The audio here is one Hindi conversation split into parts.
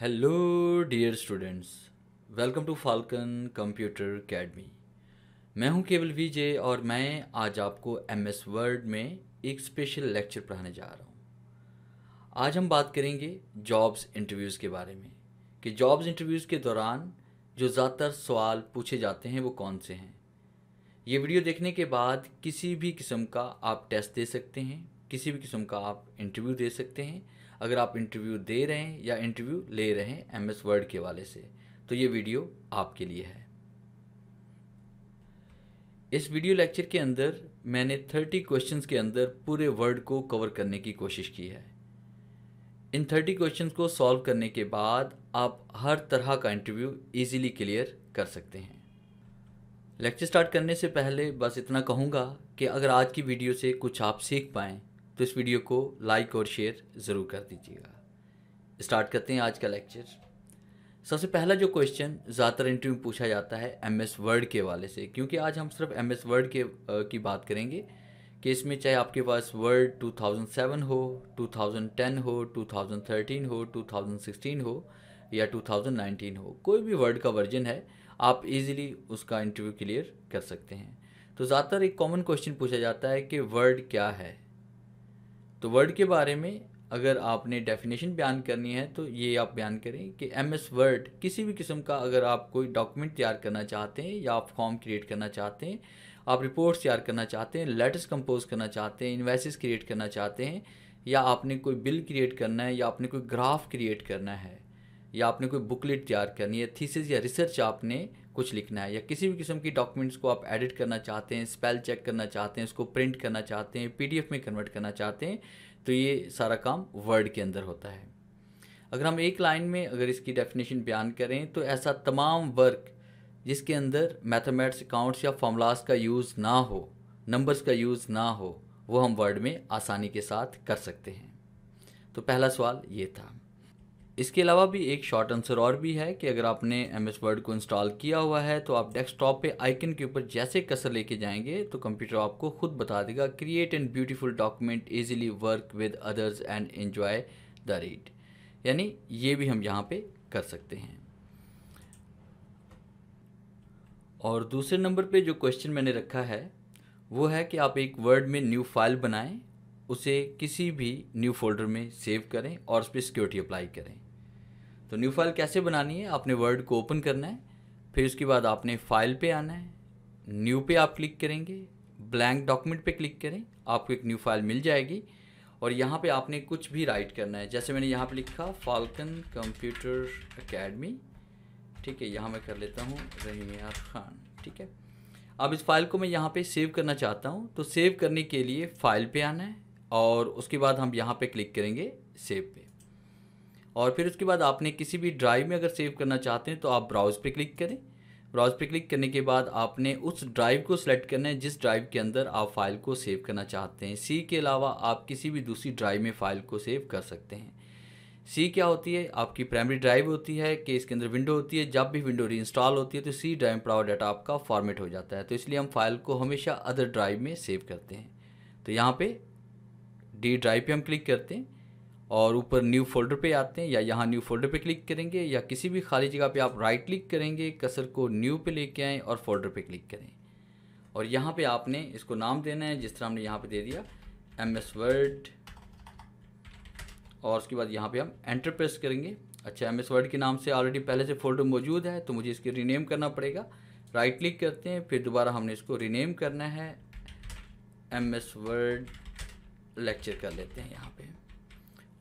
hello dear students welcome to Falcon computer academy मैं हूं केवल वीजे और मैं आज आपको एमएस वर्ड में एक स्पेशल लेक्चर पढ़ाने जा रहा हूं आज हम बात करेंगे जॉब्स इंटरव्यूज़ के बारे में कि जॉब्स इंटरव्यूज़ के दौरान जो ज़्यादातर सवाल पूछे जाते हैं वो कौन से हैं ये वीडियो देखने के बाद किसी भी किस्म का आप टेस्ट दे सकते हैं किसी भी किस्म का आप इंटरव्यू दे सकते हैं अगर आप इंटरव्यू दे रहे हैं या इंटरव्यू ले रहे हैं एम एस वर्ड के वाले से तो ये वीडियो आपके लिए है इस वीडियो लेक्चर के अंदर मैंने थर्टी क्वेश्चंस के अंदर पूरे वर्ड को कवर करने की कोशिश की है इन थर्टी क्वेश्चंस को सॉल्व करने के बाद आप हर तरह का इंटरव्यू इजीली क्लियर कर सकते हैं लेक्चर स्टार्ट करने से पहले बस इतना कहूँगा कि अगर आज की वीडियो से कुछ आप सीख पाएँ तो इस वीडियो को लाइक और शेयर ज़रूर कर दीजिएगा स्टार्ट करते हैं आज का लेक्चर सबसे पहला जो क्वेश्चन ज़्यादातर इंटरव्यू में पूछा जाता है एम एस वर्ड के वाले से क्योंकि आज हम सिर्फ एम एस वर्ड के आ, की बात करेंगे कि इसमें चाहे आपके पास वर्ड 2007 हो 2010 हो 2013 हो 2016 हो या 2019 हो कोई भी वर्ड का वर्जन है आप इजीली उसका इंटरव्यू क्लियर कर सकते हैं तो ज़्यादातर एक कॉमन क्वेश्चन पूछा जाता है कि वर्ड क्या है तो वर्ड के बारे में अगर आपने डेफिनेशन बयान करनी है तो ये आप बयान करें कि एम एस वर्ड किसी भी किस्म का अगर आप कोई डॉक्यूमेंट तैयार करना चाहते हैं या आप फॉर्म क्रिएट करना चाहते हैं आप रिपोर्ट्स तैयार करना चाहते हैं लेटर्स कंपोज करना चाहते हैं इन्वेसिस क्रिएट करना चाहते हैं या आपने कोई बिल क्रिएट करना है या आपने कोई ग्राफ क्रिएट करना है या आपने कोई बुकलेट तैयार करनी है थीसिस या रिसर्च आपने कुछ लिखना है या किसी भी किस्म की डॉक्यूमेंट्स को आप एडिट करना चाहते हैं स्पेल चेक करना चाहते हैं उसको प्रिंट करना चाहते हैं पी में कन्वर्ट करना चाहते हैं तो ये सारा काम वर्ड के अंदर होता है अगर हम एक लाइन में अगर इसकी डेफिनेशन बयान करें तो ऐसा तमाम वर्क जिसके अंदर मैथमेटिक्स अकाउंट्स या फार्मूलाज का यूज़ ना हो नंबर्स का यूज़ ना हो वो हम वर्ड में आसानी के साथ कर सकते हैं तो पहला सवाल ये था इसके अलावा भी एक शॉर्ट आंसर और भी है कि अगर आपने एम एस वर्ड को इंस्टॉल किया हुआ है तो आप डेस्कटॉप पे आइकन के ऊपर जैसे कसर लेके जाएंगे तो कंप्यूटर आपको खुद बता देगा create and beautiful document easily work with others and enjoy the read यानी ये भी हम यहाँ पे कर सकते हैं और दूसरे नंबर पे जो क्वेश्चन मैंने रखा है वो है कि आप एक वर्ड में न्यू फाइल बनाएं उसे किसी भी न्यू फोल्डर में सेव करें और उस पर सिक्योरिटी अप्लाई करें तो न्यू फाइल कैसे बनानी है आपने वर्ड को ओपन करना है फिर उसके बाद आपने फाइल पे आना है न्यू पे आप क्लिक करेंगे ब्लैंक डॉक्यूमेंट पे क्लिक करें आपको एक न्यू फाइल मिल जाएगी और यहाँ पे आपने कुछ भी राइट करना है जैसे मैंने यहाँ पे लिखा फाल्कन कंप्यूटर अकेडमी ठीक है यहाँ मैं कर लेता हूँ रही खान ठीक है अब इस फाइल को मैं यहाँ पे सेव करना चाहता हूँ तो सेव करने के लिए फाइल पे आना है और उसके बाद हम यहाँ पे क्लिक करेंगे सेव पे और फिर उसके बाद आपने किसी भी ड्राइव में अगर सेव करना चाहते हैं तो आप ब्राउज़ पे क्लिक करें ब्राउज़ पे क्लिक करने के बाद आपने उस ड्राइव को सिलेक्ट करना है जिस ड्राइव के अंदर आप फाइल को सेव करना चाहते हैं सी के अलावा आप किसी भी दूसरी ड्राइव में फ़ाइल को सेव कर सकते हैं सी क्या होती है आपकी प्राइमरी ड्राइव होती है कि इसके अंदर विंडो होती है जब भी विंडो रीइंस्टॉल होती है तो सी ड्राइव पर डाटा आपका फॉर्मेट हो जाता है तो इसलिए हम फाइल को हमेशा अदर ड्राइव में सेव करते हैं तो यहाँ पे डी ड्राइव पे हम क्लिक करते हैं और ऊपर न्यू फोल्डर पे आते हैं या यहाँ न्यू फोल्डर पे क्लिक करेंगे या किसी भी खाली जगह पे आप राइट क्लिक करेंगे कसर को न्यू पे लेके आएँ और फोल्डर पे क्लिक करें और यहाँ पे आपने इसको नाम देना है जिस तरह हमने यहाँ पे दे दिया एम एस वर्ड और उसके बाद यहाँ पे हम एंटर प्रेस करेंगे अच्छा एम एस वर्ड के नाम से ऑलरेडी पहले से फोल्डर मौजूद है तो मुझे इसके रीनेम करना पड़ेगा राइट क्लिक करते हैं फिर दोबारा हमने इसको रीनेम करना है एम एस वर्ड लेक्चर कर लेते हैं यहाँ पर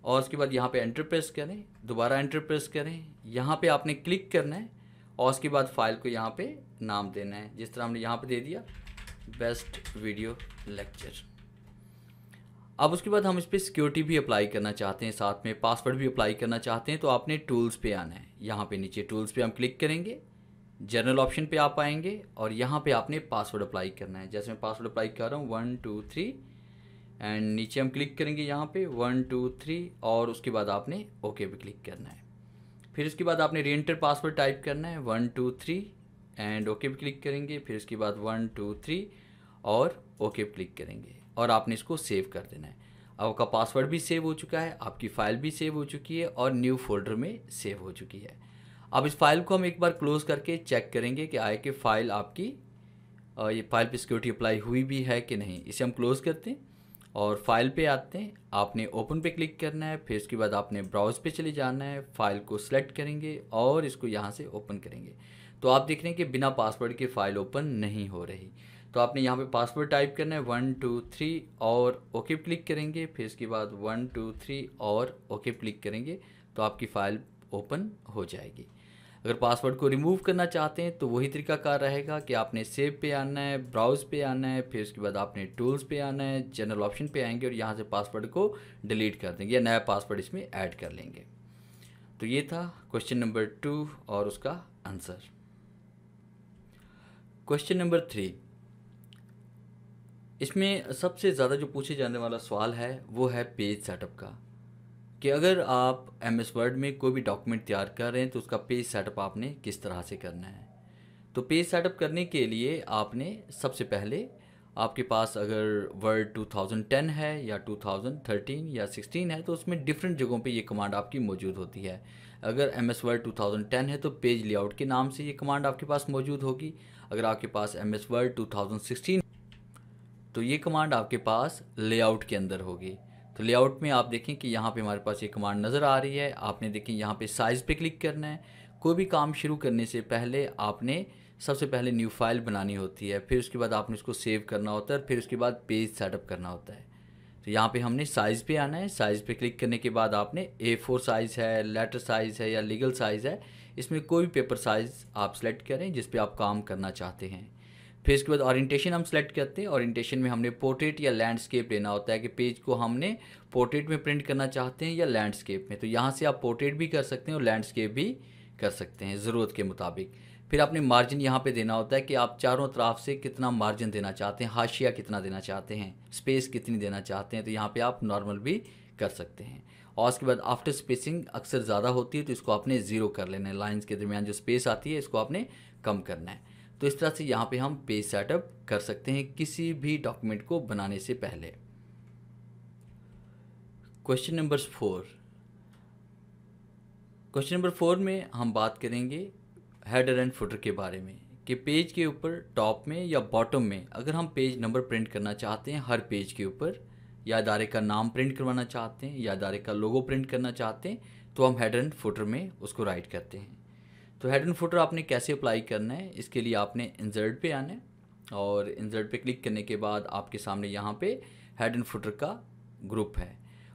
और उसके बाद यहाँ पे एंटर प्रेस करें दोबारा एंटर प्रेस करें यहाँ पे आपने क्लिक करना है और उसके बाद फाइल को यहाँ पे नाम देना है जिस तरह हमने यहाँ पे दे दिया बेस्ट वीडियो लेक्चर अब उसके बाद हम इस पर सिक्योरिटी भी अप्लाई करना चाहते हैं साथ में पासवर्ड भी अप्लाई करना चाहते हैं तो आपने टूल्स पे आना है यहाँ पे नीचे टूल्स पे हम क्लिक करेंगे जनरल ऑप्शन पे आप आएंगे और यहाँ पे आपने पासवर्ड अप्लाई करना है जैसे मैं पासवर्ड अप्लाई कर रहा हूँ वन टू थ्री एंड नीचे हम क्लिक करेंगे यहाँ पे वन टू थ्री और उसके बाद आपने ओके पे क्लिक करना है फिर उसके बाद आपने एंटर पासवर्ड टाइप करना है one two three and okay पे क्लिक करेंगे फिर उसके बाद वन टू थ्री और ओके पे क्लिक करेंगे और आपने इसको सेव कर देना है आपका पासवर्ड भी सेव हो चुका है आपकी फ़ाइल भी सेव हो चुकी है और न्यू फोल्डर में सेव हो चुकी है अब इस फाइल को हम एक बार क्लोज़ करके चेक करेंगे कि आए कि फ़ाइल आपकी ये फाइल पर सिक्योरिटी अप्लाई हुई भी है कि नहीं इसे हम क्लोज़ करते हैं और फाइल पे आते हैं आपने ओपन पे क्लिक करना है फिर उसके बाद आपने ब्राउज पे चले जाना है फाइल को सिलेक्ट करेंगे और इसको यहाँ से ओपन करेंगे तो आप देख रहे हैं कि बिना पासवर्ड के फ़ाइल ओपन नहीं हो रही तो आपने यहाँ पे पासवर्ड टाइप करना है वन टू थ्री और ओके क्लिक करेंगे फिर इसके बाद वन टू थ्री और ओके क्लिक करेंगे तो आपकी फ़ाइल ओपन हो जाएगी अगर पासवर्ड को रिमूव करना चाहते हैं तो वही तरीका कार रहेगा कि आपने सेव पे आना है ब्राउज पे आना है फिर उसके बाद आपने टूल्स पे आना है जनरल ऑप्शन पे आएंगे और यहाँ से पासवर्ड को डिलीट कर देंगे या नया पासवर्ड इसमें ऐड कर लेंगे तो ये था क्वेश्चन नंबर टू और उसका आंसर क्वेश्चन नंबर थ्री इसमें सबसे ज़्यादा जो पूछे जाने वाला सवाल है वो है पेज सेटअप का कि अगर आप एम एस वर्ड में कोई भी डॉक्यूमेंट तैयार कर रहे हैं तो उसका पेज सेटअप आपने किस तरह से करना है तो पेज सेटअप करने के लिए आपने सबसे पहले आपके पास अगर वर्ड 2010 है या 2013 या 16 है तो उसमें डिफरेंट जगहों पे ये कमांड आपकी मौजूद होती है अगर एम एस वर्ड टू है तो पेज लेआउट के नाम से ये कमांड आपके पास मौजूद होगी अगर आपके पास एम एस वर्ड टू तो ये कमांड आपके पास लेआउट के अंदर होगी तो लेआउट में आप देखें कि यहाँ पे हमारे पास ये कमांड नज़र आ रही है आपने देखें यहाँ पे साइज़ पे क्लिक करना है कोई भी काम शुरू करने से पहले आपने सबसे पहले न्यू फाइल बनानी होती है फिर उसके बाद आपने उसको सेव करना होता है और फिर उसके बाद पेज सेटअप करना होता है तो यहाँ पे हमने साइज़ पे आना है साइज़ पे क्लिक करने के बाद आपने ए फोर साइज़ है लेटर साइज़ है या लीगल साइज़ है इसमें कोई पेपर साइज़ आप सेलेक्ट करें जिस पर आप काम करना चाहते हैं फिर इसके बाद ऑरिएंटेशन हम सेलेक्ट करते हैं ऑरिएंटेशन में हमने पोर्ट्रेट या लैंडस्केप लेना होता है कि पेज को हमने पोर्ट्रेट में प्रिंट करना चाहते हैं या लैंडस्केप में तो यहाँ से आप पोर्ट्रेट भी कर सकते हैं और लैंडस्केप भी कर सकते हैं ज़रूरत के मुताबिक फिर आपने मार्जिन यहाँ पे देना होता है कि आप चारों तरफ से कितना मार्जिन देना चाहते हैं हाशिया कितना देना चाहते हैं स्पेस कितनी देना चाहते हैं तो यहाँ पे आप नॉर्मल भी कर सकते हैं और उसके बाद आफ्टर स्पेसिंग अक्सर ज़्यादा होती है तो इसको आपने ज़ीरो कर लेना है लाइन्स के दरमियान जो स्पेस आती है इसको आपने कम करना है तो इस तरह से यहाँ पे हम पेज सेटअप कर सकते हैं किसी भी डॉक्यूमेंट को बनाने से पहले question number four question number four में हम बात करेंगे हेडर एंड फुटर के बारे में कि पेज के ऊपर टॉप में या बॉटम में अगर हम पेज नंबर प्रिंट करना चाहते हैं हर पेज के ऊपर या अदारे का नाम प्रिंट करवाना चाहते हैं या अदारे का लोगो प्रिंट करना चाहते हैं तो हम हेडर एंड फुटर में उसको राइट करते हैं तो हेड एंड फुटर आपने कैसे अप्लाई करना है इसके लिए आपने इंजर्ट पे आना है और इंजर्ट पे क्लिक करने के बाद आपके सामने यहाँ पे हेड एंड फुटर का ग्रुप है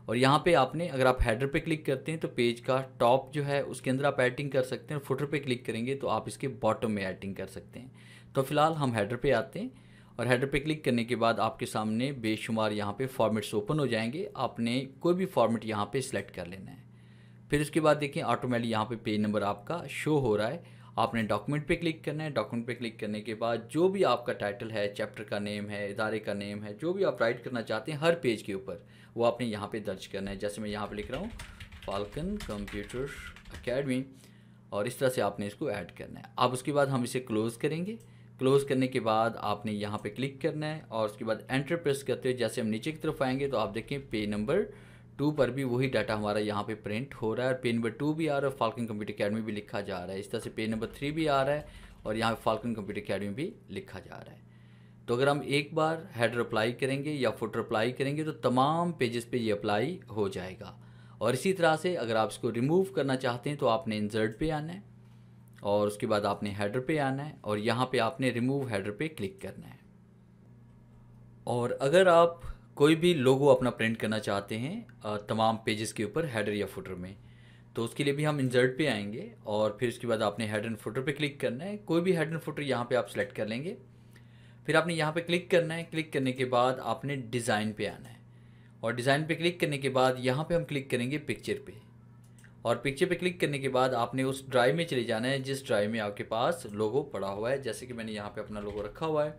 और यहाँ पे आपने अगर आप हेडर पे क्लिक करते हैं तो पेज का टॉप जो है उसके अंदर आप एडिटिंग कर सकते हैं फुटर पे क्लिक करेंगे तो आप इसके बॉटम में एडिटिंग कर सकते हैं तो फिलहाल हम हेडर पे आते हैं और हेडर पे क्लिक करने के बाद आपके सामने बेशुमार यहाँ पे फॉर्मेट्स ओपन हो जाएंगे आपने कोई भी फॉर्मेट यहाँ पे सिलेक्ट कर लेना है फिर उसके बाद देखिए ऑटोमेटिक यहाँ पे पेज नंबर आपका शो हो रहा है आपने डॉक्यूमेंट पे क्लिक करना है डॉक्यूमेंट पे क्लिक करने के बाद जो भी आपका टाइटल है चैप्टर का नेम है इदारे का नेम है जो भी आप राइट करना चाहते हैं हर पेज के ऊपर वो आपने यहाँ पे दर्ज करना है जैसे मैं यहाँ पे लिख रहा हूँ फाल्कन कंप्यूटर अकेडमी और इस तरह से आपने इसको ऐड करना है अब उसके बाद हम इसे क्लोज़ करेंगे क्लोज़ करने के बाद आपने यहाँ पे क्लिक करना है और उसके बाद एंटर प्रेस करते हुए जैसे हम नीचे की तरफ आएंगे तो आप देखें पे नंबर टू पर भी वही डाटा हमारा यहाँ पे प्रिंट हो रहा है पेज नंबर टू भी आ रहा है फाल्कन कंप्यूटर अकेडमी भी लिखा जा रहा है इस तरह से पेज नंबर थ्री भी आ रहा है और यहाँ पे फाल्कन कंप्यूटर अकेडमी भी लिखा जा रहा है तो अगर हम एक बार हेड अप्लाई करेंगे या फुटर अप्लाई करेंगे तो तमाम पेजेस पे ये अप्लाई हो जाएगा और इसी तरह से अगर आप इसको रिमूव करना चाहते हैं तो आपने इंजर्ट पे आना है और उसके बाद आपने हेडर पे आना है और यहाँ पे आपने रिमूव हेडर पे क्लिक करना है और अगर आप कोई भी लोगो अपना प्रिंट करना चाहते हैं तमाम पेजेस के ऊपर हेडर या फुटर में तो उसके लिए भी हम इंसर्ट पे आएंगे और फिर उसके बाद आपने हेड एंड फुटर पे क्लिक करना है कोई भी हेड एंड फुटर यहाँ पे आप सेलेक्ट कर लेंगे फिर आपने यहाँ पे क्लिक करना है क्लिक करने के बाद आपने डिज़ाइन पे आना है और डिज़ाइन पे क्लिक करने के बाद यहाँ पे हम क्लिक करेंगे पिक्चर पे और पिक्चर पे क्लिक करने के बाद आपने उस ड्राइव में चले जाना है जिस ड्राइव में आपके पास लोगो पड़ा हुआ है जैसे कि मैंने यहाँ पर अपना लोगो रखा हुआ है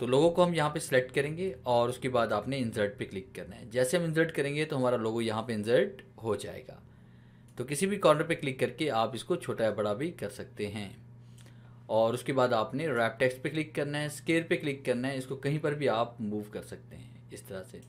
तो लोगों को हम यहाँ पे सेलेक्ट करेंगे और उसके बाद आपने इंसर्ट पे क्लिक करना है जैसे हम इंसर्ट करेंगे तो हमारा लोगो यहाँ पे इंसर्ट हो जाएगा तो किसी भी कॉर्नर पे क्लिक करके आप इसको छोटा या बड़ा भी कर सकते हैं और उसके बाद आपने रैप टेक्स्ट पे क्लिक करना है स्केयर पे क्लिक करना है इसको कहीं पर भी आप मूव कर सकते हैं इस तरह से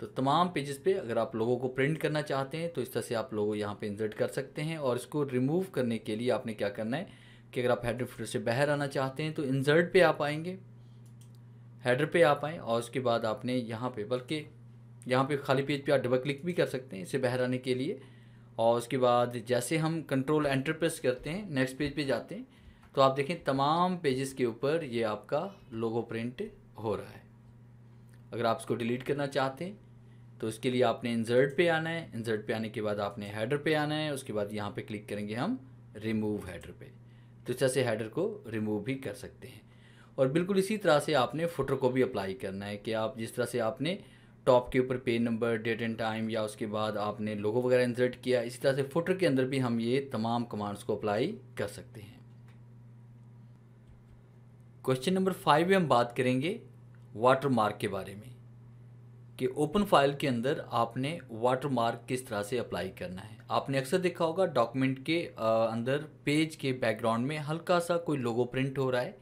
तो तमाम पेजेस पे अगर आप लोगों को प्रिंट करना चाहते हैं तो इस तरह से आप लोगों यहाँ पे इंसर्ट कर सकते हैं और इसको रिमूव करने के लिए आपने क्या करना है कि अगर आप हेडर फुटर से बाहर आना चाहते हैं तो इंजर्ट पे आप आएंगे हेडर पे आप आएँ और उसके बाद आपने यहाँ पे बल्कि यहाँ पे खाली पेज पे आप डबल क्लिक भी कर सकते हैं इसे बाहर आने के लिए और उसके बाद जैसे हम कंट्रोल एंटर प्रेस करते हैं नेक्स्ट पेज पे जाते हैं तो आप देखें तमाम पेजेस के ऊपर ये आपका लोगो प्रिंट हो रहा है अगर आप इसको डिलीट करना चाहते हैं तो इसके लिए आपने इंजर्ट पे आना है इंजर्ट पे आने के बाद आपने हेडर पे आना है उसके बाद यहाँ पे क्लिक करेंगे हम रिमूव हेडर पे तो इस तरह से हेडर को रिमूव भी कर सकते हैं और बिल्कुल इसी तरह से आपने फुटर को भी अप्लाई करना है कि आप जिस तरह से आपने टॉप के ऊपर page number date and time या उसके बाद आपने लोगो वगैरह इंसर्ट किया इसी तरह से फुटर के अंदर भी हम ये तमाम कमांड्स को अप्लाई कर सकते हैं क्वेश्चन नंबर फाइव में हम बात करेंगे वाटर मार्क के बारे में कि ओपन फाइल के अंदर आपने वाटर मार्क किस तरह से अप्लाई करना है आपने अक्सर देखा होगा डॉक्यूमेंट के अंदर पेज के बैकग्राउंड में हल्का सा कोई लोगो प्रिंट हो रहा है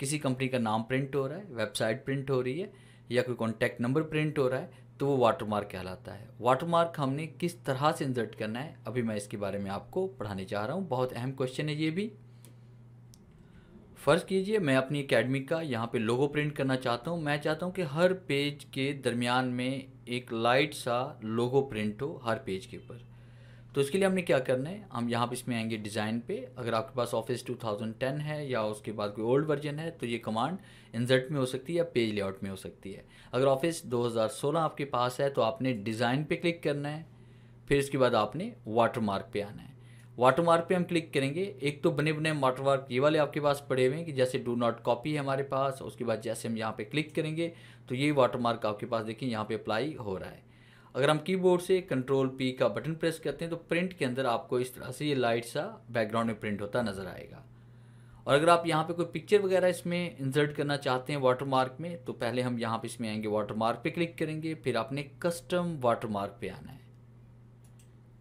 किसी कंपनी का नाम प्रिंट हो रहा है वेबसाइट प्रिंट हो रही है या कोई कॉन्टैक्ट नंबर प्रिंट हो रहा है तो वो वाटरमार्क कहलाता है वाटरमार्क हमने किस तरह से इंजर्ट करना है अभी मैं इसके बारे में आपको पढ़ाने चाह रहा हूँ बहुत अहम क्वेश्चन है ये भी फ़र्ज़ कीजिए मैं अपनी अकेडमी का यहाँ पे लोगो प्रिंट करना चाहता हूँ मैं चाहता हूँ कि हर पेज के दरमियान में एक लाइट सा लोगो प्रिंट हो हर पेज के ऊपर तो इसके लिए हमने क्या करना है हम यहाँ पे इसमें आएंगे डिज़ाइन पे अगर आपके पास ऑफिस 2010 है या उसके बाद कोई ओल्ड वर्जन है तो ये कमांड इंजर्ट में हो सकती है या पेज लेआउट में हो सकती है अगर ऑफिस 2016 आपके पास है तो आपने डिज़ाइन पे क्लिक करना है फिर इसके बाद आपने वाटर मार्क पर आना है वाटर मार्क पर हम क्लिक करेंगे एक तो बने बने वाटर मार्क ये वाले आपके पास पड़े हुए हैं कि जैसे डू नॉट कॉपी है हमारे पास उसके बाद जैसे हम यहाँ पर क्लिक करेंगे तो ये वाटर मार्क आपके पास देखिए यहाँ पर अप्लाई हो रहा है अगर हम कीबोर्ड से कंट्रोल पी का बटन प्रेस करते हैं तो प्रिंट के अंदर आपको इस तरह से ये लाइट सा बैकग्राउंड में प्रिंट होता नज़र आएगा और अगर आप यहाँ पे कोई पिक्चर वगैरह इसमें इंसर्ट करना चाहते हैं वाटरमार्क में तो पहले हम यहाँ पे इसमें आएंगे वाटरमार्क पे क्लिक करेंगे फिर आपने कस्टम वाटरमार्क पे आना है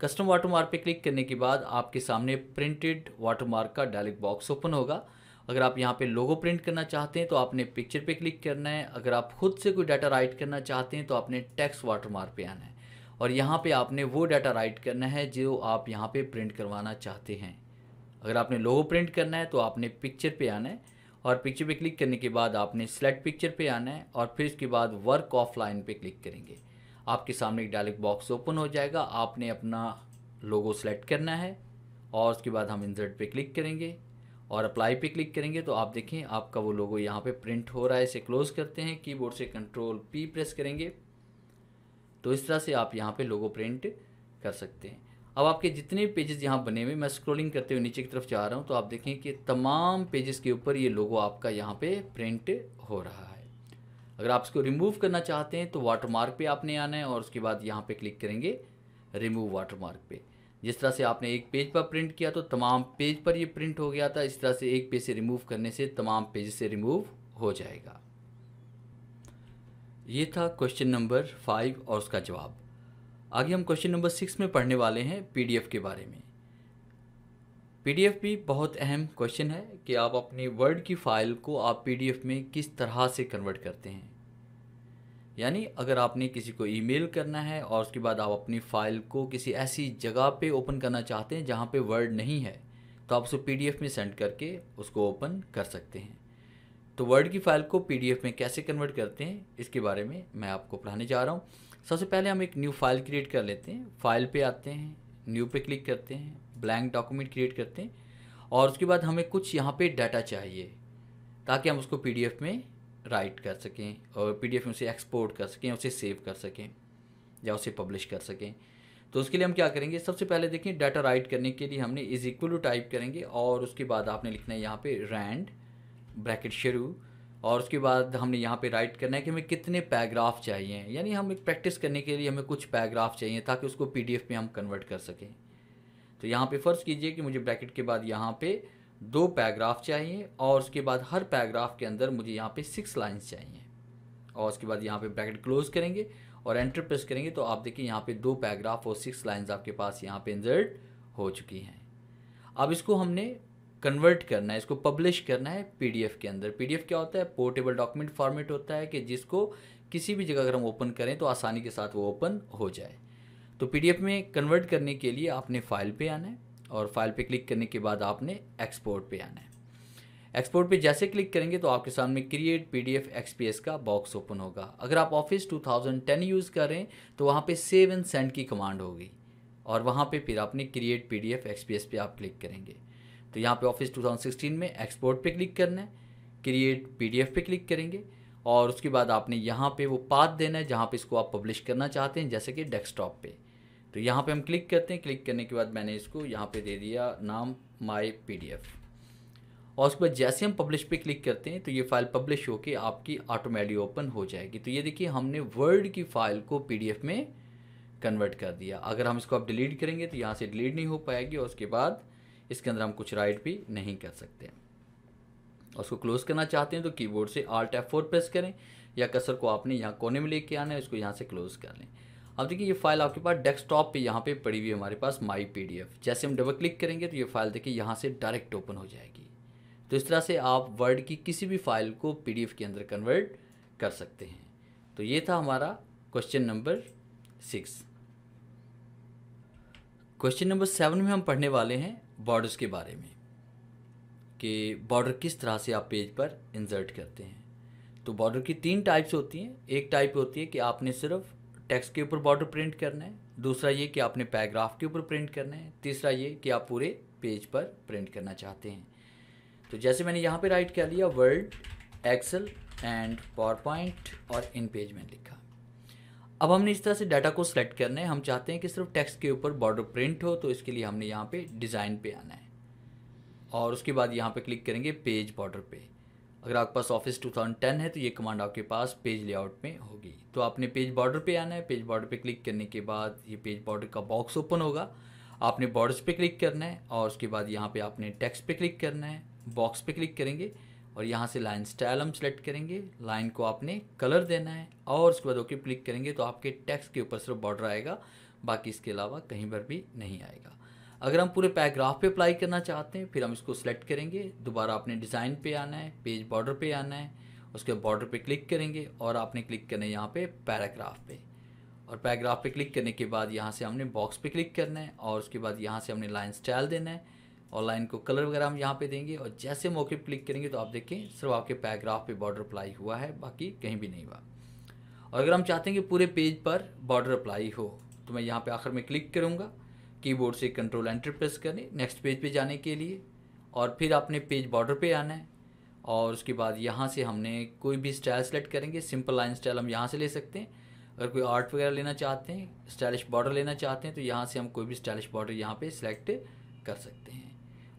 कस्टम वाटरमार्क पे क्लिक करने के बाद आपके सामने प्रिंटेड वाटरमार्क का डायलॉग बॉक्स ओपन होगा अगर आप यहाँ पे लोगो प्रिंट करना चाहते हैं तो आपने पिक्चर पे क्लिक करना है अगर आप खुद से कोई डाटा राइट करना चाहते हैं तो आपने टेक्स्ट वाटरमार्क पे आना है और यहाँ पे आपने वो डाटा राइट करना है जो आप यहाँ पे प्रिंट करवाना चाहते हैं अगर आपने लोगो प्रिंट करना है तो आपने पिक्चर पे आना है और पिक्चर पे क्लिक करने के बाद आपने सेलेक्ट पिक्चर पे आना है और फिर इसके बाद वर्क ऑफलाइन पे क्लिक करेंगे आपके सामने एक डायलॉग बॉक्स ओपन हो जाएगा आपने अपना लोगो सेलेक्ट करना है और उसके बाद हम इंसर्ट पे क्लिक करेंगे और अप्लाई पे क्लिक करेंगे तो आप देखें आपका वो लोगो यहाँ पे प्रिंट हो रहा है इसे क्लोज़ करते हैं कीबोर्ड से कंट्रोल पी प्रेस करेंगे तो इस तरह से आप यहाँ पे लोगो प्रिंट कर सकते हैं अब आपके जितने भी पेजेस यहाँ बने हुए मैं स्क्रोलिंग करते हुए नीचे की तरफ जा रहा हूँ तो आप देखें कि तमाम पेजेस के ऊपर ये लोगो आपका यहाँ पर प्रिंट हो रहा है अगर आप इसको रिमूव करना चाहते हैं तो वाटरमार्क पर आपने आना है और उसके बाद यहाँ पर क्लिक करेंगे रिमूव वाटरमार्क पर जिस तरह से आपने एक पेज पर प्रिंट किया तो तमाम पेज पर ये प्रिंट हो गया था इस तरह से एक पेज से रिमूव करने से तमाम पेज से रिमूव हो जाएगा ये था क्वेश्चन नंबर फाइव और उसका जवाब आगे हम क्वेश्चन नंबर सिक्स में पढ़ने वाले हैं पीडीएफ के बारे में पीडीएफ भी बहुत अहम क्वेश्चन है कि आप अपनी वर्ड की फ़ाइल को आप पीडीएफ में किस तरह से कन्वर्ट करते हैं यानी अगर आपने किसी को ईमेल करना है और उसके बाद आप अपनी फ़ाइल को किसी ऐसी जगह पे ओपन करना चाहते हैं जहाँ पे वर्ड नहीं है तो आप उसको पीडीएफ में सेंड करके उसको ओपन कर सकते हैं तो वर्ड की फ़ाइल को पीडीएफ में कैसे कन्वर्ट करते हैं इसके बारे में मैं आपको पढ़ाने जा रहा हूँ सबसे पहले हम एक न्यू फाइल क्रिएट कर लेते हैं फाइल पे आते हैं न्यू पे क्लिक करते हैं ब्लैंक डॉक्यूमेंट क्रिएट करते हैं और उसके बाद हमें कुछ यहाँ पे डाटा चाहिए ताकि हम उसको पीडीएफ में राइट कर सकें और पी एफ में उसे एक्सपोर्ट कर सकें उसे सेव कर सकें या उसे पब्लिश कर सकें तो उसके लिए हम क्या करेंगे सबसे पहले देखें डाटा राइट करने के लिए हमने इज इक्वल टू टाइप करेंगे और उसके बाद आपने लिखना है यहाँ पे रैंड ब्रैकेट शुरू और उसके बाद हमने यहाँ पे राइट करना है कि हमें कितने पैराग्राफ चाहिए यानी हम एक प्रैक्टिस करने के लिए हमें कुछ पैराग्राफ चाहिए ताकि उसको एफ़ में हम कन्वर्ट कर सकें तो यहाँ पे फ़र्ज़ कीजिए कि मुझे ब्रैकेट के बाद यहाँ पे दो पैराग्राफ चाहिए और उसके बाद हर पैराग्राफ के अंदर मुझे यहाँ पे सिक्स लाइन्स चाहिए और उसके बाद यहाँ पे ब्रैकेट क्लोज करेंगे और एंटर प्रेस करेंगे तो आप देखिए यहाँ पे दो पैराग्राफ और सिक्स लाइन्स आपके पास यहाँ पे इंजर्ट हो चुकी हैं अब इसको हमने कन्वर्ट करना है इसको पब्लिश करना है पी के अंदर पी क्या होता है पोर्टेबल डॉक्यूमेंट फॉर्मेट होता है कि जिसको किसी भी जगह अगर हम ओपन करें तो आसानी के साथ वो ओपन हो जाए तो पी में कन्वर्ट करने के लिए आपने फाइल पर आना है और फाइल पे क्लिक करने के बाद आपने एक्सपोर्ट पे आना है एक्सपोर्ट पे जैसे क्लिक करेंगे तो आपके सामने क्रिएट पीडीएफ एक्सपीएस का बॉक्स ओपन होगा अगर आप ऑफिस 2010 यूज़ कर रहे हैं तो वहाँ पे सेव एंड सेंड की कमांड होगी और वहाँ पे फिर आपने क्रिएट पीडीएफ एक्सपीएस पे आप क्लिक करेंगे तो यहाँ पे ऑफिस 2016 में एक्सपोर्ट पे क्लिक करना है क्रिएट पीडीएफ पे क्लिक करेंगे और उसके बाद आपने यहाँ पे वो पाथ देना है जहाँ पे इसको आप पब्लिश करना चाहते हैं जैसे कि डेस्कटॉप पे तो यहाँ पे हम क्लिक करते हैं क्लिक करने के बाद मैंने इसको यहाँ पे दे दिया नाम माई पी और उसके बाद जैसे हम पब्लिश पे क्लिक करते हैं तो ये फाइल पब्लिश होकर आपकी ऑटोमेटिक ओपन हो जाएगी तो ये देखिए हमने वर्ड की फ़ाइल को पी में कन्वर्ट कर दिया अगर हम इसको आप डिलीट करेंगे तो यहाँ से डिलीट नहीं हो पाएगी और उसके बाद इसके अंदर हम कुछ राइट भी नहीं कर सकते और उसको क्लोज़ करना चाहते हैं तो कीबोर्ड से आल्ट एफ फोर प्रेस करें या कसर को आपने यहाँ कोने में लेके आना है उसको यहाँ से क्लोज़ कर लें अब देखिए ये फाइल आपके पास डेस्कटॉप पे यहाँ पे पड़ी हुई है हमारे पास माई पी जैसे हम डबल क्लिक करेंगे तो ये फाइल देखिए यहाँ से डायरेक्ट ओपन हो जाएगी तो इस तरह से आप वर्ड की किसी भी फाइल को पी के अंदर कन्वर्ट कर सकते हैं तो ये था हमारा question number six question number seven में हम पढ़ने वाले हैं बॉर्डर्स के बारे में कि बॉर्डर किस तरह से आप पेज पर इंसर्ट करते हैं तो बॉर्डर की तीन टाइप्स होती हैं एक टाइप होती है कि आपने सिर्फ टेक्स्ट के ऊपर बॉर्डर प्रिंट करना है दूसरा ये कि आपने पैराग्राफ के ऊपर प्रिंट करना है तीसरा ये कि आप पूरे पेज पर प्रिंट करना चाहते हैं तो जैसे मैंने यहाँ पे राइट कर लिया Word Excel and PowerPoint और इन पेज में लिखा अब हमने इस तरह से डाटा को सिलेक्ट करना है हम चाहते हैं कि सिर्फ टेक्स्ट के ऊपर बॉर्डर प्रिंट हो तो इसके लिए हमने यहाँ पे डिज़ाइन पे आना है और उसके बाद यहाँ पे क्लिक करेंगे पेज बॉर्डर पे अगर आपके पास ऑफिस 2010 है तो ये कमांड आपके पास पेज लेआउट में होगी तो आपने पेज बॉर्डर पे आना है पेज बॉर्डर पे क्लिक करने के बाद ये पेज बॉर्डर का बॉक्स ओपन होगा आपने बॉर्डर्स पे क्लिक करना है और उसके बाद यहाँ पे आपने टेक्स्ट पे क्लिक करना है बॉक्स पे क्लिक करेंगे और यहाँ से लाइन स्टाइल हम सेलेक्ट करेंगे लाइन को आपने कलर देना है और उसके बाद ओके क्लिक करेंगे तो आपके टेक्स्ट के ऊपर सिर्फ बॉर्डर आएगा बाकी इसके अलावा कहीं पर भी नहीं आएगा अगर हम पूरे पैराग्राफ पे अप्लाई करना चाहते हैं फिर हम इसको सेलेक्ट करेंगे दोबारा आपने डिज़ाइन पे आना है पेज बॉर्डर पे आना है उसके बॉर्डर पे क्लिक करेंगे और आपने क्लिक करना है यहाँ पे पैराग्राफ पे और पैराग्राफ पे क्लिक करने के बाद यहाँ से हमने बॉक्स पे क्लिक करना है और उसके बाद यहाँ से हमने लाइन स्टाइल देना है और लाइन को कलर वगैरह हम यहाँ पे देंगे और जैसे मौके पर क्लिक करेंगे तो आप देखें सिर्फ आपके पैराग्राफ पे बॉर्डर अप्लाई हुआ है बाकी कहीं भी नहीं हुआ और अगर हम चाहते हैं कि पूरे पेज पर बॉर्डर अप्लाई हो तो मैं यहाँ पे आखिर में क्लिक करूँगा कीबोर्ड से कंट्रोल एंटर प्रेस करें नेक्स्ट पेज पे जाने के लिए और फिर आपने पेज बॉर्डर पे आना है और उसके बाद यहाँ से हमने कोई भी स्टाइल सेलेक्ट करेंगे सिंपल लाइन स्टाइल हम यहाँ से ले सकते हैं अगर कोई आर्ट वगैरह लेना चाहते हैं स्टाइलिश बॉर्डर लेना चाहते हैं तो यहाँ से हम कोई भी स्टाइलिश बॉर्डर यहाँ पर सिलेक्ट कर सकते हैं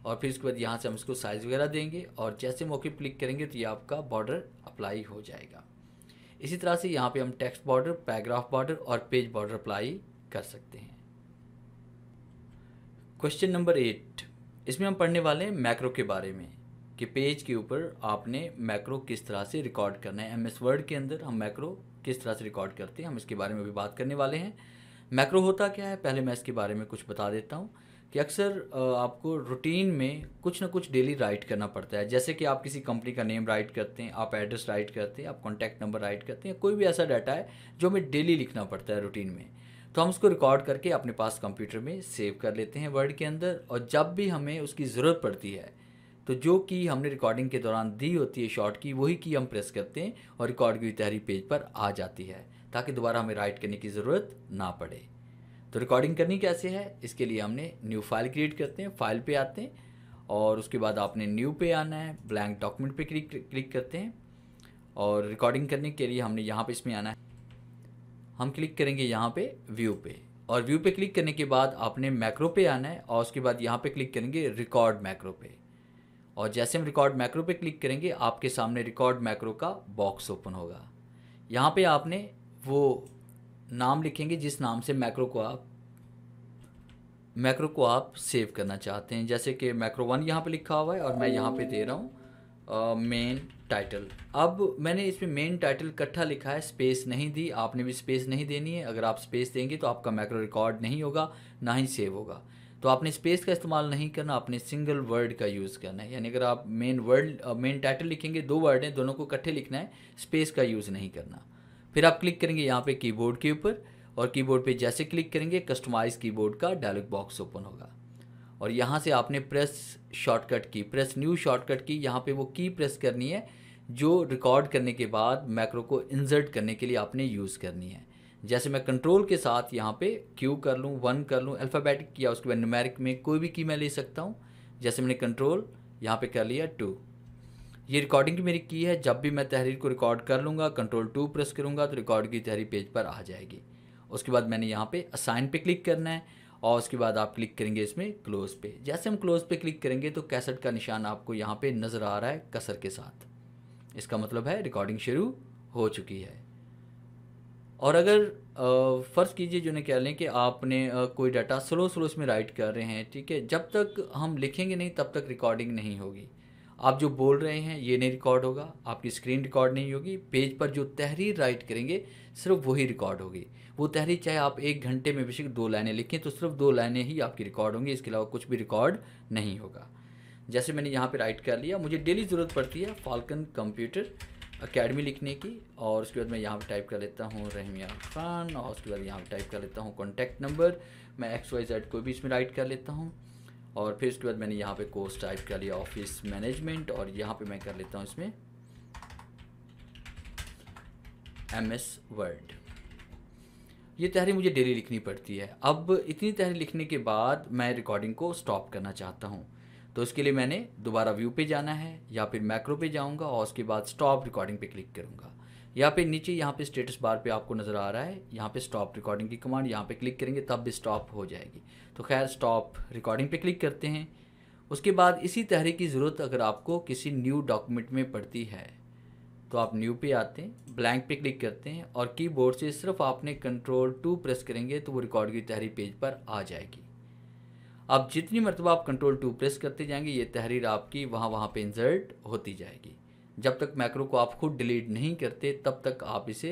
और फिर उसके बाद यहाँ से हम इसको साइज़ वगैरह देंगे और जैसे मौके क्लिक करेंगे तो ये आपका बॉर्डर अप्लाई हो जाएगा इसी तरह से यहाँ पर हम टेक्स्ट बॉर्डर पैराग्राफ बॉर्डर और पेज बॉर्डर अप्लाई कर सकते हैं क्वेश्चन नंबर एट इसमें हम पढ़ने वाले हैं मैक्रो के बारे में कि पेज के ऊपर आपने मैक्रो किस तरह से रिकॉर्ड करना है एम एस वर्ड के अंदर हम मैक्रो किस तरह से रिकॉर्ड करते हैं हम इसके बारे में भी बात करने वाले हैं मैक्रो होता क्या है पहले मैं इसके बारे में कुछ बता देता हूँ कि अक्सर आपको रूटीन में कुछ ना कुछ डेली राइट करना पड़ता है जैसे कि आप किसी कंपनी का नेम राइट करते हैं आप एड्रेस राइट करते हैं आप कॉन्टैक्ट नंबर राइट करते हैं कोई भी ऐसा डाटा है जो हमें डेली लिखना पड़ता है रूटीन में तो हम उसको रिकॉर्ड करके अपने पास कंप्यूटर में सेव कर लेते हैं वर्ड के अंदर और जब भी हमें उसकी ज़रूरत पड़ती है तो जो की हमने रिकॉर्डिंग के दौरान दी होती है शॉर्ट की वही की हम प्रेस करते हैं और रिकॉर्ड की तहरी पेज पर आ जाती है ताकि दोबारा हमें राइट करने की ज़रूरत ना पड़े तो रिकॉर्डिंग करनी कैसे है इसके लिए हमने न्यू फाइल क्रिएट करते हैं फाइल पे आते हैं और उसके बाद आपने न्यू पे आना है ब्लैंक डॉक्यूमेंट पे क्लिक क्लिक करते हैं और रिकॉर्डिंग करने के लिए हमने यहाँ पे इसमें आना है हम क्लिक करेंगे यहाँ पे व्यू पे और व्यू पे क्लिक करने के बाद आपने मैक्रो पे आना है और उसके बाद यहाँ पे क्लिक करेंगे रिकॉर्ड मैक्रो पे और जैसे हम रिकॉर्ड मैक्रो पे क्लिक करेंगे आपके सामने रिकॉर्ड मैक्रो का बॉक्स ओपन होगा यहाँ पे आपने वो नाम लिखेंगे जिस नाम से मैक्रो को आप मैक्रो को आप सेव करना चाहते हैं जैसे कि मैक्रो वन यहाँ पे लिखा हुआ है और मैं यहाँ पे दे रहा हूँ मेन टाइटल अब मैंने इसमें मेन टाइटल इकट्ठा लिखा है स्पेस नहीं दी आपने भी स्पेस नहीं देनी है अगर आप स्पेस देंगे तो आपका मैक्रो रिकॉर्ड नहीं होगा ना ही सेव होगा तो आपने स्पेस का इस्तेमाल नहीं करना आपने सिंगल वर्ड का यूज़ करना है यानी अगर आप मेन वर्ड मेन टाइटल लिखेंगे दो वर्ड हैं दोनों को इकट्ठे लिखना है स्पेस का यूज़ नहीं करना फिर आप क्लिक करेंगे यहाँ पे कीबोर्ड के ऊपर और कीबोर्ड पे जैसे क्लिक करेंगे कस्टमाइज कीबोर्ड का डायलॉग बॉक्स ओपन होगा और यहाँ से आपने press shortcut key press new shortcut key यहाँ पे वो की प्रेस करनी है जो रिकॉर्ड करने के बाद मैक्रो को इंसर्ट करने के लिए आपने यूज़ करनी है जैसे मैं कंट्रोल के साथ यहाँ पे क्यू कर लूँ वन कर लूँ अल्फ़ाबेटिक किया उसके बाद न्यूमेरिक में कोई भी की मैं ले सकता हूँ जैसे मैंने कंट्रोल यहाँ पे कर लिया टू ये रिकॉर्डिंग की मेरी की है जब भी मैं तहरीर को रिकॉर्ड कर लूँगा कंट्रोल टू प्रेस करूँगा तो रिकॉर्ड की तहरीर पेज पर आ जाएगी उसके बाद मैंने यहाँ पे असाइन पे क्लिक करना है और उसके बाद आप क्लिक करेंगे इसमें क्लोज़ पे जैसे हम क्लोज़ पे क्लिक करेंगे तो कैसेट का निशान आपको यहाँ पे नज़र आ रहा है कसर के साथ इसका मतलब है रिकॉर्डिंग शुरू हो चुकी है और अगर फ़र्ज़ कीजिए जो ने कह लें कि आपने कोई डाटा स्लो स्लो इसमें राइट कर रहे हैं ठीक है जब तक हम लिखेंगे नहीं तब तक रिकॉर्डिंग नहीं होगी आप जो बोल रहे हैं ये नहीं रिकॉर्ड होगा आपकी स्क्रीन रिकॉर्ड नहीं होगी पेज पर जो तहरीर राइट करेंगे सिर्फ वही रिकॉर्ड होगी वो तहरीर चाहे आप एक घंटे में बेशक दो लाइनें लिखें तो सिर्फ दो लाइनें ही आपकी रिकॉर्ड होंगी इसके अलावा कुछ भी रिकॉर्ड नहीं होगा जैसे मैंने यहाँ पे राइट कर लिया मुझे डेली ज़रूरत पड़ती है फाल्कन कंप्यूटर अकेडमी लिखने की और उसके बाद मैं यहाँ पे टाइप कर लेता हूँ रहमिया खान और उसके बाद यहाँ पे टाइप कर लेता हूँ कॉन्टैक्ट नंबर मैं एक्स वाई जेड को भी इसमें राइट कर लेता हूँ और फिर उसके बाद मैंने यहाँ पे कोर्स टाइप कर लिया ऑफिस मैनेजमेंट और यहाँ पे मैं कर लेता हूँ इसमें एम एस वर्ड ये तहरी मुझे डेली लिखनी पड़ती है अब इतनी तहरी लिखने के बाद मैं रिकॉर्डिंग को स्टॉप करना चाहता हूँ तो उसके लिए मैंने दोबारा व्यू पे जाना है या फिर मैक्रो पे जाऊँगा और उसके बाद स्टॉप रिकॉर्डिंग पे क्लिक करूँगा यहाँ पे नीचे यहाँ पे स्टेटस बार पे आपको नज़र आ रहा है यहाँ पे स्टॉप रिकॉर्डिंग की कमांड यहाँ पे क्लिक करेंगे तब भी स्टॉप हो जाएगी तो खैर स्टॉप रिकॉर्डिंग पे क्लिक करते हैं उसके बाद इसी तहरी की ज़रूरत अगर आपको किसी न्यू डॉक्यूमेंट में पड़ती है तो आप न्यू पे आते हैं ब्लैंक पे क्लिक करते हैं और कीबोर्ड से सिर्फ आपने कंट्रोल टू प्रेस करेंगे तो वो रिकॉर्ड की तहरी पेज पर आ जाएगी आप जितनी मरतबा आप कंट्रोल टू प्रेस करते जाएंगे ये तहरीर आपकी वहाँ वहाँ पे इंसर्ट होती जाएगी जब तक मैक्रो को आप खुद डिलीट नहीं करते तब तक आप इसे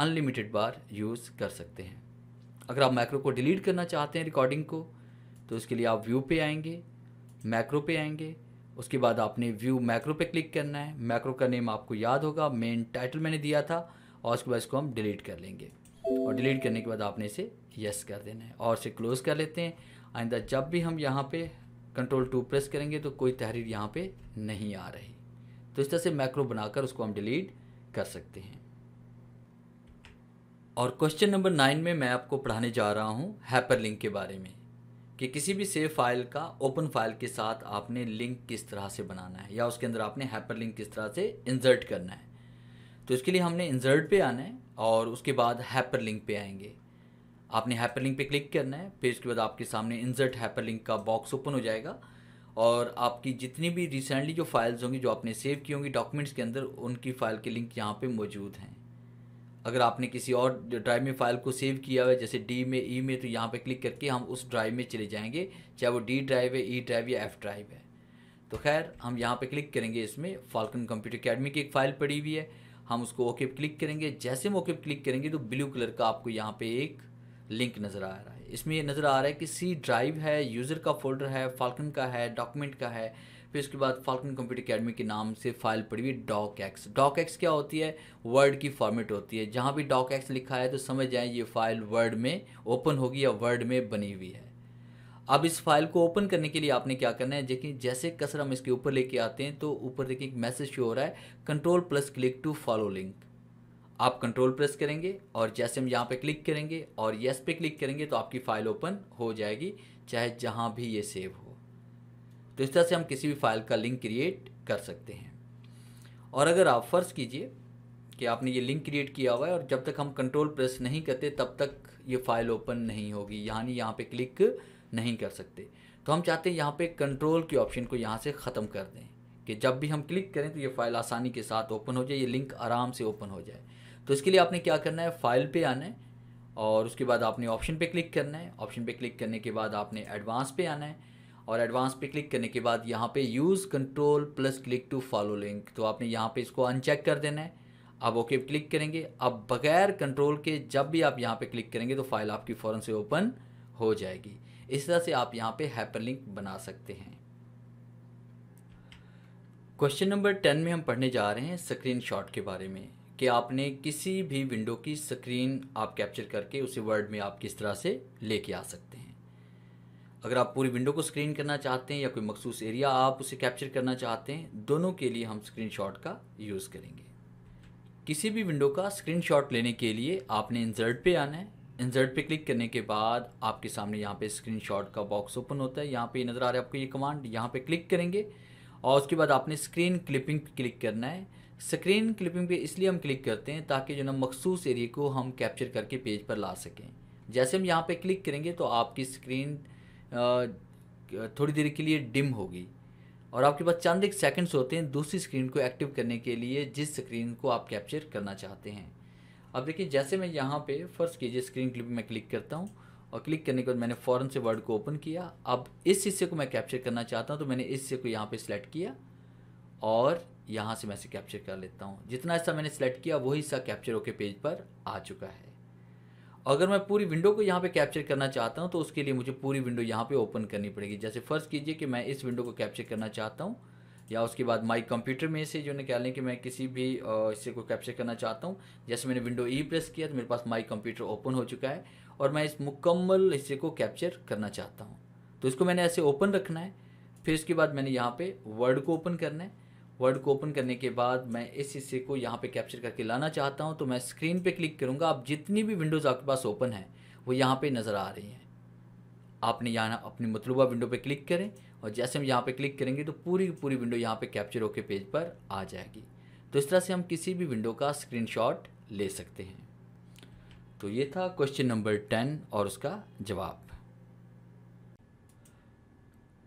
अनलिमिटेड बार यूज़ कर सकते हैं अगर आप मैक्रो को डिलीट करना चाहते हैं रिकॉर्डिंग को तो उसके लिए आप व्यू पे आएंगे मैक्रो पे आएंगे उसके बाद आपने व्यू मैक्रो पे क्लिक करना है मैक्रो का नेम आपको याद होगा मेन टाइटल मैंने दिया था और उसके बाद इसको हम डिलीट कर लेंगे और डिलीट करने के बाद आपने इसे यस कर देना है और इसे क्लोज़ कर लेते हैं आइंदा जब भी हम यहाँ पे कंट्रोल टू प्रेस करेंगे तो कोई तहरीर यहाँ पे नहीं आ रही तो इस तरह से मैक्रो बनाकर उसको हम डिलीट कर सकते हैं और क्वेश्चन नंबर नाइन में मैं आपको पढ़ाने जा रहा हूँ हैपर लिंक के बारे में कि किसी भी सेव फाइल का ओपन फाइल के साथ आपने लिंक किस तरह से बनाना है या उसके अंदर आपने हैपर लिंक किस तरह से इंजर्ट करना है तो इसके लिए हमने इंजर्ट पे आना है और उसके बाद हैपर लिंक पे आएंगे आपने हैपर लिंक पे क्लिक करना है फिर उसके बाद आपके सामने इंसर्ट हैपर लिंक का बॉक्स ओपन हो जाएगा और आपकी जितनी भी रिसेंटली जो फाइल्स होंगी जो आपने सेव की होंगी डॉक्यूमेंट्स के अंदर उनकी फ़ाइल के लिंक यहाँ पे मौजूद हैं अगर आपने किसी और ड्राइव में फ़ाइल को सेव किया हुआ है जैसे डी में ई e में तो यहाँ पे क्लिक करके हम उस ड्राइव में चले जाएंगे चाहे वो डी ड्राइव है ई e ड्राइव या एफ ड्राइव है तो खैर हम यहाँ पे क्लिक करेंगे इसमें फाल्कन कंप्यूटर अकेडमी की एक फ़ाइल पड़ी हुई है हम उसको ओके क्लिक करेंगे जैसे हम ओके क्लिक करेंगे तो ब्लू कलर का आपको यहाँ पर एक लिंक नज़र आ रहा है इसमें ये नज़र आ रहा है कि सी ड्राइव है यूज़र का फोल्डर है फाल्कन का है डॉक्यूमेंट का है फिर उसके बाद फाल्कन कंप्यूटर अकेडमी के नाम से फाइल पड़ी हुई डॉक एक्स डॉक एक्स क्या होती है वर्ड की फॉर्मेट होती है जहाँ भी डॉक एक्स लिखा है तो समझ जाए ये फाइल वर्ड में ओपन होगी या वर्ड में बनी हुई है अब इस फाइल को ओपन करने के लिए आपने क्या करना है देखिए जैसे कसर हम इसके ऊपर लेके आते हैं तो ऊपर देखिए एक मैसेज शो हो रहा है control plus click to follow link आप कंट्रोल प्रेस करेंगे और जैसे हम यहाँ पे क्लिक करेंगे और यस पे क्लिक करेंगे तो आपकी फ़ाइल ओपन हो जाएगी चाहे जहाँ भी ये सेव हो तो इस तरह से हम किसी भी फाइल का लिंक क्रिएट कर सकते हैं और अगर आप फ़र्ज़ कीजिए कि आपने ये लिंक क्रिएट किया हुआ है और जब तक हम कंट्रोल प्रेस नहीं करते तब तक ये फ़ाइल ओपन नहीं होगी यानी यहाँ पर क्लिक नहीं कर सकते तो हम चाहते हैं यहाँ पर कंट्रोल के ऑप्शन को यहाँ से ख़त्म कर दें कि जब भी हम क्लिक करें तो ये फ़ाइल आसानी के साथ ओपन हो जाए ये लिंक आराम से ओपन हो जाए तो इसके लिए आपने क्या करना है फाइल पे आना है और उसके बाद आपने ऑप्शन पे क्लिक करना है ऑप्शन पे क्लिक करने के बाद आपने एडवांस पे आना है और एडवांस पे क्लिक करने के बाद यहाँ पे use control plus click to follow link तो आपने यहाँ पे इसको अनचेक कर देना है अब ओके क्लिक करेंगे अब बगैर कंट्रोल के जब भी आप यहाँ पे क्लिक करेंगे तो फाइल आपकी फ़ौरन से ओपन हो जाएगी इस तरह से आप यहाँ पे हैपर लिंक बना सकते हैं क्वेश्चन नंबर टेन में हम पढ़ने जा रहे हैं स्क्रीन के बारे में कि आपने किसी भी विंडो की स्क्रीन आप कैप्चर करके उसे वर्ड में आप किस तरह से लेके आ सकते हैं अगर आप पूरी विंडो को स्क्रीन करना चाहते हैं या कोई मखसूस एरिया आप उसे कैप्चर करना चाहते हैं दोनों के लिए हम स्क्रीन का यूज़ करेंगे किसी भी विंडो का स्क्रीन लेने के लिए आपने इंजर्ट पे आना है इंजर्ट पे क्लिक करने के बाद आपके सामने यहाँ पे स्क्रीनशॉट का बॉक्स ओपन होता है यहाँ पे नज़र आ रहा है आपको ये कमांड यहाँ पे क्लिक करेंगे और उसके बाद आपने स्क्रीन क्लिपिंग क्लिक करना है स्क्रीन क्लिपिंग पे इसलिए हम क्लिक करते हैं ताकि जो ना मखसूस एरिए को हम कैप्चर करके पेज पर ला सकें जैसे हम यहाँ पे क्लिक करेंगे तो आपकी स्क्रीन थोड़ी देर के लिए डिम होगी और आपके पास चंद एक सेकेंड्स होते हैं दूसरी स्क्रीन को एक्टिव करने के लिए जिस स्क्रीन को आप कैप्चर करना चाहते हैं अब देखिए जैसे मैं यहाँ पे फर्स्ट कीजिए स्क्रीन क्लिप में क्लिक करता हूँ और क्लिक करने के बाद मैंने फ़ौरन से वर्ड को ओपन किया अब इस हिस्से को मैं कैप्चर करना चाहता हूँ तो मैंने इस हिस्से को यहाँ पर सिलेक्ट किया और यहाँ से मैं इसे कैप्चर कर लेता हूँ जितना हिस्सा मैंने सेलेक्ट किया वही हिस्सा कैप्चर होकर पेज पर आ चुका है अगर मैं पूरी विंडो को यहाँ पे कैप्चर करना चाहता हूँ तो उसके लिए मुझे पूरी विंडो यहाँ पे ओपन करनी पड़ेगी जैसे फ़र्ज़ कीजिए कि मैं इस विंडो को कैप्चर करना चाहता हूँ या उसके बाद माई कंप्यूटर में से जो कह लें कि मैं किसी भी हिस्से को कैप्चर करना चाहता हूँ जैसे मैंने विंडो ई प्रेस किया तो मेरे पास माई कंप्यूटर ओपन हो चुका है और मैं इस मुकम्मल हिस्से को कैप्चर करना चाहता हूँ तो इसको मैंने ऐसे ओपन रखना है फिर इसके बाद मैंने यहाँ पे वर्ड को ओपन करना है वर्ड को ओपन करने के बाद मैं इस हिस्से को यहाँ पे कैप्चर करके लाना चाहता हूँ तो मैं स्क्रीन पे क्लिक करूँगा आप जितनी भी विंडोज़ आपके पास ओपन है वो यहाँ पे नज़र आ रही हैं आपने यहाँ अपनी मतलूबा विंडो पे क्लिक करें और जैसे हम यहाँ पे क्लिक करेंगे तो पूरी पूरी विंडो यहाँ पे कैप्चर होकर पेज पर आ जाएगी तो इस तरह से हम किसी भी विंडो का स्क्रीन ले सकते हैं तो ये था क्वेश्चन नंबर टेन और उसका जवाब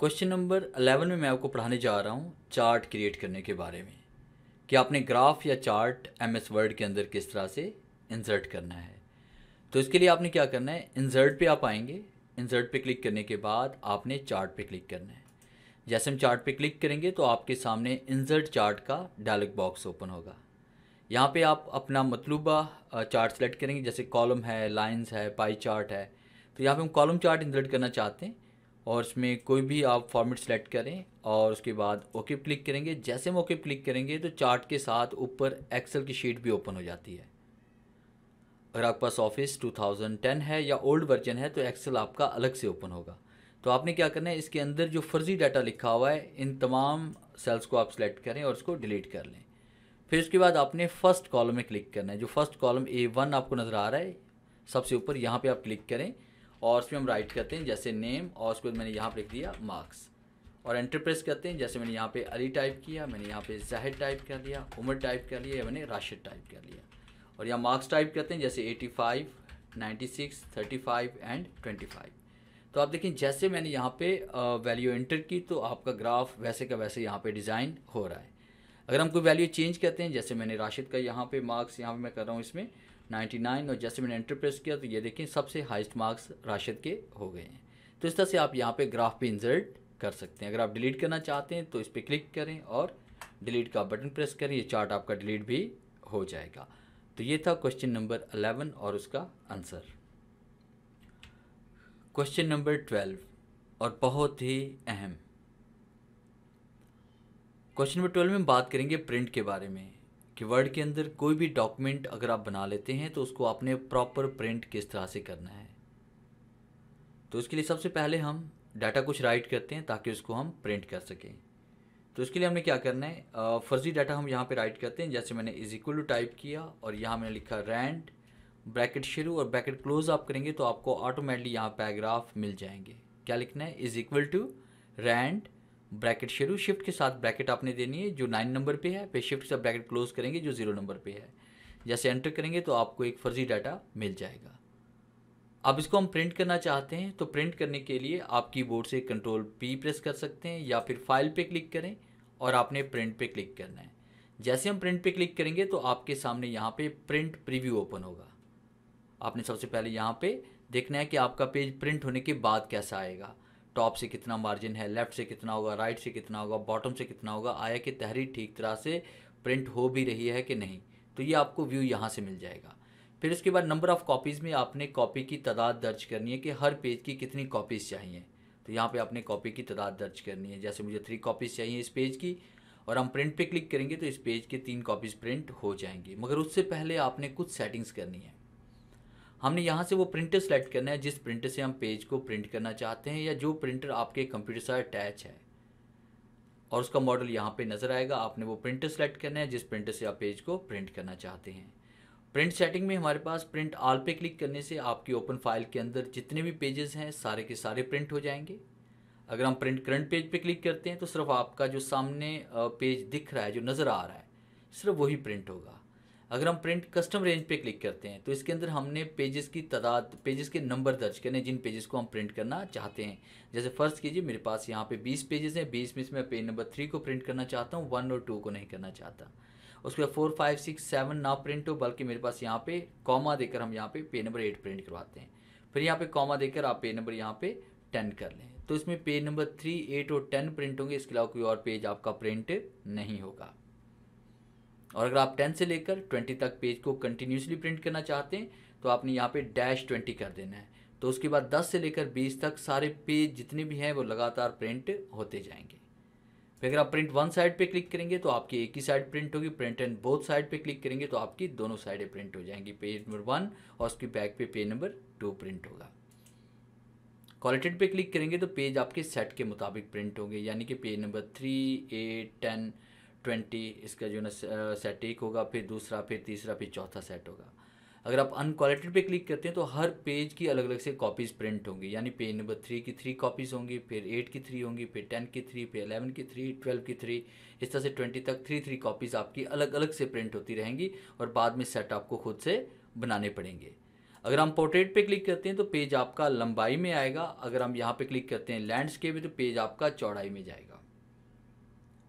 क्वेश्चन नंबर अलेवन में मैं आपको पढ़ाने जा रहा हूँ चार्ट क्रिएट करने के बारे में कि आपने ग्राफ या चार्ट एम एस वर्ड के अंदर किस तरह से इंसर्ट करना है तो इसके लिए आपने क्या करना है इंसर्ट पे आप आएंगे इंसर्ट पे क्लिक करने के बाद आपने चार्ट पे क्लिक करना है जैसे हम चार्ट पे क्लिक करेंगे तो आपके सामने इंसर्ट चार्ट का डायलॉग बॉक्स ओपन होगा यहाँ पे आप अपना मतलूबा चार्ट सेलेक्ट करेंगे जैसे कॉलम है लाइंस है पाई चार्ट है तो यहाँ पे हम कॉलम चार्ट इंसर्ट करना चाहते हैं और इसमें कोई भी आप फॉर्मेट सेलेक्ट करें और उसके बाद ओके क्लिक करेंगे जैसे हम ओके क्लिक करेंगे तो चार्ट के साथ ऊपर एक्सेल की शीट भी ओपन हो जाती है अगर आपके पास ऑफिस 2010 है या ओल्ड वर्जन है तो एक्सेल आपका अलग से ओपन होगा तो आपने क्या करना है इसके अंदर जो फर्जी डाटा लिखा हुआ है इन तमाम सेल्स को आप सेलेक्ट करें और उसको डिलीट कर लें फिर उसके बाद आपने फर्स्ट कॉलम में क्लिक करना है जो फर्स्ट कॉलम ए वन आपको नज़र आ रहा है सबसे ऊपर यहाँ पर आप क्लिक करें और उसमें हम राइट करते हैं जैसे नेम और उसको मैंने यहाँ पर लिख दिया मार्क्स और एंटरप्रेस करते हैं जैसे मैंने यहाँ पे अली टाइप किया मैंने यहाँ पे ज़ाहिर टाइप कर लिया उमर टाइप कर लिया या मैंने राशिद टाइप कर लिया और यहाँ मार्क्स टाइप करते हैं जैसे 85, 96, 35 एंड 25 तो आप देखें जैसे मैंने यहाँ पे वैल्यू एंटर की तो आपका ग्राफ वैसे का वैसे यहाँ पर डिज़ाइन हो रहा है अगर हम कोई वैल्यू चेंज करते हैं जैसे मैंने राशिद का यहाँ पर मार्क्स यहाँ पर मैं कर रहा हूँ इसमें 99 और जैसे मैंने एंटर प्रेस किया तो ये देखें सबसे हाइस्ट मार्क्स राशिद के हो गए हैं तो इस तरह से आप यहाँ पे ग्राफ पे इंजर्ट कर सकते हैं अगर आप डिलीट करना चाहते हैं तो इस पर क्लिक करें और डिलीट का बटन प्रेस करें ये चार्ट आपका डिलीट भी हो जाएगा तो ये था क्वेश्चन नंबर अलेवन और उसका आंसर क्वेश्चन नंबर ट्वेल्व और बहुत ही अहम क्वेश्चन नंबर ट्वेल्व में बात करेंगे प्रिंट के बारे में कि वर्ड के अंदर कोई भी डॉक्यूमेंट अगर आप बना लेते हैं तो उसको आपने प्रॉपर प्रिंट किस तरह से करना है तो इसके लिए सबसे पहले हम डाटा कुछ राइट करते हैं ताकि उसको हम प्रिंट कर सकें तो इसके लिए हमने क्या करना है फर्जी डाटा हम यहाँ पे राइट करते हैं जैसे मैंने इज इक्वल टू टाइप किया और यहाँ मैंने लिखा रैंड ब्रैकेट शुरू और ब्रैकेट क्लोज आप करेंगे तो आपको ऑटोमेटिकली यहाँ पैराग्राफ मिल जाएंगे क्या लिखना है is equal to rand bracket शुरू शिफ्ट के साथ ब्रैकेट आपने देनी है जो नाइन नंबर पे है फिर शिफ्ट के साथ ब्रैकेट क्लोज करेंगे जो ज़ीरो नंबर पे है जैसे एंटर करेंगे तो आपको एक फर्जी डाटा मिल जाएगा अब इसको हम प्रिंट करना चाहते हैं तो प्रिंट करने के लिए आप कीबोर्ड से कंट्रोल पी प्रेस कर सकते हैं या फिर फाइल पे क्लिक करें और आपने प्रिंट पे क्लिक करना है जैसे हम प्रिंट पे क्लिक करेंगे तो आपके सामने यहाँ पे प्रिंट प्रीव्यू ओपन होगा आपने सबसे पहले यहाँ पे देखना है कि आपका पेज प्रिंट होने के बाद कैसा आएगा टॉप से कितना मार्जिन है लेफ्ट से कितना होगा राइट से कितना होगा बॉटम से कितना होगा आया कि तहरीर ठीक तरह से प्रिंट हो भी रही है कि नहीं तो ये आपको व्यू यहाँ से मिल जाएगा फिर उसके बाद नंबर ऑफ़ कॉपीज़ में आपने कॉपी की तादाद दर्ज करनी है कि हर पेज की कितनी कॉपीज़ चाहिए तो यहाँ पे आपने कॉपी की तादाद दर्ज करनी है जैसे मुझे थ्री कॉपीज़ चाहिए इस पेज की और हम प्रिंट पे क्लिक करेंगे तो इस पेज के तीन कॉपीज़ प्रिंट हो जाएंगी मगर उससे पहले आपने कुछ सेटिंग्स करनी है हमने यहाँ से वो प्रिंटर सेलेक्ट करना है जिस प्रिंटर से हम पेज को प्रिंट करना चाहते हैं या जो प्रिंटर आपके कंप्यूटर से अटैच है और उसका मॉडल यहाँ पे नज़र आएगा आपने वो प्रिंटर सेलेक्ट करना है जिस प्रिंटर से आप पेज को प्रिंट करना चाहते हैं प्रिंट सेटिंग में हमारे पास प्रिंट आल पे क्लिक करने से आपकी ओपन फाइल के अंदर जितने भी पेजेस हैं सारे के सारे प्रिंट हो जाएंगे अगर हम प्रिंट करंट पेज पे क्लिक करते हैं तो सिर्फ आपका जो सामने पेज दिख रहा है जो नज़र आ रहा है सिर्फ वही प्रिंट होगा अगर हम प्रिंट कस्टम रेंज पे क्लिक करते हैं तो इसके अंदर हमने पेजेस की तादाद पेजेस के नंबर दर्ज करने जिन पेजेस को हम प्रिंट करना चाहते हैं जैसे फर्स्ट कीजिए मेरे पास यहाँ पे 20 पेजेस हैं 20 में से मैं पेज नंबर थ्री को प्रिंट करना चाहता हूँ वन और टू को नहीं करना चाहता उसके बाद फोर फाइव सिक्स सेवन ना प्रिंट हो बल्कि मेरे पास यहाँ पे कॉमा देकर हम यहाँ पे पेज नंबर एट प्रिंट करवाते हैं फिर यहाँ पे कॉमा देकर आप पेज नंबर यहाँ पे टेन कर लें तो इसमें पेज नंबर थ्री एट और टेन प्रिंट होंगे इसके अलावा कोई और पेज आपका प्रिंट नहीं होगा और अगर आप टेन से लेकर ट्वेंटी तक पेज को कंटिन्यूसली प्रिंट करना चाहते हैं तो आपने यहाँ पे डैश ट्वेंटी कर देना है तो उसके बाद दस से लेकर बीस तक सारे पेज जितने भी हैं वो लगातार प्रिंट होते जाएंगे फिर अगर आप प्रिंट वन साइड पे क्लिक करेंगे तो आपकी एक ही साइड प्रिंट होगी प्रिंट एंड बोथ साइड पे क्लिक करेंगे तो आपकी दोनों साइडें प्रिंट हो जाएंगी पेज नंबर वन और उसके बैक पे पेज नंबर टू प्रिंट होगा क्वालिटेड पे क्लिक करेंगे तो पेज आपके सेट के मुताबिक प्रिंट होंगे यानी कि page number three eight ten twenty इसका जो है सेट एक होगा फिर दूसरा फिर तीसरा फिर चौथा सेट होगा अगर आप अनक्वालिटेड पे क्लिक करते हैं तो हर पेज की अलग अलग से कॉपीज़ प्रिंट होंगी यानी पेज नंबर थ्री की थ्री कॉपीज़ होंगी फिर एट की थ्री होंगी फिर टेन की थ्री फिर अलेवन की थ्री ट्वेल्व की थ्री इस तरह से ट्वेंटी तक थ्री थ्री कॉपीज़ आपकी अलग अलग से प्रिंट होती रहेंगी और बाद में सेट आपको खुद से बनाने पड़ेंगे अगर हम पोर्ट्रेट पे क्लिक करते हैं तो पेज आपका लंबाई में आएगा अगर हम यहाँ पे क्लिक करते हैं लैंडस्केप तो पेज आपका चौड़ाई में जाएगा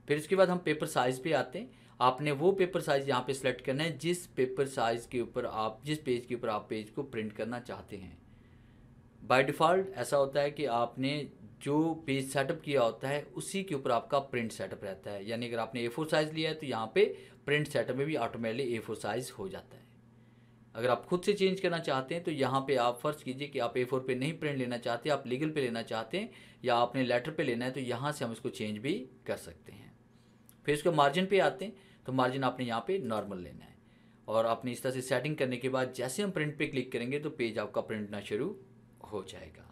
फिर उसके बाद हम पेपर साइज़ पे आते हैं आपने वो पेपर साइज़ यहाँ पे सेलेक्ट करना है जिस पेपर साइज़ के ऊपर आप जिस पेज के ऊपर आप पेज को प्रिंट करना चाहते हैं बाय डिफ़ॉल्ट ऐसा होता है कि आपने जो पेज सेटअप किया होता है उसी के ऊपर आपका प्रिंट सेटअप रहता है यानी अगर आपने ए फोर साइज़ लिया है तो यहाँ पे प्रिंट सेटअप में भी ऑटोमेटिकली ए फोर साइज़ हो जाता है अगर आप खुद से चेंज करना चाहते हैं तो यहाँ पे आप फ़र्ज़ कीजिए कि आप ए फोर पे नहीं प्रिंट लेना चाहते आप लीगल पे लेना चाहते हैं या आपने लेटर पे लेना है तो यहाँ से हम इसको चेंज भी कर सकते हैं फिर उसके मार्जिन पे आते हैं तो मार्जिन आपने यहाँ पे नॉर्मल लेना है और आपने इस तरह से सेटिंग करने के बाद जैसे हम प्रिंट पे क्लिक करेंगे तो पेज आपका प्रिंटना शुरू हो जाएगा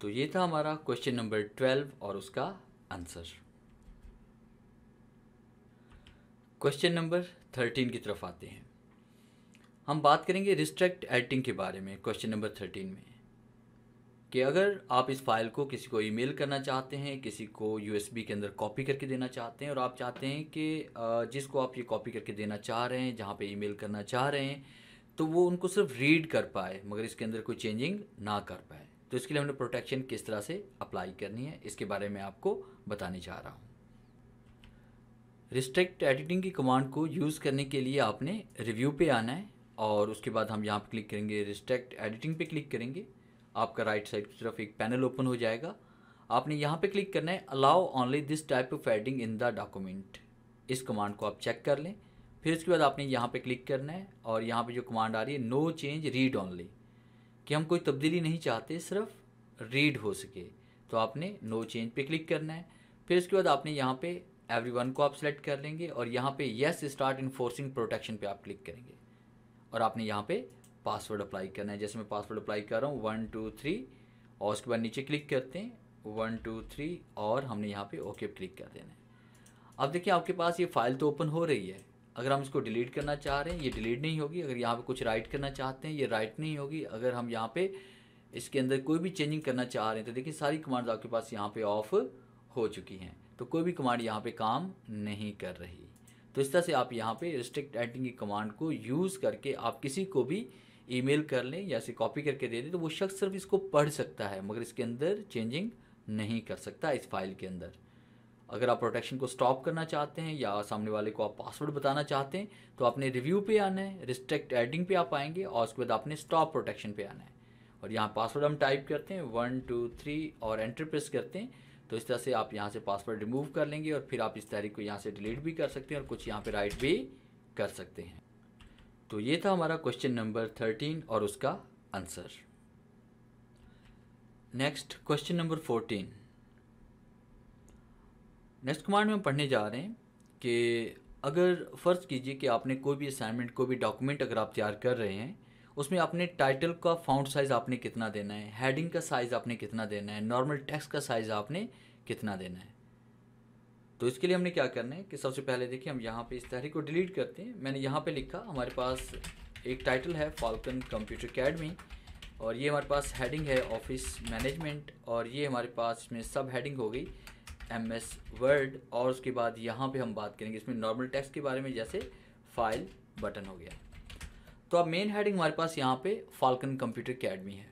तो ये था हमारा क्वेश्चन नंबर ट्वेल्व और उसका आंसर क्वेश्चन नंबर थर्टीन की तरफ आते हैं हम बात करेंगे रिस्ट्रिक्ट एडिटिंग के बारे में क्वेश्चन नंबर थर्टीन में कि अगर आप इस फाइल को किसी को ईमेल करना चाहते हैं किसी को यूएसबी के अंदर कॉपी करके देना चाहते हैं और आप चाहते हैं कि जिसको आप ये कॉपी करके देना चाह रहे हैं जहाँ पे ईमेल करना चाह रहे हैं तो वो उनको सिर्फ रीड कर पाए मगर इसके अंदर कोई चेंजिंग ना कर पाए तो इसके लिए हमने प्रोटेक्शन किस तरह से अप्लाई करनी है इसके बारे में आपको बताने चाह रहा हूँ रिस्ट्रिक्ट एडिटिंग की कमांड को यूज़ करने के लिए आपने रिव्यू पे आना है और उसके बाद हम यहाँ पर क्लिक करेंगे रिस्ट्रिक्ट एडिटिंग पे क्लिक करेंगे आपका राइट साइड की तरफ एक पैनल ओपन हो जाएगा आपने यहाँ पे क्लिक करना है allow only this type of editing in the document इस कमांड को आप चेक कर लें फिर इसके बाद आपने यहाँ पे क्लिक करना है और यहाँ पे जो कमांड आ रही है नो चेंज रीड ऑनली कि हम कोई तब्दीली नहीं चाहते सिर्फ रीड हो सके तो आपने नो चेंज पे क्लिक करना है फिर उसके बाद आपने यहाँ पे एवरी वन को आप सेलेक्ट कर लेंगे और यहाँ पे येस स्टार्ट इन्फोर्सिंग प्रोटेक्शन पर आप क्लिक करेंगे और आपने यहाँ पर पासवर्ड अप्लाई करना है जैसे मैं पासवर्ड अप्लाई कर रहा हूँ वन टू थ्री और उसके बाद नीचे क्लिक करते हैं वन टू थ्री और हमने यहाँ पे ओके क्लिक कर देना है अब देखिए आपके पास ये फ़ाइल तो ओपन हो रही है अगर हम इसको डिलीट करना चाह रहे हैं ये डिलीट नहीं होगी अगर यहाँ पे कुछ राइट करना चाहते हैं ये राइट नहीं होगी अगर हम यहाँ पे इसके अंदर कोई भी चेंजिंग करना चाह रहे हैं तो देखिए सारी कमांड आपके पास यहाँ पे ऑफ हो चुकी हैं तो कोई भी कमांड यहाँ पे काम नहीं कर रही तो इस तरह से आप यहाँ पे रिस्ट्रिक्ट एडिटिंग की कमांड को यूज़ करके आप किसी को भी ईमेल कर लें या इसे कॉपी करके दे दें तो वो शख्स सिर्फ इसको पढ़ सकता है मगर इसके अंदर चेंजिंग नहीं कर सकता इस फाइल के अंदर अगर आप प्रोटेक्शन को स्टॉप करना चाहते हैं या सामने वाले को आप पासवर्ड बताना चाहते हैं तो आपने रिव्यू पे आना है रिस्ट्रिक्ट एडिंग पे आप आएंगे और उसके बाद आपने स्टॉप प्रोटेक्शन पे आना है और यहाँ पासवर्ड हम टाइप करते हैं वन टू थ्री और एंटर प्रेस करते हैं तो इस तरह से आप यहाँ से पासवर्ड रिमूव कर लेंगे और फिर आप इस तारीख को यहाँ से डिलीट भी कर सकते हैं और कुछ यहाँ पर राइट भी कर सकते हैं तो ये था हमारा क्वेश्चन नंबर थर्टीन और उसका answer next question number fourteen next command में हम पढ़ने जा रहे हैं कि अगर फ़र्ज़ कीजिए कि आपने कोई भी असाइनमेंट कोई भी डॉक्यूमेंट अगर आप तैयार कर रहे हैं उसमें आपने टाइटल का फाउंड साइज़ आपने कितना देना है हेडिंग का साइज़ आपने कितना देना है नॉर्मल टेक्स्ट का साइज़ आपने कितना देना है तो इसके लिए हमने क्या करना है कि सबसे पहले देखिए हम यहाँ पे इस तहरीक को डिलीट करते हैं मैंने यहाँ पे लिखा हमारे पास एक टाइटल है फाल्कन कंप्यूटर अकेडमी और ये हमारे पास हेडिंग है ऑफिस मैनेजमेंट और ये हमारे पास में सब हेडिंग हो गई एम एस वर्ड और उसके बाद यहाँ पे हम बात करेंगे इसमें नॉर्मल टेक्स्ट के बारे में जैसे फाइल बटन हो गया तो अब मेन हेडिंग हमारे पास यहाँ पे फाल्कन कंप्यूटर अकेडमी है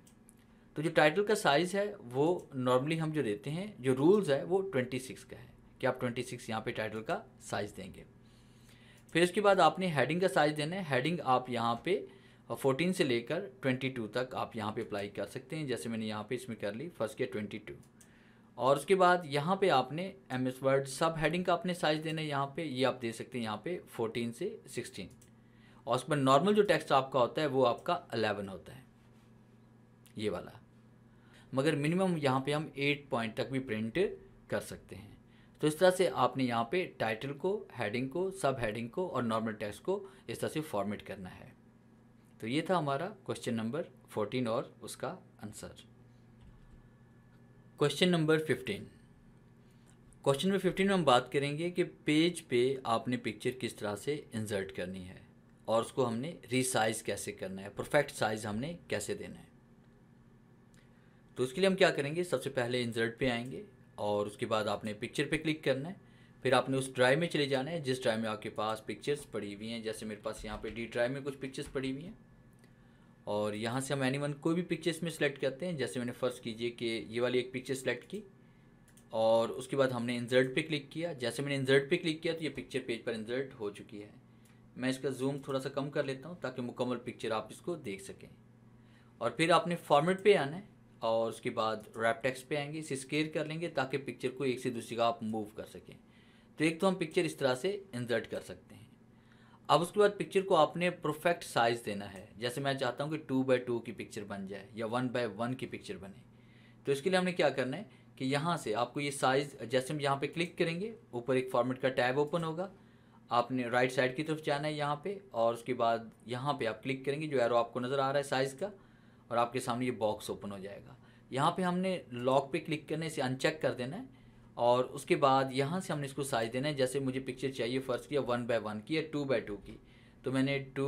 तो जो टाइटल का साइज़ है वो नॉर्मली हम जो देते हैं जो रूल्स है वो ट्वेंटी सिक्स का है कि आप 26 यहाँ पर टाइटल का साइज़ देंगे फिर इसके बाद आपने हेडिंग का साइज़ देना है हेडिंग आप यहाँ पे 14 से लेकर 22 तक आप यहाँ पे अप्लाई कर सकते हैं जैसे मैंने यहाँ पे इसमें कर ली फर्स्ट के 22 और उसके बाद यहाँ पे आपने एम एस वर्ड सब हेडिंग का आपने साइज़ देना है यहाँ पे ये आप दे सकते हैं यहाँ पे 14 से 16 और उस पर नॉर्मल जो टेक्स्ट आपका होता है वो आपका अलेवन होता है ये वाला मगर मिनिमम यहाँ पे हम एट पॉइंट तक भी प्रिंट कर सकते हैं तो इस तरह से आपने यहाँ पे टाइटल को हेडिंग को सब हेडिंग को और नॉर्मल टेक्स्ट को इस तरह से फॉर्मेट करना है तो ये था हमारा क्वेश्चन नंबर फोर्टीन और उसका answer question number fifteen question number fifteen में हम बात करेंगे कि पेज पे आपने पिक्चर किस तरह से इंसर्ट करनी है और उसको हमने रिसाइज कैसे करना है परफेक्ट साइज हमने कैसे देना है तो उसके लिए हम क्या करेंगे सबसे पहले इंसर्ट पे आएंगे और उसके बाद आपने पिक्चर पे क्लिक करना है फिर आपने उस ड्राइव में चले जाना है जिस ड्राइव में आपके पास पिक्चर्स पड़ी हुई हैं जैसे मेरे पास यहाँ पे डी ड्राइव में कुछ पिक्चर्स पड़ी हुई हैं और यहाँ से हम एनी वन कोई भी पिक्चर्स में सेलेक्ट करते हैं जैसे मैंने फ़र्स्ट कीजिए कि ये वाली एक पिक्चर सेलेक्ट की और उसके बाद हमने इंजर्ट पे क्लिक किया जैसे मैंने इंजर्ट पे क्लिक किया तो ये पिक्चर पेज पर इंजर्ट हो चुकी है मैं इसका जूम थोड़ा सा कम कर लेता हूँ ताकि मुकम्मल पिक्चर आप इसको देख सकें और फिर आपने फॉर्मेट पे आना है और उसके बाद रैपटेक्स पे आएंगे इसे स्केयर कर लेंगे ताकि पिक्चर को एक से दूसरी का आप मूव कर सकें तो एक तो हम पिक्चर इस तरह से इंसर्ट कर सकते हैं अब उसके बाद पिक्चर को आपने परफेक्ट साइज़ देना है जैसे मैं चाहता हूँ कि टू बाई टू की पिक्चर बन जाए या वन बाई वन की पिक्चर बने तो इसके लिए हमने क्या करना है कि यहाँ से आपको ये साइज़ जैसे हम यहाँ पे क्लिक करेंगे ऊपर एक फॉर्मेट का टैब ओपन होगा आपने राइट साइड की तरफ जाना है यहाँ पे और उसके बाद यहाँ पे आप क्लिक करेंगे जो एरो आपको नज़र आ रहा है साइज़ का और आपके सामने ये बॉक्स ओपन हो जाएगा यहाँ पे हमने लॉक पे क्लिक करने से अनचेक कर देना है और उसके बाद यहाँ से हमने इसको साइज़ देना है जैसे मुझे पिक्चर चाहिए फर्स्ट की या वन बाय वन की या टू बाय टू की तो मैंने टू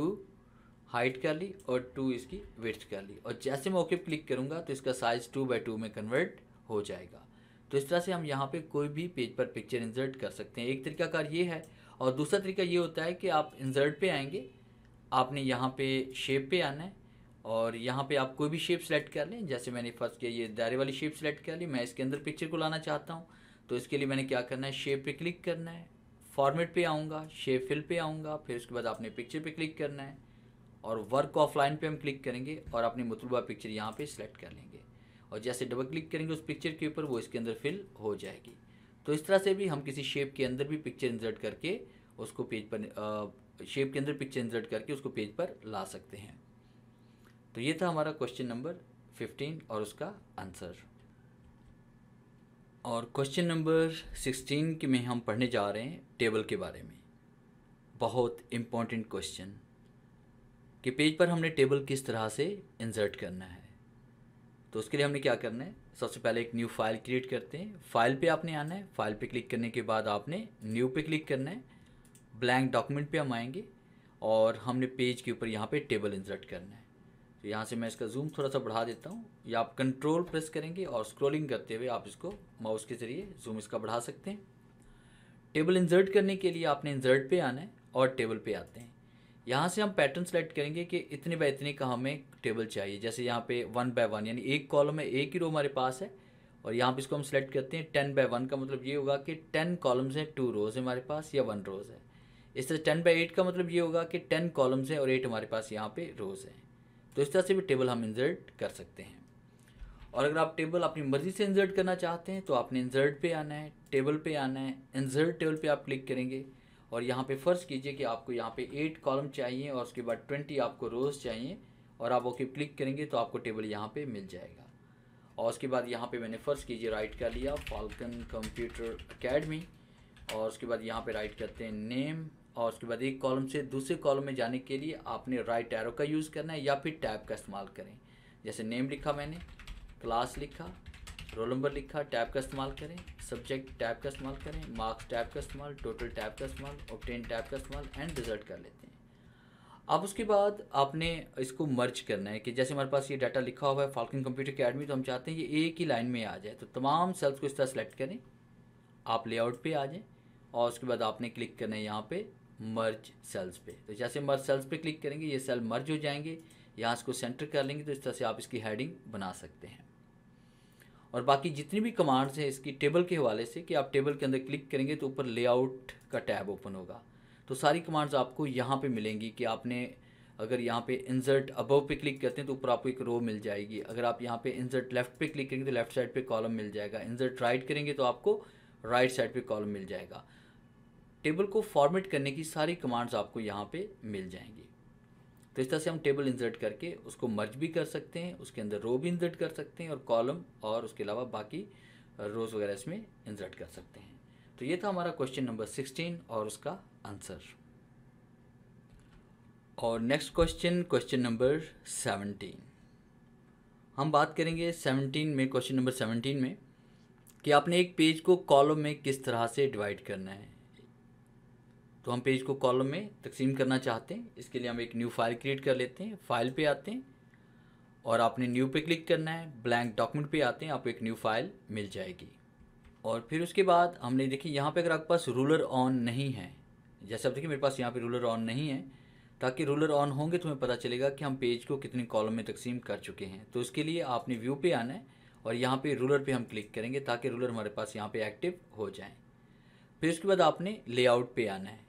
हाइट कर ली और टू इसकी वेट कर ली और जैसे मैं ओके क्लिक करूँगा तो इसका साइज़ टू बाई टू में कन्वर्ट हो जाएगा तो इस तरह से हम यहाँ पे कोई भी पेज पर पिक्चर इंसर्ट कर सकते हैं एक तरीकाकार ये है और दूसरा तरीका ये होता है कि आप इंसर्ट पे आएंगे आपने यहाँ पे शेप पे आना है और यहाँ पे आप कोई भी शेप सेलेक्ट कर लें जैसे मैंने फर्स्ट किया ये दायरे वाली शेप सेलेक्ट कर ली मैं इसके अंदर पिक्चर को लाना चाहता हूँ तो इसके लिए मैंने क्या करना है शेप पे क्लिक करना है फॉर्मेट पे आऊँगा शेप फिल पे आऊँगा फिर उसके बाद आपने पिक्चर पे क्लिक करना है और वर्क ऑफलाइन पे हम क्लिक करेंगे और अपनी मतलूबा पिक्चर यहाँ पर सिलेक्ट कर लेंगे और जैसे डबल क्लिक करेंगे उस पिक्चर के ऊपर वो इसके अंदर फिल हो जाएगी तो इस तरह से भी हम किसी शेप के अंदर भी पिक्चर इंजर्ट करके उसको पेज पर शेप के अंदर पिक्चर इंजर्ट करके उसको पेज पर ला सकते हैं तो ये था हमारा क्वेश्चन नंबर फिफ्टीन और उसका आंसर और क्वेश्चन नंबर सिक्सटीन के में हम पढ़ने जा रहे हैं टेबल के बारे में बहुत इम्पोर्टेंट क्वेश्चन कि पेज पर हमने टेबल किस तरह से इंसर्ट करना है तो उसके लिए हमने क्या करना है सबसे पहले एक न्यू फाइल क्रिएट करते हैं फाइल पे आपने आना है फाइल पे क्लिक करने के बाद आपने न्यू पे क्लिक करना है ब्लैंक डॉक्यूमेंट पे हम आएंगे और हमने पेज के ऊपर यहाँ पे टेबल इंसर्ट करना है तो यहाँ से मैं इसका जूम थोड़ा सा बढ़ा देता हूँ या आप कंट्रोल प्रेस करेंगे और स्क्रोलिंग करते हुए आप इसको माउस के ज़रिए जूम इसका बढ़ा सकते हैं टेबल इंजर्ट करने के लिए आपने इंजर्ट पर आना है और टेबल पर आते हैं यहाँ से हम पैटर्न सेलेक्ट करेंगे कि इतने बाय इतने का हमें टेबल चाहिए जैसे यहाँ पे वन बाय वन यानी एक कॉलम में एक ही रो हमारे पास है और यहाँ पे इसको हम सेलेक्ट करते हैं टेन बाय वन का मतलब ये होगा कि टेन कॉलम्स हैं टू रोज़ है हमारे पास या वन रोज़ है इस तरह टेन बाई एट का मतलब ये होगा कि टेन कॉलम्स हैं और एट हमारे पास यहाँ पे रोज़ हैं तो इस तरह से भी टेबल हम इंसर्ट कर सकते हैं और अगर आप टेबल अपनी मर्ज़ी से इंसर्ट करना चाहते हैं तो आपने इंसर्ट पे आना है टेबल पे आना है इंसर्ट टेबल पे आप क्लिक करेंगे और यहाँ पे फ़र्ज़ कीजिए कि आपको यहाँ पे एट कॉलम चाहिए और उसके बाद ट्वेंटी आपको रोज़ चाहिए और आप ओके क्लिक करेंगे तो आपको टेबल यहाँ पर मिल जाएगा और उसके बाद यहाँ पर मैंने फ़र्ज़ कीजिए राइट कर लिया फाल्कन कंप्यूटर अकेडमी और उसके बाद यहाँ पर राइट करते हैं नेम और उसके बाद एक कॉलम से दूसरे कॉलम में जाने के लिए आपने राइट एरो का यूज़ करना है या फिर टैब का इस्तेमाल करें जैसे नेम लिखा मैंने क्लास लिखा रोल नंबर लिखा टैब का इस्तेमाल करें सब्जेक्ट टैब का इस्तेमाल करें मार्क्स टैब का इस्तेमाल टोटल टैब का इस्तेमाल ऑप्टेन टैब का इस्तेमाल एंड रिजल्ट कर लेते हैं अब उसके बाद आपने इसको मर्ज करना है कि जैसे हमारे पास ये डाटा लिखा हुआ है फाल्कन कंप्यूटर अकेडमी तो हम चाहते हैं ये एक ही लाइन में आ जाए तो तमाम सेल्स को इस तरह सेलेक्ट करें आप लेआउट पर आ जाएँ और उसके बाद आपने क्लिक करना है यहाँ पर मर्ज सेल्स पे तो जैसे मर्ज सेल्स पे क्लिक करेंगे ये सेल मर्ज हो जाएंगे यहाँ इसको सेंटर कर लेंगे तो इस तरह से आप इसकी हेडिंग बना सकते हैं और बाकी जितनी भी कमांड्स हैं इसकी टेबल के हवाले से कि आप टेबल के अंदर क्लिक करेंगे तो ऊपर लेआउट का टैब ओपन होगा तो सारी कमांड्स आपको यहाँ पे मिलेंगी कि आपने अगर यहाँ पे इंजर्ट अबव पे क्लिक करते हैं तो ऊपर आपको एक रो मिल जाएगी अगर आप यहाँ पे इंजर्ट लेफ्ट पे क्लिक करेंगे तो लेफ्ट साइड पे कॉलम मिल जाएगा इंजर्ट राइट करेंगे तो आपको राइट साइड पे कॉलम मिल जाएगा टेबल को फॉर्मेट करने की सारी कमांड्स आपको यहाँ पे मिल जाएंगी तो इस तरह से हम टेबल इंसर्ट करके उसको मर्ज भी कर सकते हैं उसके अंदर रो भी इंसर्ट कर सकते हैं और कॉलम और उसके अलावा बाकी रोज़ वगैरह इसमें इंसर्ट कर सकते हैं तो ये था हमारा क्वेश्चन नंबर सिक्सटीन और उसका आंसर और next question question number seventeen हम बात करेंगे सेवनटीन में क्वेश्चन नंबर सेवनटीन में कि आपने एक पेज को कॉलम में किस तरह से डिवाइड करना है तो हम पेज को कॉलम में तकसीम करना चाहते हैं इसके लिए हम एक न्यू फाइल क्रिएट कर लेते हैं फाइल पे आते हैं और आपने न्यू पे क्लिक करना है ब्लैंक डॉक्यूमेंट पे आते हैं आपको एक न्यू फाइल मिल जाएगी और फिर उसके बाद हमने देखिए यहाँ पे अगर आपके पास रूलर ऑन नहीं है जैसे आप देखिए मेरे पास यहाँ पे रूलर ऑन नहीं है ताकि रूलर ऑन होंगे तो हमें पता चलेगा कि हम पेज को कितने कॉलम में तकसीम कर चुके हैं तो उसके लिए आपने व्यू पर आना है और यहाँ पर रूलर पर हम क्लिक करेंगे ताकि रूलर हमारे पास यहाँ पर एक्टिव हो जाए फिर उसके बाद आपने लेआउट पे आना है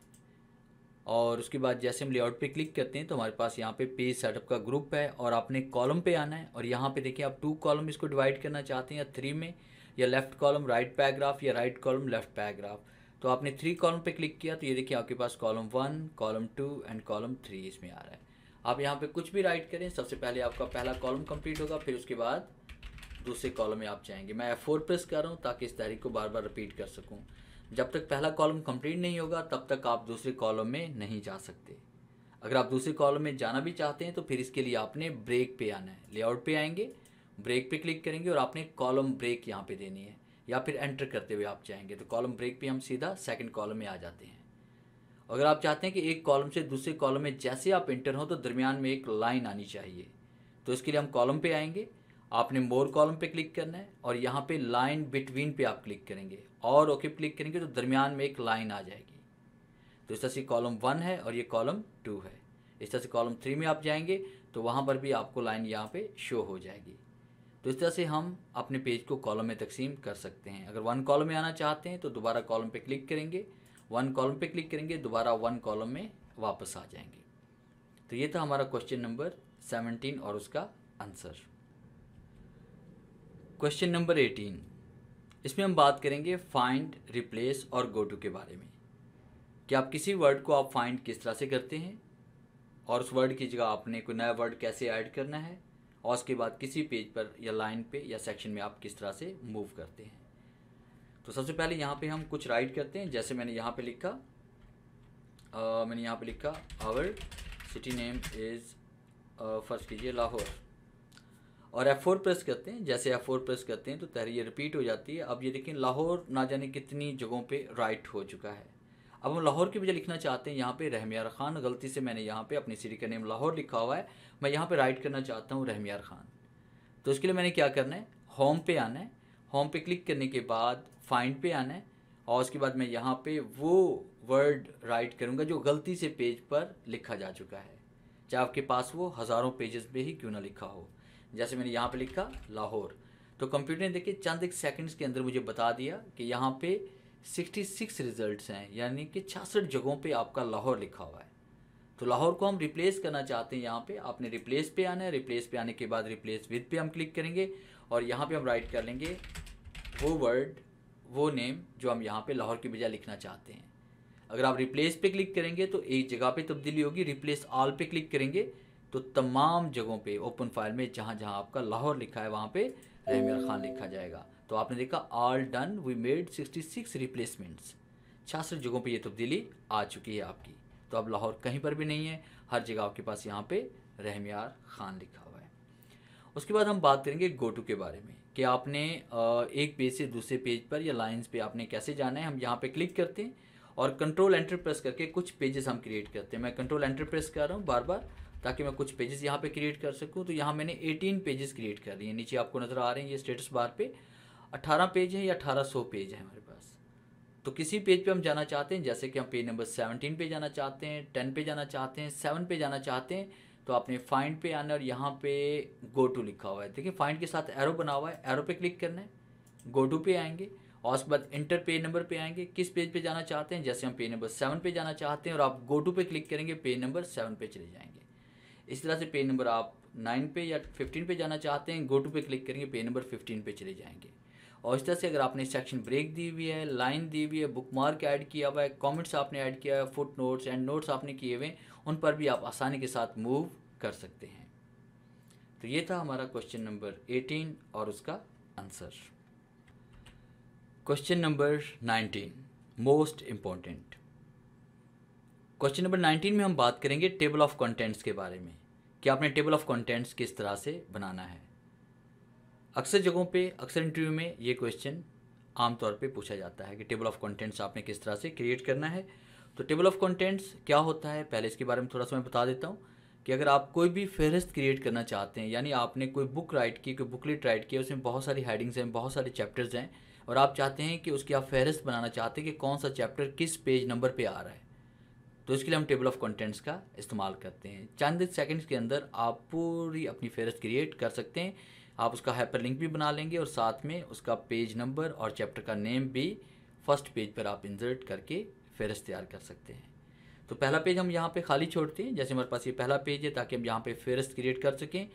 और उसके बाद जैसे हम लेआउट पे क्लिक करते हैं तो हमारे पास यहाँ पे पेज सेटअप का ग्रुप है और आपने कॉलम पे आना है और यहाँ पे देखिए आप टू कॉलम इसको डिवाइड करना चाहते हैं या थ्री में या लेफ्ट कॉलम राइट पैराग्राफ या राइट कॉलम लेफ्ट पैराग्राफ तो आपने थ्री कॉलम पे क्लिक किया तो ये देखिए आपके पास column one column two and column three इसमें आ रहा है आप यहाँ पे कुछ भी राइट करें सबसे पहले आपका पहला कॉलम कंप्लीट होगा फिर उसके बाद दूसरे कॉलम में आप जाएंगे मैं एफ फोर प्रेस कर रहा हूँ ताकि इस तारीख को बार बार रिपीट कर सकूँ जब तक पहला कॉलम कंप्लीट नहीं होगा तब तक आप दूसरे कॉलम में नहीं जा सकते अगर आप दूसरे कॉलम में जाना भी चाहते हैं तो फिर इसके लिए आपने ब्रेक पे आना है लेआउट पे आएंगे ब्रेक पे क्लिक करेंगे और आपने कॉलम ब्रेक यहाँ पे देनी है या फिर एंटर करते हुए आप जाएंगे तो कॉलम ब्रेक पे हम सीधा सेकंड कॉलम में आ जाते हैं अगर आप चाहते हैं कि एक कॉलम से दूसरे कॉलम में जैसे आप इंटर हो तो दरमियान में एक लाइन आनी चाहिए तो इसके लिए हम कॉलम पे आएंगे आपने मोर कॉलम पे क्लिक करना है और यहाँ पे लाइन बिटवीन पे आप क्लिक करेंगे और ओके पे क्लिक करेंगे तो दरमियान में एक लाइन आ जाएगी तो इस तरह से कॉलम वन है और ये कॉलम टू है इस तरह से कॉलम थ्री में आप जाएंगे तो वहाँ पर भी आपको लाइन यहाँ पे शो हो जाएगी तो इस तरह से हम अपने पेज को कॉलम में तकसीम कर सकते हैं अगर वन कॉलम में आना चाहते हैं तो दोबारा कॉलम पर क्लिक करेंगे वन कॉलम पर क्लिक करेंगे दोबारा वन कॉलम में वापस आ जाएंगे तो ये था हमारा क्वेश्चन नंबर सेवनटीन और उसका आंसर क्वेश्चन नंबर एटीन इसमें हम बात करेंगे फाइंड रिप्लेस और गो टू के बारे में कि आप किसी वर्ड को आप फाइंड किस तरह से करते हैं और उस वर्ड की जगह आपने कोई नया वर्ड कैसे ऐड करना है और उसके बाद किसी पेज पर या लाइन पे या सेक्शन में आप किस तरह से मूव करते हैं तो सबसे पहले यहाँ पे हम कुछ राइट करते हैं जैसे मैंने यहाँ पे लिखा आ, मैंने यहाँ पे लिखा our city name is first कीजिए लाहौर और एफ फोर प्रेस करते हैं जैसे एफ फोर प्रेस करते हैं तो तहरीर रिपीट हो जाती है अब ये देखें लाहौर ना जाने कितनी जगहों पे राइट हो चुका है अब हम लाहौर की वजह लिखना चाहते हैं यहाँ पे रहमियार खान गलती से मैंने यहाँ पे अपनी सीरी का नेम लाहौर लिखा हुआ है मैं यहाँ पे राइट करना चाहता हूँ रहमियार खान तो उसके लिए मैंने क्या करना है होम पे आना है होम पे क्लिक करने के बाद फाइंड पे आना है और उसके बाद मैं यहाँ पे वो वर्ड राइट करूँगा जो गलती से पेज पर लिखा जा चुका है चाहे आपके पास वो हज़ारों पेजेस पर ही क्यों ना लिखा हो जैसे मैंने यहाँ पे लिखा लाहौर तो कंप्यूटर ने देखिए चंद एक सेकंड्स के अंदर मुझे बता दिया कि यहाँ पे 66 रिजल्ट्स हैं यानी कि छियासठ जगहों पे आपका लाहौर लिखा हुआ है तो लाहौर को हम रिप्लेस करना चाहते हैं यहाँ पे आपने रिप्लेस पे आना है रिप्लेस पे आने के बाद रिप्लेस विद पे हम क्लिक करेंगे और यहाँ पे हम राइट कर लेंगे वो वर्ड वो नेम जो हम यहाँ पे लाहौर की बजाय लिखना चाहते हैं अगर आप रिप्लेस पे क्लिक करेंगे तो एक जगह पे तब्दीली होगी रिप्लेस ऑल पे क्लिक करेंगे तो तमाम जगहों पे ओपन फाइल में जहाँ जहाँ आपका लाहौर लिखा है वहाँ पे रहमियाल खान लिखा जाएगा तो आपने देखा all done we made 66 replacements छियासठ जगहों पे ये तब्दीली आ चुकी है आपकी तो अब लाहौर कहीं पर भी नहीं है हर जगह आपके पास यहाँ पे रहमियार खान लिखा हुआ है उसके बाद हम बात करेंगे गोटू के बारे में कि आपने एक पेज से दूसरे पेज पर या लाइन्स पे आपने कैसे जाना है हम यहाँ पे क्लिक करते हैं और कंट्रोल एंटर प्रेस करके कुछ पेजेस हम क्रिएट करते हैं मैं कंट्रोल एंटर प्रेस कर रहा हूँ बार बार ताकि मैं कुछ पेजेस यहाँ पे क्रिएट कर सकूँ तो यहाँ मैंने 18 पेजेस क्रिएट कर दिए नीचे आपको नज़र आ रहे हैं ये स्टेटस बार पे 18 पेज है या 1800 पेज है हमारे पास तो किसी पेज पे हम जाना चाहते हैं जैसे कि हम पेज नंबर 17 पे जाना चाहते हैं 10 पे जाना चाहते हैं सेवन पे जाना चाहते हैं तो आपने फाइंड पे आना और यहाँ पे गो टू लिखा हुआ है देखिए फाइंड के साथ एरो बना हुआ है एरो पे क्लिक करना है गो टू पे आएंगे और उसके बाद इंटर पेज नंबर पे आएंगे किस पेज पे जाना चाहते हैं जैसे हम पेज नंबर सेवन पे जाना चाहते हैं और आप गो टू पे क्लिक करेंगे पेज नंबर सेवन पे चले जाएंगे इस तरह से पेज नंबर आप नाइन पे या फिफ्टीन पे जाना चाहते हैं गो टू पे क्लिक करेंगे पेज नंबर फिफ्टीन पे चले जाएंगे और इस तरह से अगर आपने सेक्शन ब्रेक दी हुई है लाइन दी हुई है बुक मार्क ऐड किया हुआ है कॉमेंट्स आपने ऐड किया है फुट नोट्स एंड नोट्स आपने किए हुए उन पर भी आप आसानी के साथ मूव कर सकते हैं तो ये था हमारा क्वेश्चन नंबर एटीन और उसका answer question number nineteen most important question number nineteen में हम बात करेंगे टेबल ऑफ कंटेंट्स के बारे में कि आपने टेबल ऑफ कंटेंट्स किस तरह से बनाना है अक्सर जगहों पे अक्सर इंटरव्यू में ये क्वेश्चन आमतौर पे पूछा जाता है कि टेबल ऑफ कंटेंट्स आपने किस तरह से क्रिएट करना है तो टेबल ऑफ कंटेंट्स क्या होता है पहले इसके बारे में थोड़ा सा मैं बता देता हूँ कि अगर आप कोई भी फहरिस्त क्रिएट करना चाहते हैं यानी आपने कोई बुक राइट की कोई बुकलेट राइट की उसमें बहुत सारी हेडिंग्स हैं बहुत सारे चैप्टर्स हैं और आप चाहते हैं कि उसकी आप फहरिस्त बनाना चाहते हैं कि कौन सा चैप्टर किस पेज नंबर पे आ रहा है तो इसके लिए हम टेबल ऑफ कंटेंट्स का इस्तेमाल करते हैं चंद सेकंड्स के अंदर आप पूरी अपनी फहरिस्त क्रिएट कर सकते हैं आप उसका हाइपर लिंक भी बना लेंगे और साथ में उसका पेज नंबर और चैप्टर का नेम भी फर्स्ट पेज पर आप इंजर्ट करके फहरिस्त तैयार कर सकते हैं तो पहला पेज हम यहाँ पे खाली छोड़ते हैं जैसे हमारे पास ये पहला पेज है ताकि हम यहाँ पर फहरिस्त क्रिएट कर सकें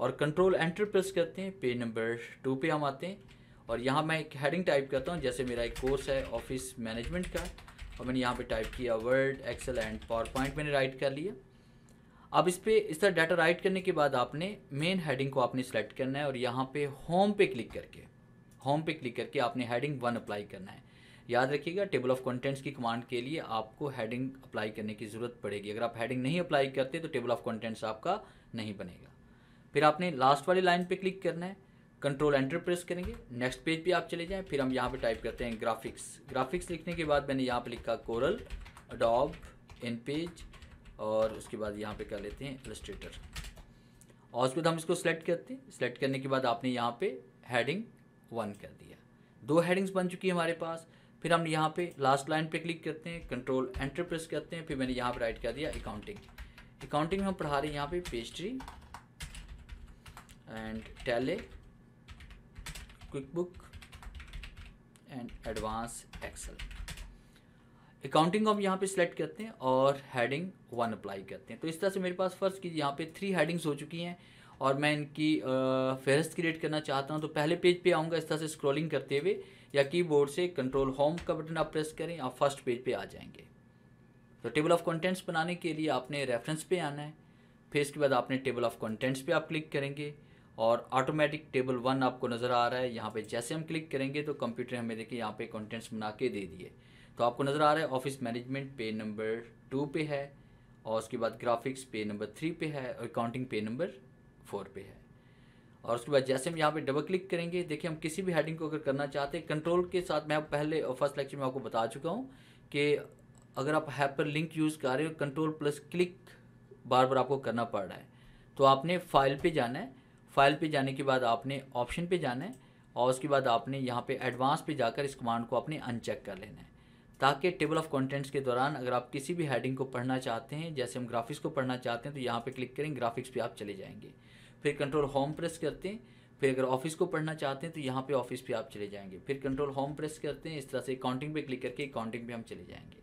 और कंट्रोल एंटर प्रेस करते हैं पेज नंबर टू पे हम आते हैं और यहाँ मैं एक हेडिंग टाइप करता हूँ जैसे मेरा एक कोर्स है ऑफिस मैनेजमेंट का और मैंने यहाँ पे टाइप किया Word Excel and PowerPoint मैंने राइट कर लिया अब इस पर इस तरह डाटा राइट करने के बाद आपने मेन हेडिंग को आपने सेलेक्ट करना है और यहाँ पे होम पे क्लिक करके होम पे क्लिक करके आपने हेडिंग वन अप्लाई करना है याद रखिएगा टेबल ऑफ कंटेंट्स की कमांड के लिए आपको हेडिंग अप्लाई करने की ज़रूरत पड़ेगी अगर आप हेडिंग नहीं अप्लाई करते तो टेबल ऑफ कंटेंट्स आपका नहीं बनेगा फिर आपने लास्ट वाली लाइन पे क्लिक करना है कंट्रोल एंटर प्रेस करेंगे नेक्स्ट पेज पे आप चले जाएं फिर हम यहाँ पे टाइप करते हैं ग्राफिक्स ग्राफिक्स लिखने के बाद मैंने यहाँ पे लिखा कोरल अडोब इन पेज और उसके बाद यहाँ पे कर लेते हैं एलस्ट्रेटर और उसके बाद हम इसको सिलेक्ट करते हैं सिलेक्ट करने के बाद आपने यहाँ पे हेडिंग वन कर दिया दो हेडिंग्स बन चुकी है हमारे पास फिर हम यहाँ पे लास्ट लाइन पे क्लिक करते हैं कंट्रोल एंटर प्रेस करते हैं फिर मैंने यहाँ पर राइट कर दिया अकाउंटिंग अकाउंटिंग में हम पढ़ा रहे हैं यहाँ पे Peachtree and Tally QuickBook and advance Excel accounting हम यहाँ पे सिलेक्ट करते हैं और हेडिंग वन अप्लाई करते हैं तो इस तरह से मेरे पास फर्स्ट की यहाँ पे थ्री हेडिंग्स हो चुकी हैं और मैं इनकी फहरस्त क्रिएट करना चाहता हूँ तो पहले पेज पे आऊँगा इस तरह से स्क्रॉलिंग करते हुए या कीबोर्ड से कंट्रोल होम का बटन आप प्रेस करें आप फर्स्ट पेज पे आ जाएंगे तो टेबल ऑफ कंटेंट्स बनाने के लिए आपने रेफरेंस पे आना है फिर इसके बाद आपने टेबल ऑफ कंटेंट्स पे आप क्लिक करेंगे और ऑटोमेटिक टेबल वन आपको नज़र आ रहा है यहाँ पे जैसे हम क्लिक करेंगे तो कंप्यूटर हमें देखिए यहाँ पे कंटेंट्स बना के दे दिए तो आपको नज़र आ रहा है ऑफिस मैनेजमेंट पे नंबर टू पे है और उसके बाद ग्राफिक्स पे नंबर थ्री पे है और अकाउंटिंग पे नंबर फोर पे है और उसके बाद जैसे हम यहाँ पे डबल क्लिक करेंगे देखिए हम किसी भी हेडिंग को अगर करना चाहते हैं कंट्रोल के साथ मैं पहले फर्स्ट लेक्चर में आपको बता चुका हूँ कि अगर आप हैपर लिंक यूज़ कर रहे हो कंट्रोल प्लस क्लिक बार बार आपको करना पड़ रहा है तो आपने फाइल पे जाना है फाइल पे जाने के बाद आपने ऑप्शन पे जाना है और उसके बाद आपने यहाँ पे एडवांस पे जाकर इस कमांड को आपने अनचेक कर लेना है ताकि टेबल ऑफ कंटेंट्स के दौरान अगर आप किसी भी हेडिंग को पढ़ना चाहते हैं जैसे हम ग्राफिक्स को पढ़ना चाहते हैं तो यहाँ पे क्लिक करें ग्राफिक्स पे आप चले जाएंगे फिर कंट्रोल होम प्रेस करते हैं फिर अगर ऑफिस को पढ़ना चाहते हैं तो यहाँ पर ऑफिस पर आप चले जाएंगे फिर कंट्रोल होम प्रेस करते हैं इस तरह से अकाउंटिंग पे क्लिक करके अकाउंटिंग पर हम चले जाएंगे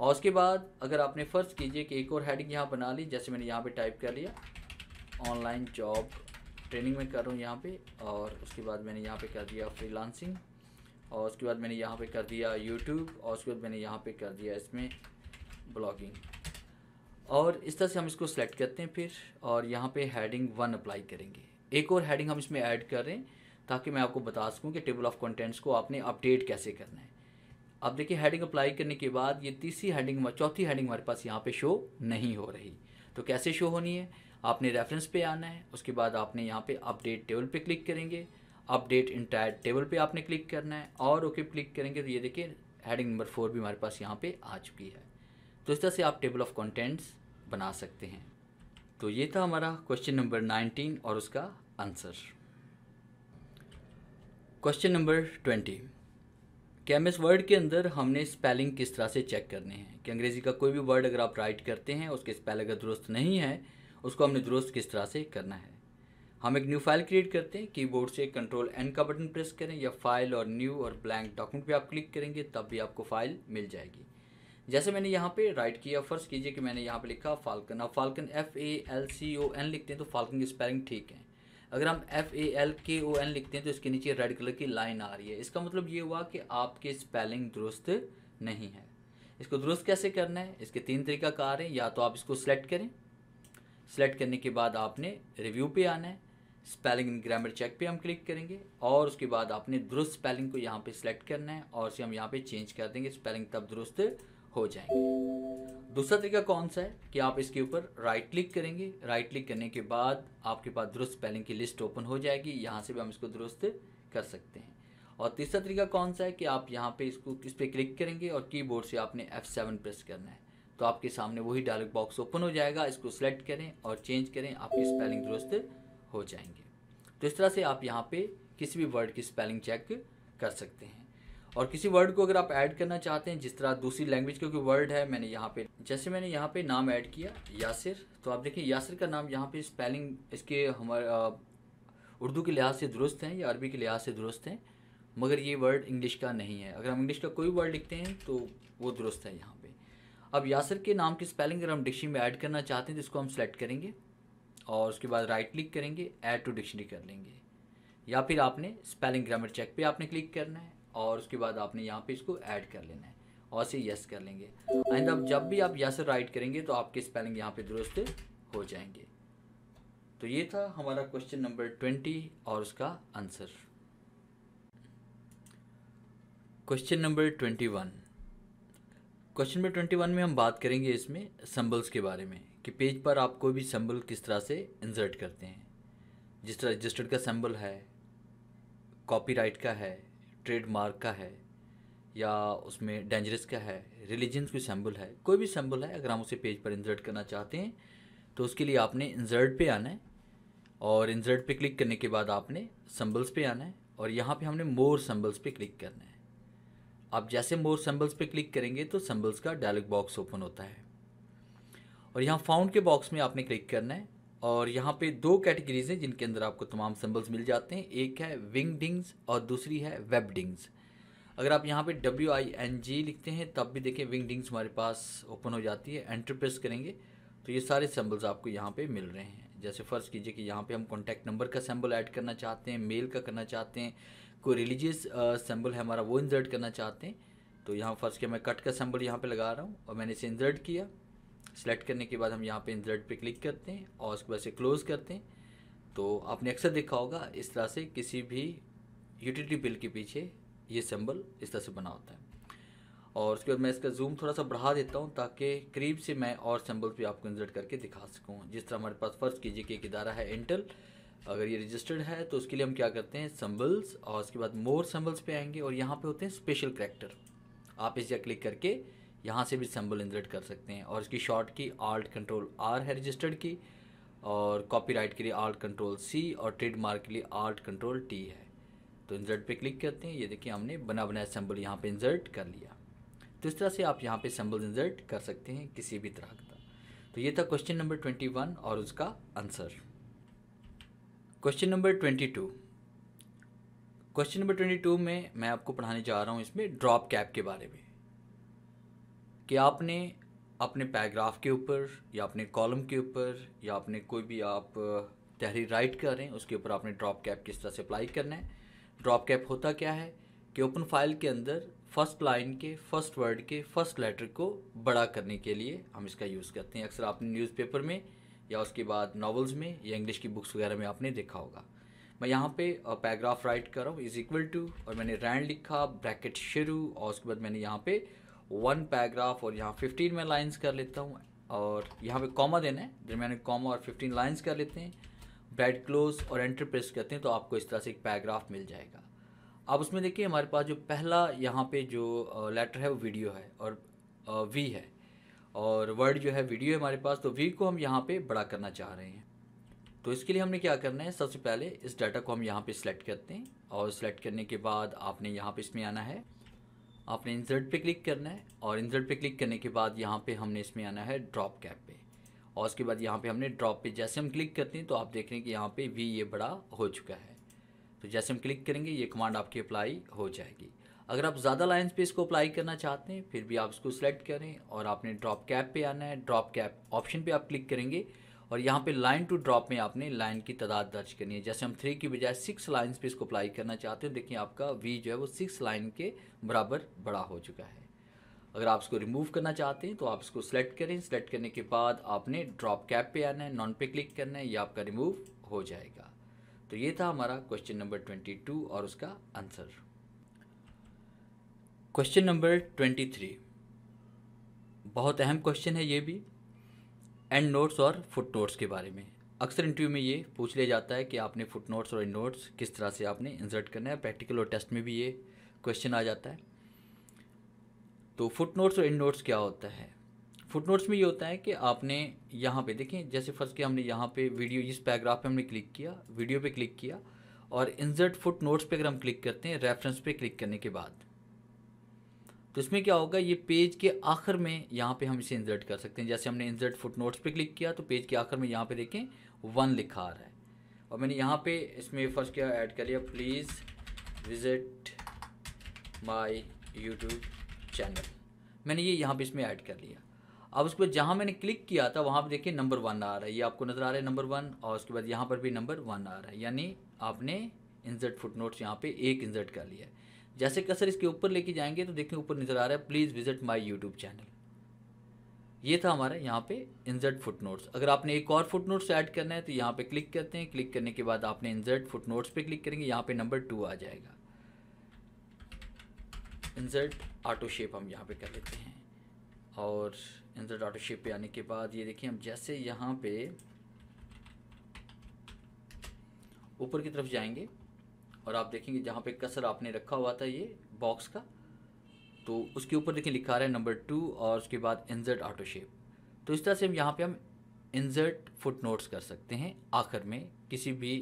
और उसके बाद अगर आपने फ़र्ज़ कीजिए कि एक और हेडिंग यहाँ बना ली जैसे मैंने यहाँ पर टाइप कर लिया ऑनलाइन जॉब ट्रेनिंग में कर रहा हूँ यहाँ पे और उसके बाद मैंने यहाँ पे कर दिया फ्रीलांसिंग और उसके बाद मैंने यहाँ पे कर दिया यूट्यूब और उसके बाद मैंने यहाँ पे कर दिया इसमें ब्लॉगिंग और इस तरह से हम इसको सेलेक्ट करते हैं फिर और यहाँ पे हेडिंग वन अप्लाई करेंगे एक और हेडिंग हम इसमें ऐड कर रहे हैं ताकि मैं आपको बता सकूँ कि टेबल ऑफ कंटेंट्स को आपने अपडेट कैसे करना है अब देखिए हेडिंग अप्लाई करने के बाद ये तीसरी हेडिंग चौथी हेडिंग हमारे पास यहाँ पे शो नहीं हो रही तो कैसे शो होनी है आपने रेफरेंस पे आना है उसके बाद आपने यहाँ पे अपडेट टेबल पे क्लिक करेंगे अपडेट इंटायर टेबल पे आपने क्लिक करना है और ओके क्लिक करेंगे तो ये देखिए हेडिंग नंबर फोर भी हमारे पास यहाँ पे आ चुकी है तो इस तरह से आप टेबल ऑफ कंटेंट्स बना सकते हैं तो ये था हमारा क्वेश्चन नंबर नाइनटीन और उसका आंसर क्वेश्चन नंबर ट्वेंटी कैमिस वर्ड के अंदर हमने स्पेलिंग किस तरह से चेक करने हैं कि अंग्रेज़ी का कोई भी वर्ड अगर आप राइट करते हैं उसके स्पेल अगर दुरुस्त नहीं है उसको हमने दुरुस्त किस तरह से करना है हम एक न्यू फाइल क्रिएट करते हैं कीबोर्ड से कंट्रोल एन का बटन प्रेस करें या फाइल और न्यू और ब्लैंक डॉक्यूमेंट पे आप क्लिक करेंगे तब भी आपको फाइल मिल जाएगी जैसे मैंने यहाँ पे राइट किया फर्स्ट कीजिए कि मैंने यहाँ पे लिखा फाल्कन अब falcon F A L C O N लिखते हैं तो फाल्कन की स्पेलिंग ठीक है अगर हम एफ ए एल के ओ एन लिखते हैं तो इसके नीचे रेड कलर की लाइन आ रही है इसका मतलब ये हुआ कि आपके स्पेलिंग दुरुस्त नहीं है इसको दुरुस्त कैसे करना है इसके तीन तरीका कार हैं या तो आप इसको सेलेक्ट करें सेलेक्ट करने के बाद आपने रिव्यू पे आना है स्पेलिंग एंड ग्रामर चेक पे हम क्लिक करेंगे और उसके बाद आपने दुरुस्त स्पेलिंग को यहाँ पे सेलेक्ट करना है और उसे हम यहाँ पे चेंज कर देंगे स्पेलिंग तब दुरुस्त हो जाएंगे दूसरा तरीका कौन सा है कि आप इसके ऊपर राइट क्लिक करेंगे राइट क्लिक करने के बाद आपके पास दुरुस्त स्पेलिंग की लिस्ट ओपन हो जाएगी यहाँ से भी हम इसको दुरुस्त कर सकते हैं और तीसरा तरीका कौन सा है कि आप यहाँ पे इसको इस पर क्लिक करेंगे और कीबोर्ड से आपने F7 प्रेस करना है तो आपके सामने वही डायलॉग बॉक्स ओपन हो जाएगा इसको सेलेक्ट करें और चेंज करें आपकी स्पेलिंग दुरुस्त हो जाएंगे तो इस तरह से आप यहाँ पे किसी भी वर्ड की स्पेलिंग चेक कर सकते हैं और किसी वर्ड को अगर आप ऐड करना चाहते हैं जिस तरह दूसरी लैंग्वेज का कोई वर्ड है मैंने यहाँ पे जैसे मैंने यहाँ पे नाम ऐड किया यासिर तो आप देखिए यासिर का नाम यहाँ पे स्पेलिंग इसके हमारे उर्दू के लिहाज से दुरुस्त हैं या अरबी के लिहाज से दुरुस्त हैं मगर ये वर्ड इंग्लिश का नहीं है अगर हम इंग्लिश का कोई वर्ड लिखते हैं तो वो दुरुस्त है यहाँ अब यासर के नाम की स्पेलिंग अगर हम डिक्शनरी में ऐड करना चाहते हैं तो इसको हम सेलेक्ट करेंगे और उसके बाद राइट क्लिक करेंगे ऐड टू डिक्शनरी कर लेंगे या फिर आपने स्पेलिंग ग्रामर चेक पे आपने क्लिक करना है और उसके बाद आपने यहाँ पे इसको ऐड कर लेना है और से यस कर लेंगे एंड अब जब भी आप यस राइट करेंगे तो आपके स्पेलिंग यहाँ पे दुरुस्त हो जाएंगे तो ये था हमारा क्वेश्चन नंबर ट्वेंटी और उसका answer question number twenty one question number twenty one में हम बात करेंगे इसमें संबल्स के बारे में कि पेज पर आप कोई भी सिंबल किस तरह से इंसर्ट करते हैं जिस तरह रजिस्टर्ड का सिंबल है कॉपीराइट का है ट्रेडमार्क का है या उसमें डेंजरस का है रिलीजन कोई सिंबल है कोई भी सैम्बल है अगर हम उसे पेज पर इंसर्ट करना चाहते हैं तो उसके लिए आपने इंसर्ट पे आना है और इंसर्ट पे क्लिक करने के बाद आपने सिंबल्स पे आना है और यहाँ पे हमने मोर सिंबल्स पे क्लिक करना है आप जैसे मोर सिंबल्स पे क्लिक करेंगे तो सैम्बल्स का डायलॉग बॉक्स ओपन होता है और यहाँ फाउंड के बॉक्स में आपने क्लिक करना है और यहाँ पे दो कैटेगरीज हैं जिनके अंदर आपको तमाम सिंबल्स मिल जाते हैं एक है विंग डिंग्स और दूसरी है वेब डिंग्स अगर आप यहाँ पे डब्ल्यू आई एन जी लिखते हैं तब भी देखें विंग डिंग्स हमारे पास ओपन हो जाती है एंटरप्रेस करेंगे तो ये सारे सिंबल्स आपको यहाँ पे मिल रहे हैं जैसे फ़र्ज़ कीजिए कि यहाँ पे हम कॉन्टैक्ट नंबर का सैम्बल ऐड करना चाहते हैं मेल का करना चाहते हैं कोई रिलीजियस सिंबल है हमारा वो इंसर्ट करना चाहते हैं तो यहाँ फर्स्ट के मैं कट का सिंबल यहाँ पे लगा रहा हूँ और मैंने इसे इंसर्ट किया सेलेक्ट करने के बाद हम यहाँ पे इंसर्ट पे क्लिक करते हैं और उसके बाद से क्लोज करते हैं तो आपने अक्सर देखा होगा इस तरह से किसी भी यूटिलिटी बिल के पीछे ये सिंबल इस तरह से बना होता है और उसके बाद मैं इसका जूम थोड़ा सा बढ़ा देता हूँ ताकि करीब से मैं और सिंबल्स भी आपको इंसर्ट करके दिखा सकूँ जिस तरह हमारे पास फर्स्ट कीजिए कि एक इदारा है इंटल अगर ये रजिस्टर्ड है तो उसके लिए हम क्या करते हैं सम्बल्स और उसके बाद मोर सम्बल्स पे आएंगे और यहाँ पे होते हैं स्पेशल करेक्टर आप इस जगह क्लिक करके यहाँ से भी सम्बल इंजर्ट कर सकते हैं और इसकी short key Alt Control R है रजिस्टर्ड की और कॉपीराइट के लिए आर्ट कंट्रोल सी और ट्रेडमार्क के लिए आर्ट कंट्रोल टी है तो इंजर्ट पे क्लिक करते हैं ये देखिए हमने बना बनाया सम्बल यहाँ पे इंजर्ट कर लिया तो इस तरह से आप यहाँ पे सम्बल इंजर्ट कर सकते हैं किसी भी तरह का तो ये था क्वेश्चन नंबर ट्वेंटी वन और उसका answer question number twenty two question number twenty two में मैं आपको पढ़ाने जा रहा हूँ इसमें ड्रॉप कैप के बारे में कि आपने अपने पैराग्राफ के ऊपर या अपने कॉलम के ऊपर या अपने कोई भी आप तहरीर राइट कर रहे हैं उसके ऊपर आपने ड्रॉप कैप किस तरह से अप्लाई करना है ड्रॉप कैप होता क्या है कि ओपन फाइल के अंदर फर्स्ट लाइन के फर्स्ट वर्ड के फर्स्ट लेटर को बड़ा करने के लिए हम इसका यूज़ करते हैं अक्सर आपने न्यूज़पेपर में या उसके बाद नावल्स में या इंग्लिश की बुक्स वगैरह में आपने देखा होगा मैं यहाँ पे पैराग्राफ राइट कर रहा हूँ इज़ इक्वल टू और मैंने रैंड लिखा ब्रैकेट शुरू और उसके बाद मैंने यहाँ पे वन पैराग्राफ और यहाँ फिफ्टीन में लाइन्स कर लेता हूँ और यहाँ पे कॉमा देना है जब मैंने कॉमा और फिफ्टीन लाइन्स कर लेते हैं ब्रैड क्लोज और एंटर प्रेस करते हैं तो आपको इस तरह से एक पैराग्राफ मिल जाएगा अब उसमें देखिए हमारे पास जो पहला यहाँ पे जो लेटर है वो वीडियो है और वी है और वर्ड जो है वीडियो है हमारे पास तो वी को हम यहाँ पे बड़ा करना चाह रहे हैं तो इसके लिए हमने क्या करना है सबसे पहले इस डाटा को हम यहाँ पे सिलेक्ट करते हैं और सिलेक्ट करने के बाद आपने यहाँ पे इसमें आना है आपने इंसर्ट पे क्लिक करना है और इंसर्ट पे क्लिक करने के बाद यहाँ पे हमने इसमें आना है ड्रॉप कैप पे और उसके बाद यहाँ पे हमने ड्रॉप पे जैसे हम क्लिक करते हैं तो आप देख रहे हैं कि यहाँ पे वी ये बड़ा हो चुका है तो जैसे हम क्लिक करेंगे ये कमांड आपकी अप्लाई हो जाएगी अगर आप ज़्यादा लाइन्स पे इसको अप्लाई करना चाहते हैं फिर भी आप इसको सेलेक्ट करें और आपने ड्रॉप कैप पे आना है ड्रॉप कैप ऑप्शन पे आप क्लिक करेंगे और यहाँ पे लाइन टू ड्रॉप में आपने लाइन की तादाद दर्ज करनी है जैसे हम थ्री की बजाय सिक्स लाइन्स पे इसको अप्लाई करना चाहते हैं देखिए आपका वी जो है वो सिक्स लाइन के बराबर बड़ा हो चुका है अगर आप इसको रिमूव करना चाहते हैं तो आप इसको सिलेक्ट करें सेलेक्ट करने के बाद आपने ड्रॉप कैप पे आना है नॉन पे क्लिक करना है या आपका रिमूव हो जाएगा तो ये था हमारा क्वेश्चन नंबर ट्वेंटी टू और उसका answer question number twenty three बहुत अहम क्वेश्चन है ये भी एंड नोट्स और फुट नोट्स के बारे में अक्सर इंटरव्यू में ये पूछ लिया जाता है कि आपने फुट नोट्स और एंड नोट्स किस तरह से आपने इंसर्ट करना है प्रैक्टिकल और टेस्ट में भी ये क्वेश्चन आ जाता है तो फुट नोट्स और एंड नोट्स क्या होता है फुट नोट्स में ये होता है कि आपने यहाँ पे देखें जैसे फर्स्ट के हमने यहाँ पे वीडियो इस पैराग्राफ पे हमने क्लिक किया वीडियो पे क्लिक किया और इंसर्ट फुट नोट्स पे अगर हम क्लिक करते हैं रेफरेंस पे क्लिक करने के बाद तो इसमें क्या होगा ये पेज के आखिर में यहाँ पे हम इसे इंसर्ट कर सकते हैं जैसे हमने इंसर्ट फुट नोट्स पर क्लिक किया तो पेज के आखिर में यहाँ पे देखें वन लिखा आ रहा है और मैंने यहाँ पे इसमें फर्स्ट क्या ऐड कर लिया please visit my YouTube channel मैंने ये यहाँ पे इसमें ऐड कर लिया अब उसके बाद जहाँ मैंने क्लिक किया था वहाँ पर देखिए नंबर वन आ रहा है ये आपको नज़र आ रहा है नंबर वन और उसके बाद यहाँ पर भी नंबर वन आ रहा है यानी आपने इंसर्ट फुट नोट्स यहाँ पर एक इंसर्ट कर लिया है जैसे कसर इसके ऊपर लेके जाएंगे तो देखें ऊपर नज़र आ रहा है please visit my YouTube channel ये था हमारा यहाँ पे इंजर्ट फुट नोट्स अगर आपने एक और फुट नोट्स ऐड करना है तो यहाँ पे क्लिक करते हैं क्लिक करने के बाद आपने इंजर्ट फुट नोट्स पर क्लिक करेंगे यहाँ पे नंबर टू आ जाएगा इंजर्ट ऑटो शेप हम यहाँ पे कर लेते हैं और इंजर्ट ऑटो शेप पे आने के बाद ये देखिए हम जैसे यहाँ पे ऊपर की तरफ जाएंगे और आप देखेंगे जहाँ पे कसर आपने रखा हुआ था ये बॉक्स का तो उसके ऊपर देखिए लिखा रहा है नंबर टू और उसके बाद इंजर्ट ऑटो शेप तो इस तरह से हम यहाँ पे हम इंजर्ट फुट नोट्स कर सकते हैं आखिर में किसी भी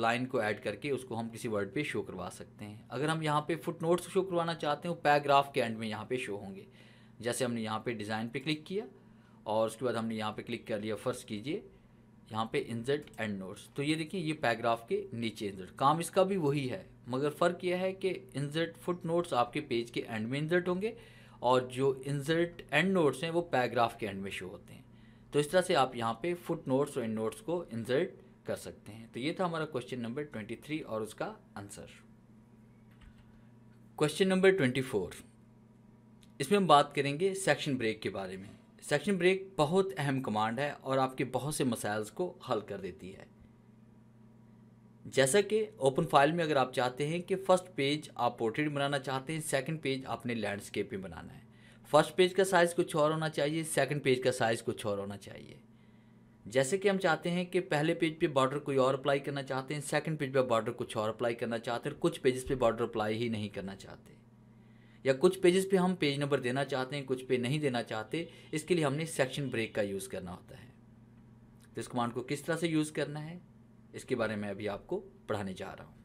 लाइन को ऐड करके उसको हम किसी वर्ड पे शो करवा सकते हैं अगर हम यहाँ पे फुट नोट्स शो करवाना चाहते हैं पैराग्राफ के एंड में यहाँ पे शो होंगे जैसे हमने यहाँ पे डिज़ाइन पे क्लिक किया और उसके बाद हमने यहाँ पे क्लिक कर लिया फर्स्ट कीजिए यहाँ पे इंजर्ट एंड नोट्स तो ये देखिए ये पैराग्राफ के नीचे इंजर्ट काम इसका भी वही है मगर फ़र्क यह है कि इंजर्ट फुट नोट्स आपके पेज के एंड में इंजर्ट होंगे और जो इंजर्ट एंड नोट्स हैं वो पैराग्राफ के एंड में शो होते हैं तो इस तरह से आप यहाँ पे फुट नोट्स और एंड नोट्स को इंजर्ट कर सकते हैं तो ये था हमारा क्वेश्चन नंबर ट्वेंटी थ्री और उसका answer question number twenty four इसमें हम बात करेंगे सेक्शन ब्रेक के बारे में सेक्शन ब्रेक बहुत अहम कमांड है और आपके बहुत से मसाइल्स को हल कर देती है जैसा कि ओपन फाइल में अगर आप चाहते हैं कि फ़र्स्ट पेज आप पोर्ट्रेट बनाना चाहते हैं सेकंड पेज आपने लैंडस्केप में बनाना है फ़र्स्ट पेज का साइज़ कुछ और होना चाहिए सेकंड पेज का साइज़ कुछ और होना चाहिए जैसे कि हम चाहते हैं कि पहले पेज पे बॉर्डर कोई और अप्लाई करना चाहते हैं सेकंड पेज पे बॉर्डर कुछ और अप्लाई करना चाहते हैं कुछ पेजेस पे बॉर्डर अप्लाई ही नहीं करना चाहते या कुछ पेजेस पे हम पेज नंबर देना चाहते हैं कुछ पे नहीं देना चाहते इसके लिए हमने सेक्शन ब्रेक का यूज़ करना होता है तो इस कमांड को किस तरह से यूज़ करना है इसके बारे में अभी आपको पढ़ाने जा रहा हूँ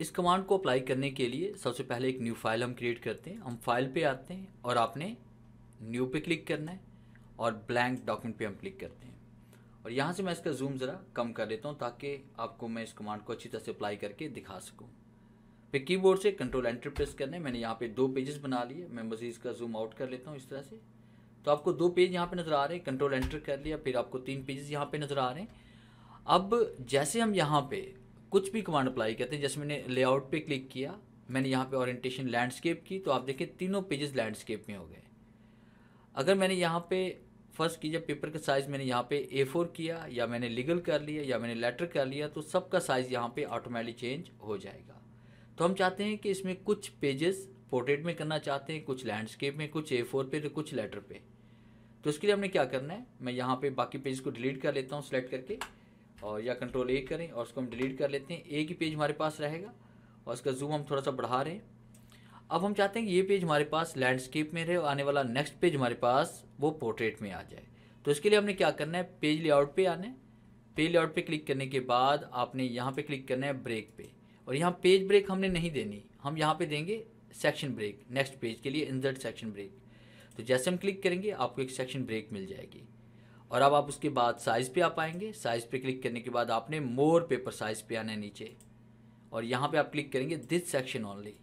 इस कमांड को अप्लाई करने के लिए सबसे पहले एक न्यू फाइल हम क्रिएट करते हैं हम फाइल पे आते हैं और आपने न्यू पे क्लिक करना है और ब्लैंक डॉक्यूमेंट पे हम क्लिक करते हैं और यहाँ से मैं इसका जूम ज़रा कम कर देता हूँ ताकि आपको मैं इस कमांड को अच्छी तरह से अप्लाई करके दिखा सकूँ फिर कीबोर्ड से कंट्रोल एंटर प्रेस करना है मैंने यहाँ पे दो पेजेस बना लिए मैं मज़ीद इसका जूम आउट कर लेता हूँ इस तरह से तो आपको दो पेज यहाँ पे नज़र आ रहे हैं कंट्रोल एंटर कर लिया फिर आपको तीन पेजेस यहाँ पे नज़र आ रहे हैं अब जैसे हम यहाँ पे कुछ भी कमांड अप्लाई करते हैं जैसे मैंने लेआउट पे क्लिक किया मैंने यहाँ पे ऑरेंटेशन लैंडस्केप की तो आप देखिए तीनों पेजेस लैंडस्केप में हो गए अगर मैंने यहाँ पे फर्स्ट की जब पेपर का साइज़ मैंने यहाँ पे ए फोर किया या मैंने लीगल कर लिया या मैंने लेटर कर लिया तो सबका साइज़ यहाँ पे ऑटोमेटिक चेंज हो जाएगा तो हम चाहते हैं कि इसमें कुछ पेजेस पोर्ट्रेट में करना चाहते हैं कुछ लैंडस्केप में कुछ ए फोर पे तो कुछ लेटर पे तो उसके लिए हमने क्या करना है मैं यहाँ पे बाकी पेज को डिलीट कर लेता हूँ सेलेक्ट करके और या कंट्रोल ए करें और उसको हम डिलीट कर लेते हैं एक ही पेज हमारे पास रहेगा और उसका जूम हम थोड़ा सा बढ़ा रहे हैं अब हम चाहते हैं कि ये पेज हमारे पास लैंडस्केप में रहे और आने वाला नेक्स्ट पेज हमारे पास वो पोर्ट्रेट में आ जाए तो इसके लिए हमने क्या करना है पेज लेआउट पे आना है पेज लेआउट पे क्लिक करने के बाद आपने यहाँ पे क्लिक करना है ब्रेक पे और यहाँ पेज ब्रेक हमने नहीं देनी हम यहाँ पे देंगे सेक्शन ब्रेक नेक्स्ट पेज के लिए इंजर्ट सेक्शन ब्रेक तो जैसे हम क्लिक करेंगे आपको एक सेक्शन ब्रेक मिल जाएगी और अब आप उसके बाद साइज़ पे आप पाएंगे साइज़ पे क्लिक करने के बाद आपने मोर पेपर साइज़ पे आना है नीचे और यहाँ पे आप क्लिक करेंगे दिस सेक्शन ऑनली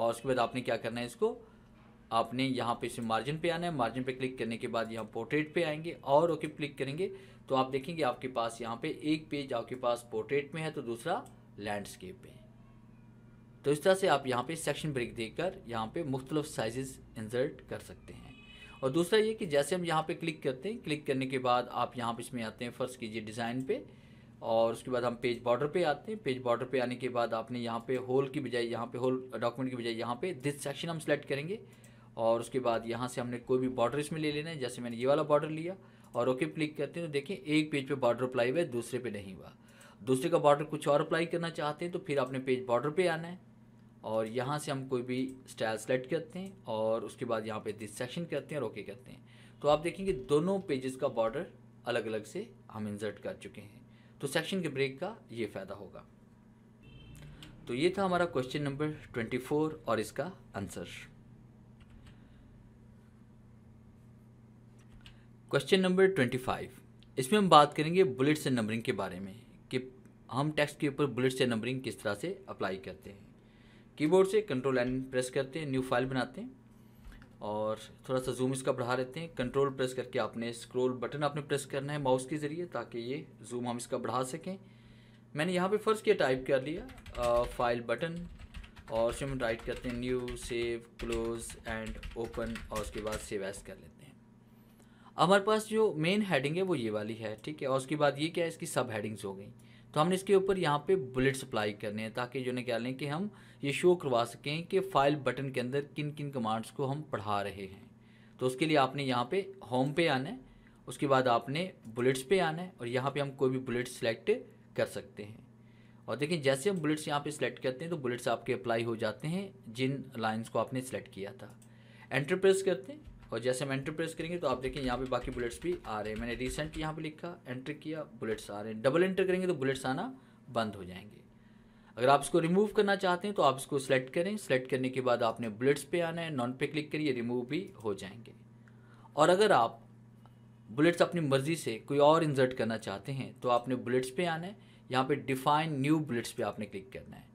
और उसके बाद आपने क्या करना है इसको आपने यहाँ पे इसे मार्जिन पे आना है मार्जिन पे क्लिक करने के बाद यहाँ पोर्ट्रेट पे आएंगे और ओके क्लिक करेंगे तो आप देखेंगे आपके पास यहाँ पे एक पेज आपके पास पोर्ट्रेट में है तो दूसरा लैंडस्केप में तो इस तरह से आप यहाँ पे सेक्शन ब्रेक देकर यहाँ पे मुख्तलिफ साइजेस इंसर्ट कर सकते हैं और दूसरा ये कि जैसे हम यहाँ पे क्लिक करते हैं क्लिक करने के बाद आप यहाँ पे इसमें आते हैं फर्स्ट कीजिए डिज़ाइन पे और उसके बाद हम पेज बॉर्डर पे आते हैं पेज बॉर्डर पे आने के बाद आपने यहाँ पे होल की बजाय यहाँ पे होल डॉक्यूमेंट की बजाय यहाँ पे दिस सेक्शन हम सेलेक्ट करेंगे और उसके बाद यहाँ से हमने कोई भी बॉर्डर इसमें ले लेना है जैसे मैंने ये वाला बॉर्डर लिया और ओके क्लिक करते हैं तो देखें एक पेज पर पे बॉर्डर अप्लाई हुआ है दूसरे पर नहीं हुआ दूसरे का बॉर्डर कुछ और अप्लाई करना चाहते हैं तो फिर आपने पेज बॉर्डर पे आना है और यहाँ से हम कोई भी स्टाइल सेलेक्ट करते हैं और उसके बाद यहाँ पे दिस सेक्शन करते हैं और ओके करते हैं तो आप देखेंगे दोनों पेजेस का बॉर्डर अलग अलग से हम इंसर्ट कर चुके हैं तो सेक्शन के ब्रेक का ये फ़ायदा होगा तो ये था हमारा क्वेश्चन नंबर ट्वेंटी फोर और इसका answer question number twenty five इसमें हम बात करेंगे बुलेट्स एंड नंबरिंग के बारे में हम टेक्स्ट के ऊपर बुलेट से नंबरिंग किस तरह से अप्लाई करते हैं कीबोर्ड से कंट्रोल एन प्रेस करते हैं न्यू फाइल बनाते हैं और थोड़ा सा जूम इसका बढ़ा लेते हैं कंट्रोल प्रेस करके आपने स्क्रोल बटन आपने प्रेस करना है माउस के ज़रिए ताकि ये जूम हम इसका बढ़ा सकें मैंने यहाँ पर फर्स्ट किया टाइप कर लिया फाइल बटन और उसमें हम राइट करते हैं new save close and open और उसके बाद सेव एस कर लेते हैं हमारे पास जो मेन हेडिंग है वो ये वाली है ठीक है और उसके बाद ये क्या है इसकी सब हेडिंग्स हो गई तो हमने इसके ऊपर यहाँ पे बुलेट्स अप्लाई करने हैं ताकि जो है क्या लें कि हम ये शो करवा सकें कि फाइल बटन के अंदर किन किन कमांड्स को हम पढ़ा रहे हैं तो उसके लिए आपने यहाँ पे होम पे आना है उसके बाद आपने बुलेट्स पे आना है और यहाँ पे हम कोई भी बुलेट सेलेक्ट कर सकते हैं और देखें जैसे हम बुलेट्स यहाँ पे सिलेक्ट करते हैं तो बुलेट्स आपके अप्लाई हो जाते हैं जिन लाइन्स को आपने सेलेक्ट किया था एंटरप्रेस करते हैं और जैसे हम एंट्री प्रेस करेंगे तो आप देखें यहाँ पे बाकी बुलेट्स भी आ रहे हैं मैंने रिसेंट यहाँ पे लिखा एंट्री किया बुलेट्स आ रहे हैं डबल एंटर करेंगे तो बुलेट्स आना बंद हो जाएंगे अगर आप इसको रिमूव करना चाहते हैं तो आप इसको सेलेक्ट करें सेलेक्ट करने के बाद आपने बुलेट्स पे आना है नॉन पे क्लिक करिए रिमूव भी हो जाएंगे और अगर आप बुलेट्स अपनी मर्ज़ी से कोई और इंजर्ट करना चाहते हैं तो आपने बुलेट्स पे आना है यहाँ पे डिफाइन न्यू बुलेट्स पे आपने क्लिक करना है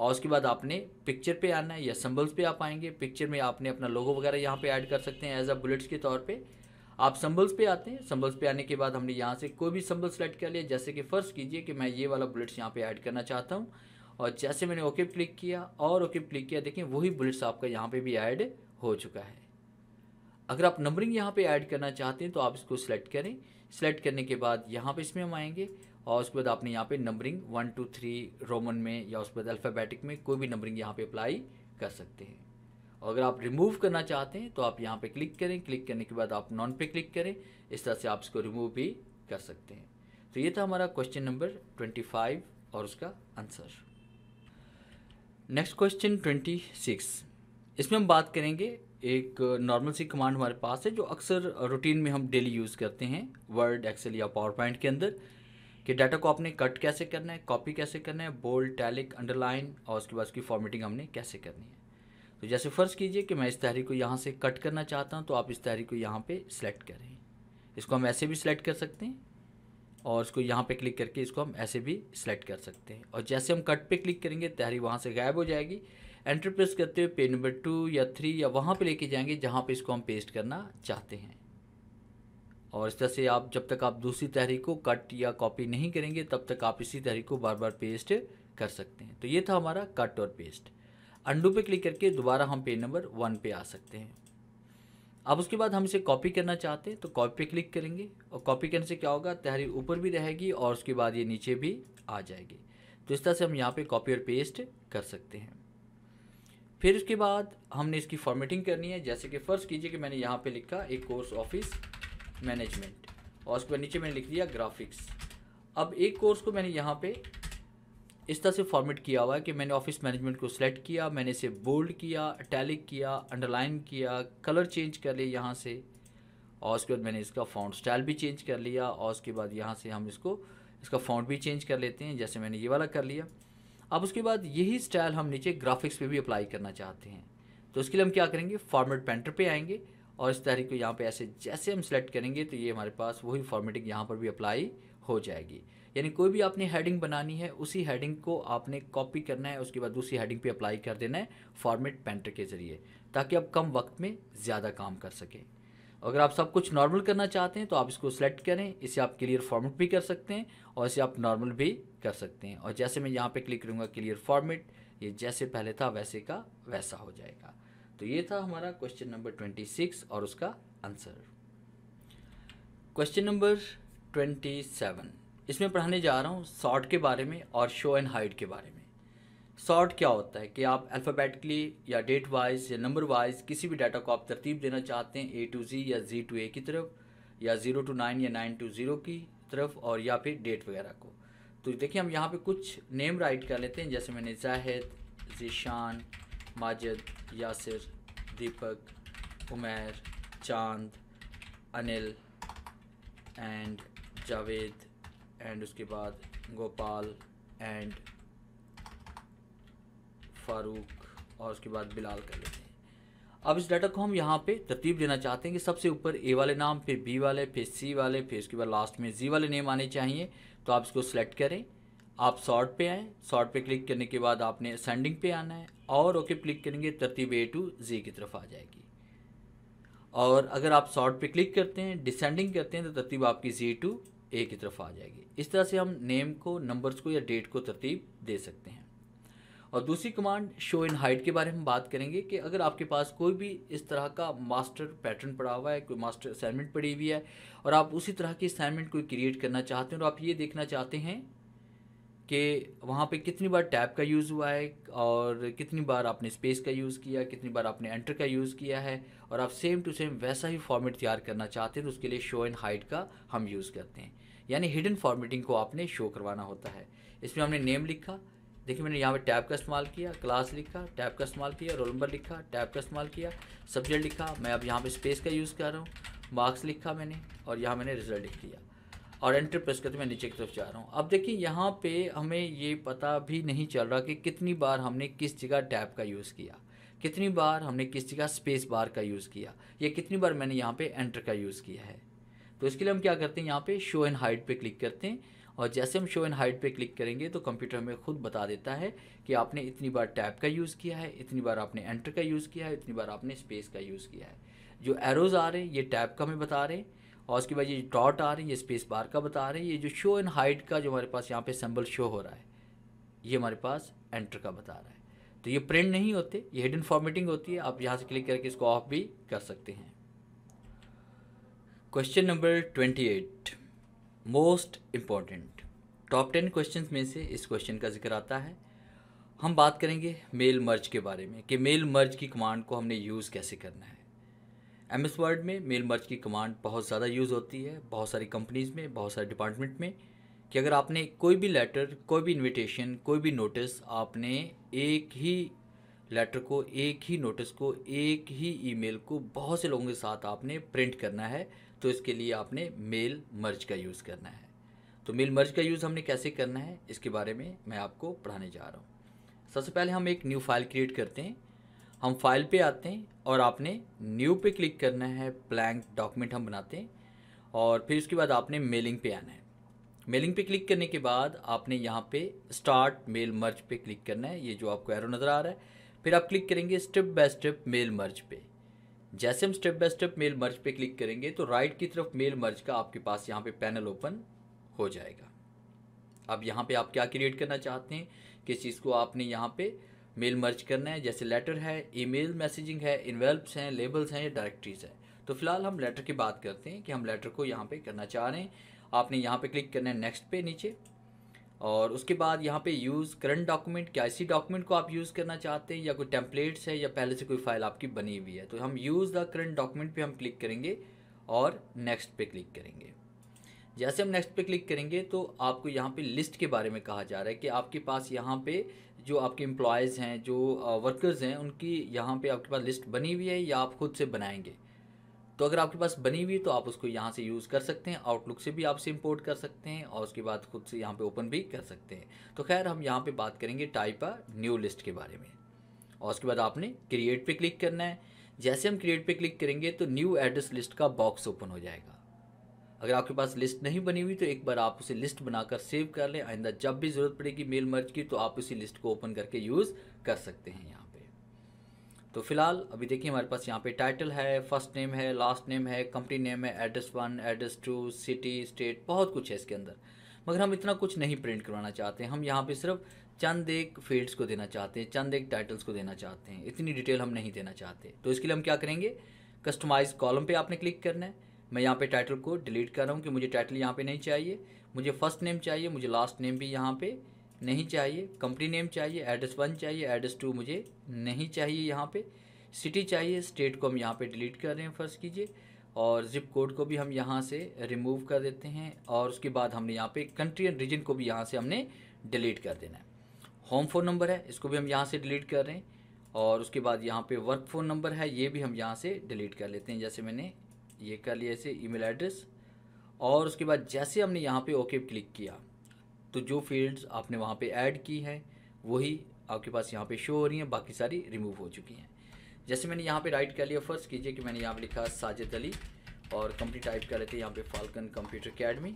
और उसके बाद आपने पिक्चर पे आना है या संबल्स पे आप आएंगे पिक्चर में आपने अपना लोगो वगैरह यहाँ पे ऐड कर सकते हैं एज अ बुलेट्स के तौर पे आप संबल्स पे आते हैं संबल्स पे आने के बाद हमने यहाँ से कोई भी संबल सेलेक्ट कर लिया जैसे कि फ़र्स्ट कीजिए कि मैं ये वाला बुलेट्स यहाँ पे ऐड करना चाहता हूँ और जैसे मैंने ओके क्लिक किया और ओके क्लिक किया देखें वही बुलेट्स आपका यहाँ पर भी ऐड हो चुका है अगर आप नंबरिंग यहाँ पर ऐड करना चाहते हैं तो आप इसको सिलेक्ट करें सिलेक्ट करने के बाद यहाँ पर इसमें हम आएँगे और उसके बाद आपने यहाँ पे numbering one two three Roman में या उसके बाद अल्फ़ाबेटिक में कोई भी नंबरिंग यहाँ पे अप्लाई कर सकते हैं और अगर आप रिमूव करना चाहते हैं तो आप यहाँ पे क्लिक करें क्लिक करने के बाद आप नॉन पे क्लिक करें इस तरह से आप इसको रिमूव भी कर सकते हैं तो ये था हमारा क्वेश्चन नंबर ट्वेंटी फाइव और उसका answer next question twenty six इसमें हम बात करेंगे एक नॉर्मल सी कमांड हमारे पास है जो अक्सर रूटीन में हम डेली यूज़ करते हैं वर्ड एक्सेल या पावर पॉइंट के अंदर कि डाटा को आपने कट कैसे करना है कॉपी कैसे करना है बोल्ड टैलिक अंडरलाइन और उसके बाद उसकी फॉर्मेटिंग हमने कैसे करनी है तो जैसे फ़र्ज़ कीजिए कि मैं इस तहरी को यहाँ से कट करना चाहता हूँ तो आप इस तहरी को यहाँ पे सिलेक्ट करें इसको हम ऐसे भी सिलेक्ट कर सकते हैं और इसको यहाँ पे क्लिक करके इसको हम ऐसे भी सिलेक्ट कर सकते हैं और जैसे हम कट पे क्लिक करेंगे तहरी वहाँ से गायब हो जाएगी एंटर प्रेस करते हुए पेज नंबर टू या थ्री या वहाँ पे लेके जाएंगे जहाँ पे इसको हम पेस्ट करना चाहते हैं और इस तरह से आप जब तक आप दूसरी तहरीक को कट या कॉपी नहीं करेंगे तब तक आप इसी तहरीक को बार बार पेस्ट कर सकते हैं तो ये था हमारा कट और पेस्ट अंडू पे क्लिक करके दोबारा हम पेज नंबर वन पे आ सकते हैं अब उसके बाद हम इसे कॉपी करना चाहते हैं तो कॉपी पे क्लिक करेंगे और कॉपी करने से क्या होगा तहरीर ऊपर भी रहेगी और उसके बाद ये नीचे भी आ जाएगी तो इस तरह से हम यहाँ पे कॉपी और पेस्ट कर सकते हैं फिर उसके बाद हमने इसकी फॉर्मेटिंग करनी है जैसे कि फ़र्ज़ कीजिए कि मैंने यहाँ पे लिखा एक कोर्स ऑफिस मैनेजमेंट और उसके बाद नीचे मैंने लिख दिया ग्राफिक्स अब एक कोर्स को मैंने यहाँ पे इस तरह से फॉर्मेट किया हुआ है कि मैंने ऑफिस मैनेजमेंट को सिलेक्ट किया मैंने इसे बोल्ड किया अटैलिक किया अंडरलाइन किया कलर चेंज कर लिए यहाँ से और उसके बाद मैंने इसका फ़ॉन्ट स्टाइल भी चेंज कर लिया और उसके बाद यहाँ से हम इसको इसका फ़ॉन्ट भी चेंज कर लेते हैं जैसे मैंने ये वाला कर लिया अब उसके बाद यही स्टाइल हम नीचे ग्राफिक्स पे भी अप्लाई करना चाहते हैं तो उसके लिए हम क्या करेंगे फॉर्मेट पेंटर पे आएंगे और इस तारीख को यहाँ पे ऐसे जैसे हम सेलेक्ट करेंगे तो ये हमारे पास वही फॉर्मेटिंग यहाँ पर भी अप्लाई हो जाएगी यानी कोई भी आपने हेडिंग बनानी है उसी हेडिंग को आपने कॉपी करना है उसके बाद दूसरी हेडिंग पे अप्लाई कर देना है फॉर्मेट पेंटर के ज़रिए ताकि आप कम वक्त में ज़्यादा काम कर सकें अगर आप सब कुछ नॉर्मल करना चाहते हैं तो आप इसको सेलेक्ट करें इसे आप क्लियर फॉर्मेट भी कर सकते हैं और इसे आप नॉर्मल भी कर सकते हैं और जैसे मैं यहाँ पर क्लिक करूँगा क्लियर फॉर्मेट ये जैसे पहले था वैसे का वैसा हो जाएगा तो ये था हमारा क्वेश्चन नंबर ट्वेंटी सिक्स और उसका answer question number twenty seven इसमें पढ़ाने जा रहा हूँ शॉर्ट के बारे में और शो एंड हाइट के बारे में शॉर्ट क्या होता है कि आप अल्फ़ाबेटिकली या डेट वाइज या नंबर वाइज किसी भी डाटा को आप तरतीब देना चाहते हैं ए टू जी या जी टू ए की तरफ या ज़ीरो टू नाइन या नाइन टू ज़ीरो की तरफ और या फिर डेट वगैरह को तो देखिए हम यहाँ पे कुछ नेम राइट कर लेते हैं जैसे मैंने जाहिद जीशान माजिद यासिर दीपक उमेर चांद अनिल एंड जावेद एंड उसके बाद गोपाल एंड फारूक और उसके बाद बिलाल कर लेते हैं अब इस डाटा को हम यहाँ पे तरतीब देना चाहते हैं कि सबसे ऊपर ए वाले नाम फिर बी वाले फिर सी वाले फिर उसके बाद लास्ट में जी वाले नेम आने चाहिए तो आप इसको सेलेक्ट करें आप शॉर्ट पे आएँ शॉर्ट पे क्लिक करने के बाद आपने असेंडिंग पे आना है और ओके क्लिक करेंगे तरतीब ए टू जी की तरफ आ जाएगी और अगर आप शॉर्ट पे क्लिक करते हैं डिसेंडिंग करते हैं तो तरतीब आपकी जी टू ए की तरफ आ जाएगी इस तरह से हम नेम को नंबर्स को या डेट को तरतीब दे सकते हैं और दूसरी कमांड शो इन हाइट के बारे में बात करेंगे कि अगर आपके पास कोई भी इस तरह का मास्टर पैटर्न पड़ा हुआ है कोई मास्टर असाइनमेंट पड़ी हुई है और आप उसी तरह की असाइनमेंट कोई क्रिएट करना चाहते हैं और तो आप ये देखना चाहते हैं कि वहाँ पे कितनी बार टैब का यूज़ हुआ है और कितनी बार आपने स्पेस का यूज़ किया कितनी बार आपने एंटर का यूज़ किया है और आप सेम टू सेम वैसा ही फॉर्मेट तैयार करना चाहते हैं तो उसके लिए शो एंड हाइट का हम यूज़ करते हैं यानी हिडन फॉर्मेटिंग को आपने शो करवाना होता है इसमें हमने नेम लिखा देखिए मैंने यहाँ पे टैब का इस्तेमाल किया क्लास लिखा टैब का इस्तेमाल किया रोल नंबर लिखा टैब का इस्तेमाल किया सब्जेक्ट लिखा मैं अब यहाँ पे स्पेस का यूज़ कर रहा हूँ मार्क्स लिखा मैंने और यहाँ मैंने रिजल्ट लिख दिया और एंट्री प्रेस करते मैं नीचे की तरफ जा रहा हूँ अब देखिए यहाँ पे हमें ये पता भी नहीं चल रहा कि कितनी बार हमने किस जगह टैब का यूज़ किया कितनी बार हमने किस जगह स्पेस बार का यूज़ किया या कितनी बार मैंने यहाँ पर एंटर का यूज़ किया है तो इसके लिए हम क्या करते हैं यहाँ पर शो एंड हाइट पर क्लिक करते हैं और जैसे हम शो एंड हाइट पे क्लिक करेंगे तो कंप्यूटर हमें खुद बता देता है कि आपने इतनी बार टैब का यूज़ किया है इतनी बार आपने एंटर का यूज़ किया है इतनी बार आपने स्पेस का यूज़ किया है जो एरोज़ आ रहे हैं ये टैब का हमें बता रहे हैं और उसके बाद ये डॉट आ रहे हैं ये स्पेस बार का बता रहे हैं ये जो शो एंड हाइट का जो हमारे पास यहाँ पे सिंबल शो हो रहा है ये हमारे पास एंटर का बता रहा है तो ये प्रिंट नहीं होते ये हिडन फॉर्मेटिंग होती है आप यहाँ से क्लिक करके इसको ऑफ भी कर सकते हैं question number twenty eight most important top ten question में से इस क्वेश्चन का जिक्र आता है हम बात करेंगे मेल मर्ज के बारे में कि मेल मर्ज की कमांड को हमने यूज़ कैसे करना है एम एस वर्ड में मेल मर्ज की कमांड बहुत ज़्यादा यूज़ होती है बहुत सारी कंपनीज़ में बहुत सारे डिपार्टमेंट में कि अगर आपने कोई भी लेटर कोई भी इनविटेशन कोई भी नोटिस आपने एक ही लेटर को एक ही नोटिस को एक ही ईमेल को बहुत से लोगों के साथ आपने प्रिंट करना है तो इसके लिए आपने मेल मर्ज का यूज़ करना है तो मेल मर्ज का यूज़ हमने कैसे करना है इसके बारे में मैं आपको पढ़ाने जा रहा हूँ सबसे पहले हम एक न्यू फाइल क्रिएट करते हैं हम फाइल पे आते हैं और आपने न्यू पे क्लिक करना है ब्लैंक डॉक्यूमेंट हम बनाते हैं और फिर उसके बाद आपने मेलिंग पे आना है मेलिंग पे क्लिक करने के बाद आपने यहाँ पे स्टार्ट मेल मर्ज पे क्लिक करना है ये जो आपको एरो नज़र आ रहा है फिर आप क्लिक करेंगे step by step mail merge पे जैसे हम step by step mail merge पे क्लिक करेंगे तो राइट की तरफ मेल मर्ज का आपके पास यहाँ पे पैनल ओपन हो जाएगा अब यहाँ पे आप क्या क्रिएट करना चाहते हैं किस चीज़ को आपने यहाँ पे मेल मर्ज करना है जैसे लेटर है ईमेल मैसेजिंग है इन्वेल्प्स हैं लेबल्स हैं या डायरेक्टरीज हैं तो फिलहाल हम लेटर की बात करते हैं कि हम लेटर को यहाँ पे करना चाह रहे हैं आपने यहाँ पे क्लिक करना है नेक्स्ट पे नीचे और उसके बाद यहाँ पे यूज़ करंट डॉक्यूमेंट क्या इसी डॉक्यूमेंट को आप यूज़ करना चाहते हैं या कोई टेम्पलेट्स है या पहले से कोई फाइल आपकी बनी हुई है तो हम यूज़ द करंट डॉक्यूमेंट पे हम क्लिक करेंगे और नेक्स्ट पे क्लिक करेंगे जैसे हम नेक्स्ट पे क्लिक करेंगे तो आपको यहाँ पे लिस्ट के बारे में कहा जा रहा है कि आपके पास यहाँ पे जो आपके एम्प्लॉयज़ हैं जो वर्कर्स हैं उनकी यहाँ पे आपके पास लिस्ट बनी हुई है या आप खुद से बनाएंगे तो अगर आपके पास बनी हुई तो आप उसको यहाँ से यूज़ कर सकते हैं आउटलुक से भी आप से इम्पोर्ट कर सकते हैं और उसके बाद खुद से यहाँ पे ओपन भी कर सकते हैं तो खैर हम यहाँ पे बात करेंगे टाइप अ न्यू लिस्ट के बारे में और उसके बाद आपने क्रिएट पे क्लिक करना है जैसे हम क्रिएट पे क्लिक करेंगे तो न्यू एड्रेस लिस्ट का बॉक्स ओपन हो जाएगा अगर आपके पास लिस्ट नहीं बनी हुई तो एक बार आप उसे लिस्ट बनाकर सेव कर लें आइंदा जब भी ज़रूरत पड़ेगी मेल मर्ज की तो आप उसी लिस्ट को ओपन करके यूज़ कर सकते हैं यहाँ पे तो फिलहाल अभी देखिए हमारे पास यहाँ पे टाइटल है फर्स्ट नेम है लास्ट नेम है कंपनी नेम है address one address two city state बहुत कुछ है इसके अंदर मगर हम इतना कुछ नहीं प्रिंट करवाना चाहते हैं हम यहाँ पे सिर्फ चंद एक फील्ड्स को देना चाहते हैं चंद एक टाइटल्स को देना चाहते हैं इतनी डिटेल हम नहीं देना चाहते तो इसके लिए हम क्या करेंगे कस्टमाइज कॉलम पे आपने क्लिक करना है मैं यहाँ पे टाइटल को डिलीट कर रहा हूँ कि मुझे टाइटल यहाँ पे नहीं चाहिए मुझे फर्स्ट नेम चाहिए मुझे लास्ट नेम भी यहाँ पे नहीं चाहिए कंपनी नेम चाहिए एड्रेस वन चाहिए एड्रेस टू मुझे नहीं चाहिए यहाँ पे सिटी चाहिए स्टेट को हम यहाँ पे डिलीट कर रहे हैं फर्स्ट कीजिए और जिप कोड को भी हम यहाँ से रिमूव कर देते हैं और उसके बाद हमने यहाँ पे कंट्री एंड रीजन को भी यहाँ से हमने डिलीट कर देना है होम फ़ोन नंबर है इसको भी हम यहाँ से डिलीट कर रहे हैं और उसके बाद यहाँ पे वर्क फ़ोन नंबर है ये भी हम यहाँ से डिलीट कर लेते हैं जैसे मैंने ये कर लिया इसे ईमेल एड्रेस और उसके बाद जैसे हमने यहाँ पे ओके क्लिक किया तो जो फील्ड्स आपने वहाँ पे ऐड की हैं वही आपके पास यहाँ पे शो हो रही हैं बाकी सारी रिमूव हो चुकी हैं जैसे मैंने यहाँ पे राइट कर लिया फर्स्ट कीजिए कि मैंने यहाँ पे लिखा साजिद अली और कंपनी टाइप कर लेते हैं यहाँ पे फाल्कन कंप्यूटर अकेडमी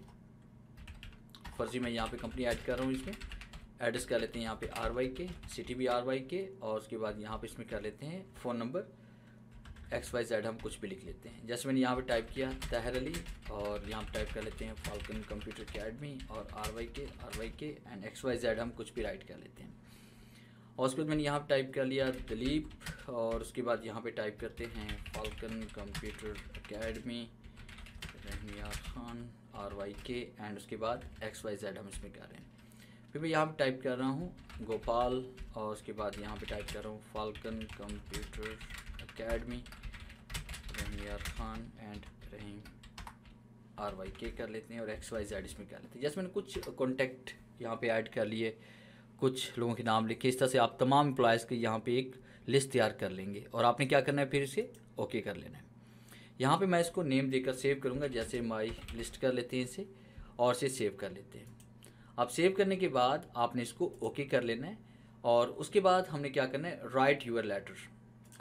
फर्जी मैं यहाँ पे कंपनी ऐड कर रहा हूँ इसमें एड्रेस कर लेते हैं यहाँ पे आर वाई के सिटी भी आर वाई के और उसके बाद यहाँ पे इसमें कर लेते हैं phone number X Y Z हम कुछ भी लिख लेते हैं जैसे मैंने यहाँ पे टाइप किया तहर अली और यहाँ पे टाइप कर लेते हैं फाल्कन कंप्यूटर अकेडमी और R Y K R Y K and X Y Z हम कुछ भी राइट कर लेते हैं और उसके बाद मैंने यहाँ पे टाइप कर लिया दिलीप और उसके बाद यहाँ पे टाइप करते हैं Falcon Computer Academy Rahmiya Khan R Y K and उसके बाद एक्स वाई जेड हम इसमें कर रहे हैं फिर मैं यहाँ पे टाइप कर रहा हूँ गोपाल और उसके बाद यहाँ पे टाइप कर रहा हूँ फॉल्कन कंप्यूटर अकेडमी यानी R Khan and Rahim R Y K कर लेते हैं और एक्स वाई जेड इसमें कर लेते हैं जैसे मैंने कुछ कॉन्टैक्ट यहाँ पे ऐड कर लिए कुछ लोगों के नाम लिखे इस तरह से आप तमाम एम्प्लॉयज़ के यहाँ पे एक लिस्ट तैयार कर लेंगे और आपने क्या करना है फिर इसे ओके कर लेना है यहाँ पे मैं इसको नेम देकर सेव करूँगा जैसे माई लिस्ट कर लेते हैं इसे और इसे सेव कर लेते हैं अब सेव करने के बाद आपने इसको ओके कर लेना है और उसके बाद हमने क्या करना है राइट यूर लेटर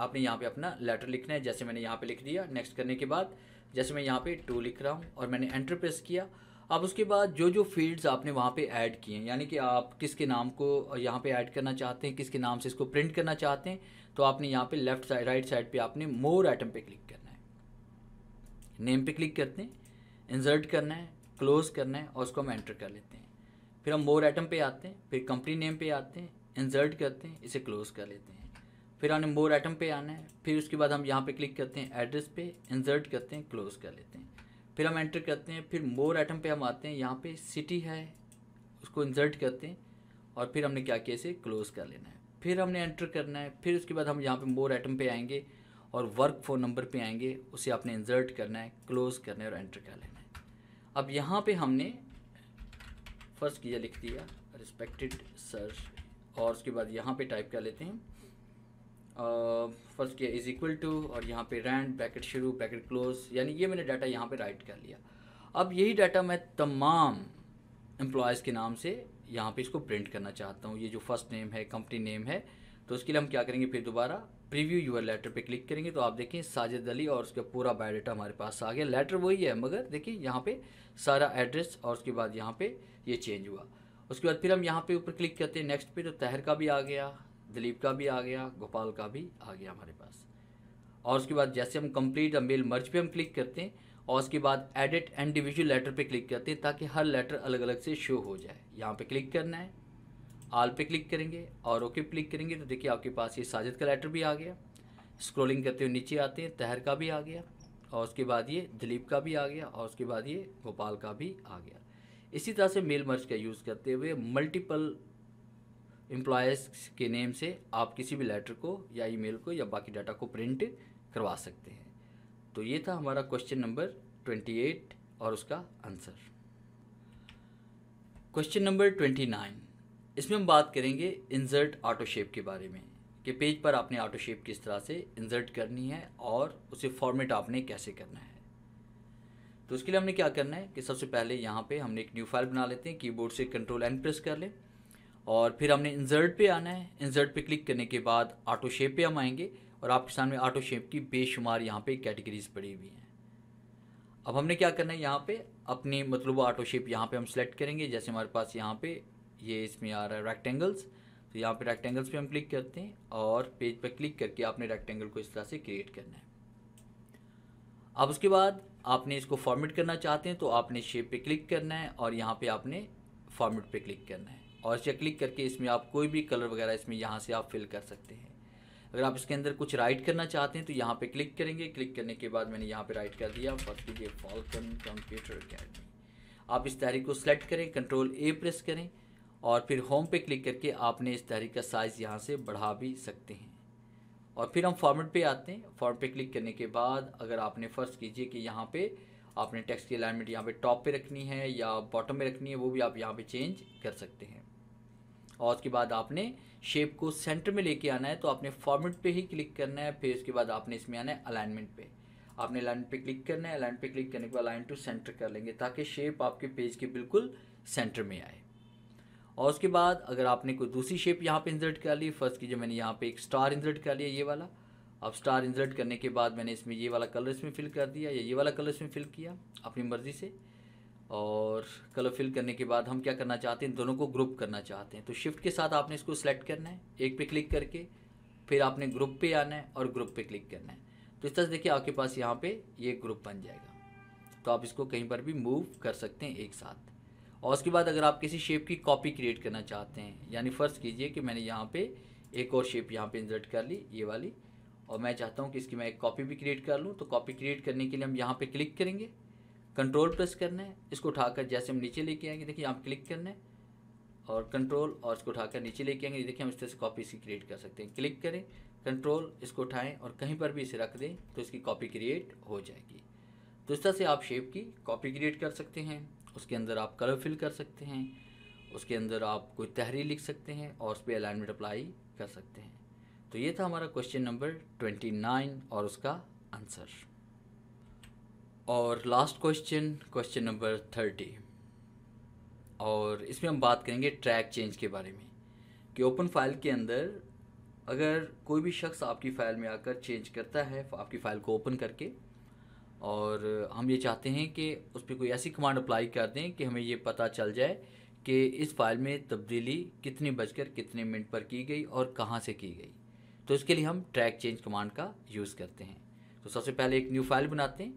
आपने यहाँ पे अपना लेटर लिखना है जैसे मैंने यहाँ पे लिख दिया नेक्स्ट करने के बाद जैसे मैं यहाँ पे टू लिख रहा हूँ और मैंने एंटर प्रेस किया अब उसके बाद जो जो फील्ड्स आपने वहाँ पे ऐड किए हैं यानी कि आप किसके नाम को यहाँ पे ऐड करना चाहते हैं किसके नाम से इसको प्रिंट करना चाहते हैं तो आपने यहाँ पे लेफ्ट साइड राइट साइड पे आपने मोर आइटम पे क्लिक करना है नेम पे क्लिक करते हैं इंजर्ट करना है क्लोज करना है और उसको हम एंटर कर लेते हैं फिर हम मोर आइटम पे आते हैं फिर कंपनी नेम पे आते हैं इंजर्ट करते हैं इसे क्लोज कर लेते हैं फिर हमने मोर आइटम पे आना है फिर उसके बाद हम यहाँ पे क्लिक करते हैं एड्रेस पे इंसर्ट करते हैं क्लोज कर लेते हैं फिर हम एंटर करते हैं फिर मोर आइटम पे हम आते हैं यहाँ पे सिटी है उसको इंसर्ट करते हैं और फिर हमने क्या किया इसे क्लोज कर लेना है फिर हमने एंटर करना है फिर उसके बाद हम यहाँ पे मोर आइटम पे आएंगे और वर्क फ़ोन नंबर पे आएंगे उसे आपने इंसर्ट करना है क्लोज करना है और एंटर कर लेना है अब यहाँ पे हमने फर्स्ट किया लिख दिया रिस्पेक्टेड सर और उसके बाद यहाँ पे टाइप कर लेते हैं फर्स्ट किया इज इक्वल टू और यहाँ पे रेंट ब्रैकेट शुरू ब्रैकेट क्लोज यानी ये मैंने डाटा यहाँ पे राइट कर लिया अब यही डाटा मैं तमाम एम्प्लॉयज़ के नाम से यहाँ पे इसको प्रिंट करना चाहता हूँ ये जो फर्स्ट नेम है कंपनी नेम है तो उसके लिए हम क्या करेंगे फिर दोबारा प्रीव्यू यूर लेटर पे क्लिक करेंगे तो आप देखें साजिद अली और उसका पूरा बायोडाटा हमारे पास आ गया लेटर वही है मगर देखिए यहाँ पे सारा एड्रेस और उसके बाद यहाँ पे ये चेंज हुआ उसके बाद फिर हम यहाँ पे ऊपर क्लिक करते हैं नेक्स्ट पे तो तहर का भी आ गया दिलीप का भी आ गया गोपाल का भी आ गया हमारे पास और उसके बाद जैसे हम कंप्लीट मेल मर्ज पे हम क्लिक करते हैं और उसके बाद एडिट एंड लेटर पे क्लिक करते हैं ताकि हर लेटर अलग अलग से शो हो जाए यहाँ पे क्लिक करना है आल पे क्लिक करेंगे और ओके क्लिक करेंगे तो देखिए आपके पास ये साजिद का लेटर भी आ गया स्क्रोलिंग करते हुए नीचे आते हैं तहर का भी आ गया और उसके बाद ये दिलीप का भी आ गया और उसके बाद ये गोपाल का भी आ गया इसी तरह से मेल मर्ज का यूज़ करते हुए मल्टीपल एम्प्लॉयज़ के नेम से आप किसी भी लेटर को या ईमेल को या बाकी डाटा को प्रिंट करवा सकते हैं तो ये था हमारा क्वेश्चन नंबर ट्वेंटी एट और उसका answer question number twenty nine इसमें हम बात करेंगे इंसर्ट ऑटो शेप के बारे में कि पेज पर आपने ऑटो शेप किस तरह से इंसर्ट करनी है और उसे फॉर्मेट आपने कैसे करना है तो उसके लिए हमने क्या करना है कि सबसे पहले यहाँ पे हमने एक न्यू फाइल बना लेते हैं कीबोर्ड से कंट्रोल एन प्रेस कर लें और फिर हमने इंजर्ट पे आना है इंजर्ट पे क्लिक करने के बाद ऑटो शेप पे हम आएंगे और आपके सामने ऑटो शेप की बेशुमार यहाँ पे कैटेगरीज पड़ी हुई हैं अब हमने क्या करना है यहाँ पे अपने मतलब ऑटो शेप यहाँ पे हम सेलेक्ट करेंगे जैसे हमारे पास यहाँ पे ये इसमें आ रहा है रेक्टेंगल्स तो यहाँ पे रेक्टेंगल्स पे हम क्लिक करते हैं और पेज पर पे क्लिक करके आपने रेक्टेंगल को इस तरह से क्रिएट करना है अब उसके बाद आपने इसको फॉर्मेट करना चाहते हैं तो आपने शेप पे क्लिक करना है और यहाँ पे आपने फॉर्मेट पे क्लिक करना है और इसे क्लिक करके इसमें आप कोई भी कलर वगैरह इसमें यहाँ से आप फिल कर सकते हैं अगर आप इसके अंदर कुछ राइट करना चाहते हैं तो यहाँ पे क्लिक करेंगे क्लिक करने के बाद मैंने यहाँ पे राइट कर दिया first J Falcon Computer Academy आप इस तहरीक को सिलेक्ट करें कंट्रोल ए प्रेस करें और फिर होम पे क्लिक करके आपने इस तहरीक का साइज़ यहाँ से बढ़ा भी सकते हैं और फिर हम फॉर्मेट पे आते हैं फॉर्म पे क्लिक करने के बाद अगर आपने फर्स्ट कीजिए कि यहाँ पे आपने टेक्स्ट की अलाइनमेंट यहाँ पे टॉप पे रखनी है या बॉटम में रखनी है वो भी आप यहाँ पे चेंज कर सकते हैं और उसके बाद आपने शेप को सेंटर में लेके आना है तो आपने फॉर्मेट पे ही क्लिक करना है फिर उसके बाद आपने इसमें आना है अलाइनमेंट पे आपने अलाइन पे क्लिक करना है अलाइन पे क्लिक करने के बाद अलाइन टू सेंटर कर लेंगे ताकि शेप आपके पेज के बिल्कुल सेंटर में आए और उसके बाद अगर आपने कोई दूसरी शेप यहाँ पर इंजर्ट कर ली फर्स्ट कीजिए मैंने यहाँ पर एक स्टार इंजर्ट कर लिया ये वाला अब स्टार इंजर्ट करने के बाद मैंने इसमें ये वाला कलर इसमें फिल कर दिया या ये वाला कलर इसमें फिल किया अपनी मर्ज़ी से और कलर फिल करने के बाद हम क्या करना चाहते हैं दोनों को ग्रुप करना चाहते हैं तो शिफ्ट के साथ आपने इसको सेलेक्ट करना है एक पे क्लिक करके फिर आपने ग्रुप पे आना है और ग्रुप पे क्लिक करना है तो इस तरह से देखिए आपके पास यहाँ पे ये ग्रुप बन जाएगा तो आप इसको कहीं पर भी मूव कर सकते हैं एक साथ और उसके बाद अगर आप किसी शेप की कॉपी क्रिएट करना चाहते हैं यानी फ़र्ज़ कीजिए कि मैंने यहाँ पर एक और शेप यहाँ पर इंजर्ट कर ली ये वाली और मैं चाहता हूँ कि इसकी मैं एक कॉपी भी क्रिएट कर लूँ तो कॉपी क्रिएट करने के लिए हम यहाँ पर क्लिक करेंगे कंट्रोल प्रेस करना है इसको उठाकर जैसे हम नीचे लेके आएंगे देखिए आप क्लिक करना है और कंट्रोल और इसको उठाकर नीचे लेके आएंगे देखिए हम इस तरह से कॉपी इसकी क्रिएट कर सकते हैं क्लिक करें कंट्रोल इसको उठाएं और कहीं पर भी इसे रख दें तो इसकी कॉपी क्रिएट हो जाएगी तो इस तरह से आप शेप की कॉपी क्रिएट कर सकते हैं उसके अंदर आप कलर फिल कर सकते हैं उसके अंदर आप कोई तहरीर लिख सकते हैं और उस पर अलाइनमेंट अप्लाई कर सकते हैं तो ये था हमारा क्वेश्चन नंबर ट्वेंटी नाइन और उसका आंसर और last question question number thirty और इसमें हम बात करेंगे ट्रैक चेंज के बारे में कि ओपन फाइल के अंदर अगर कोई भी शख्स आपकी फ़ाइल में आकर चेंज करता है आपकी फ़ाइल को ओपन करके और हम ये चाहते हैं कि उस पर कोई ऐसी कमांड अप्लाई कर दें कि हमें ये पता चल जाए कि इस फाइल में तब्दीली कितनी बजकर कितने मिनट पर की गई और कहाँ से की गई तो इसके लिए हम ट्रैक चेंज कमांड का यूज़ करते हैं तो सबसे पहले एक न्यू फाइल बनाते हैं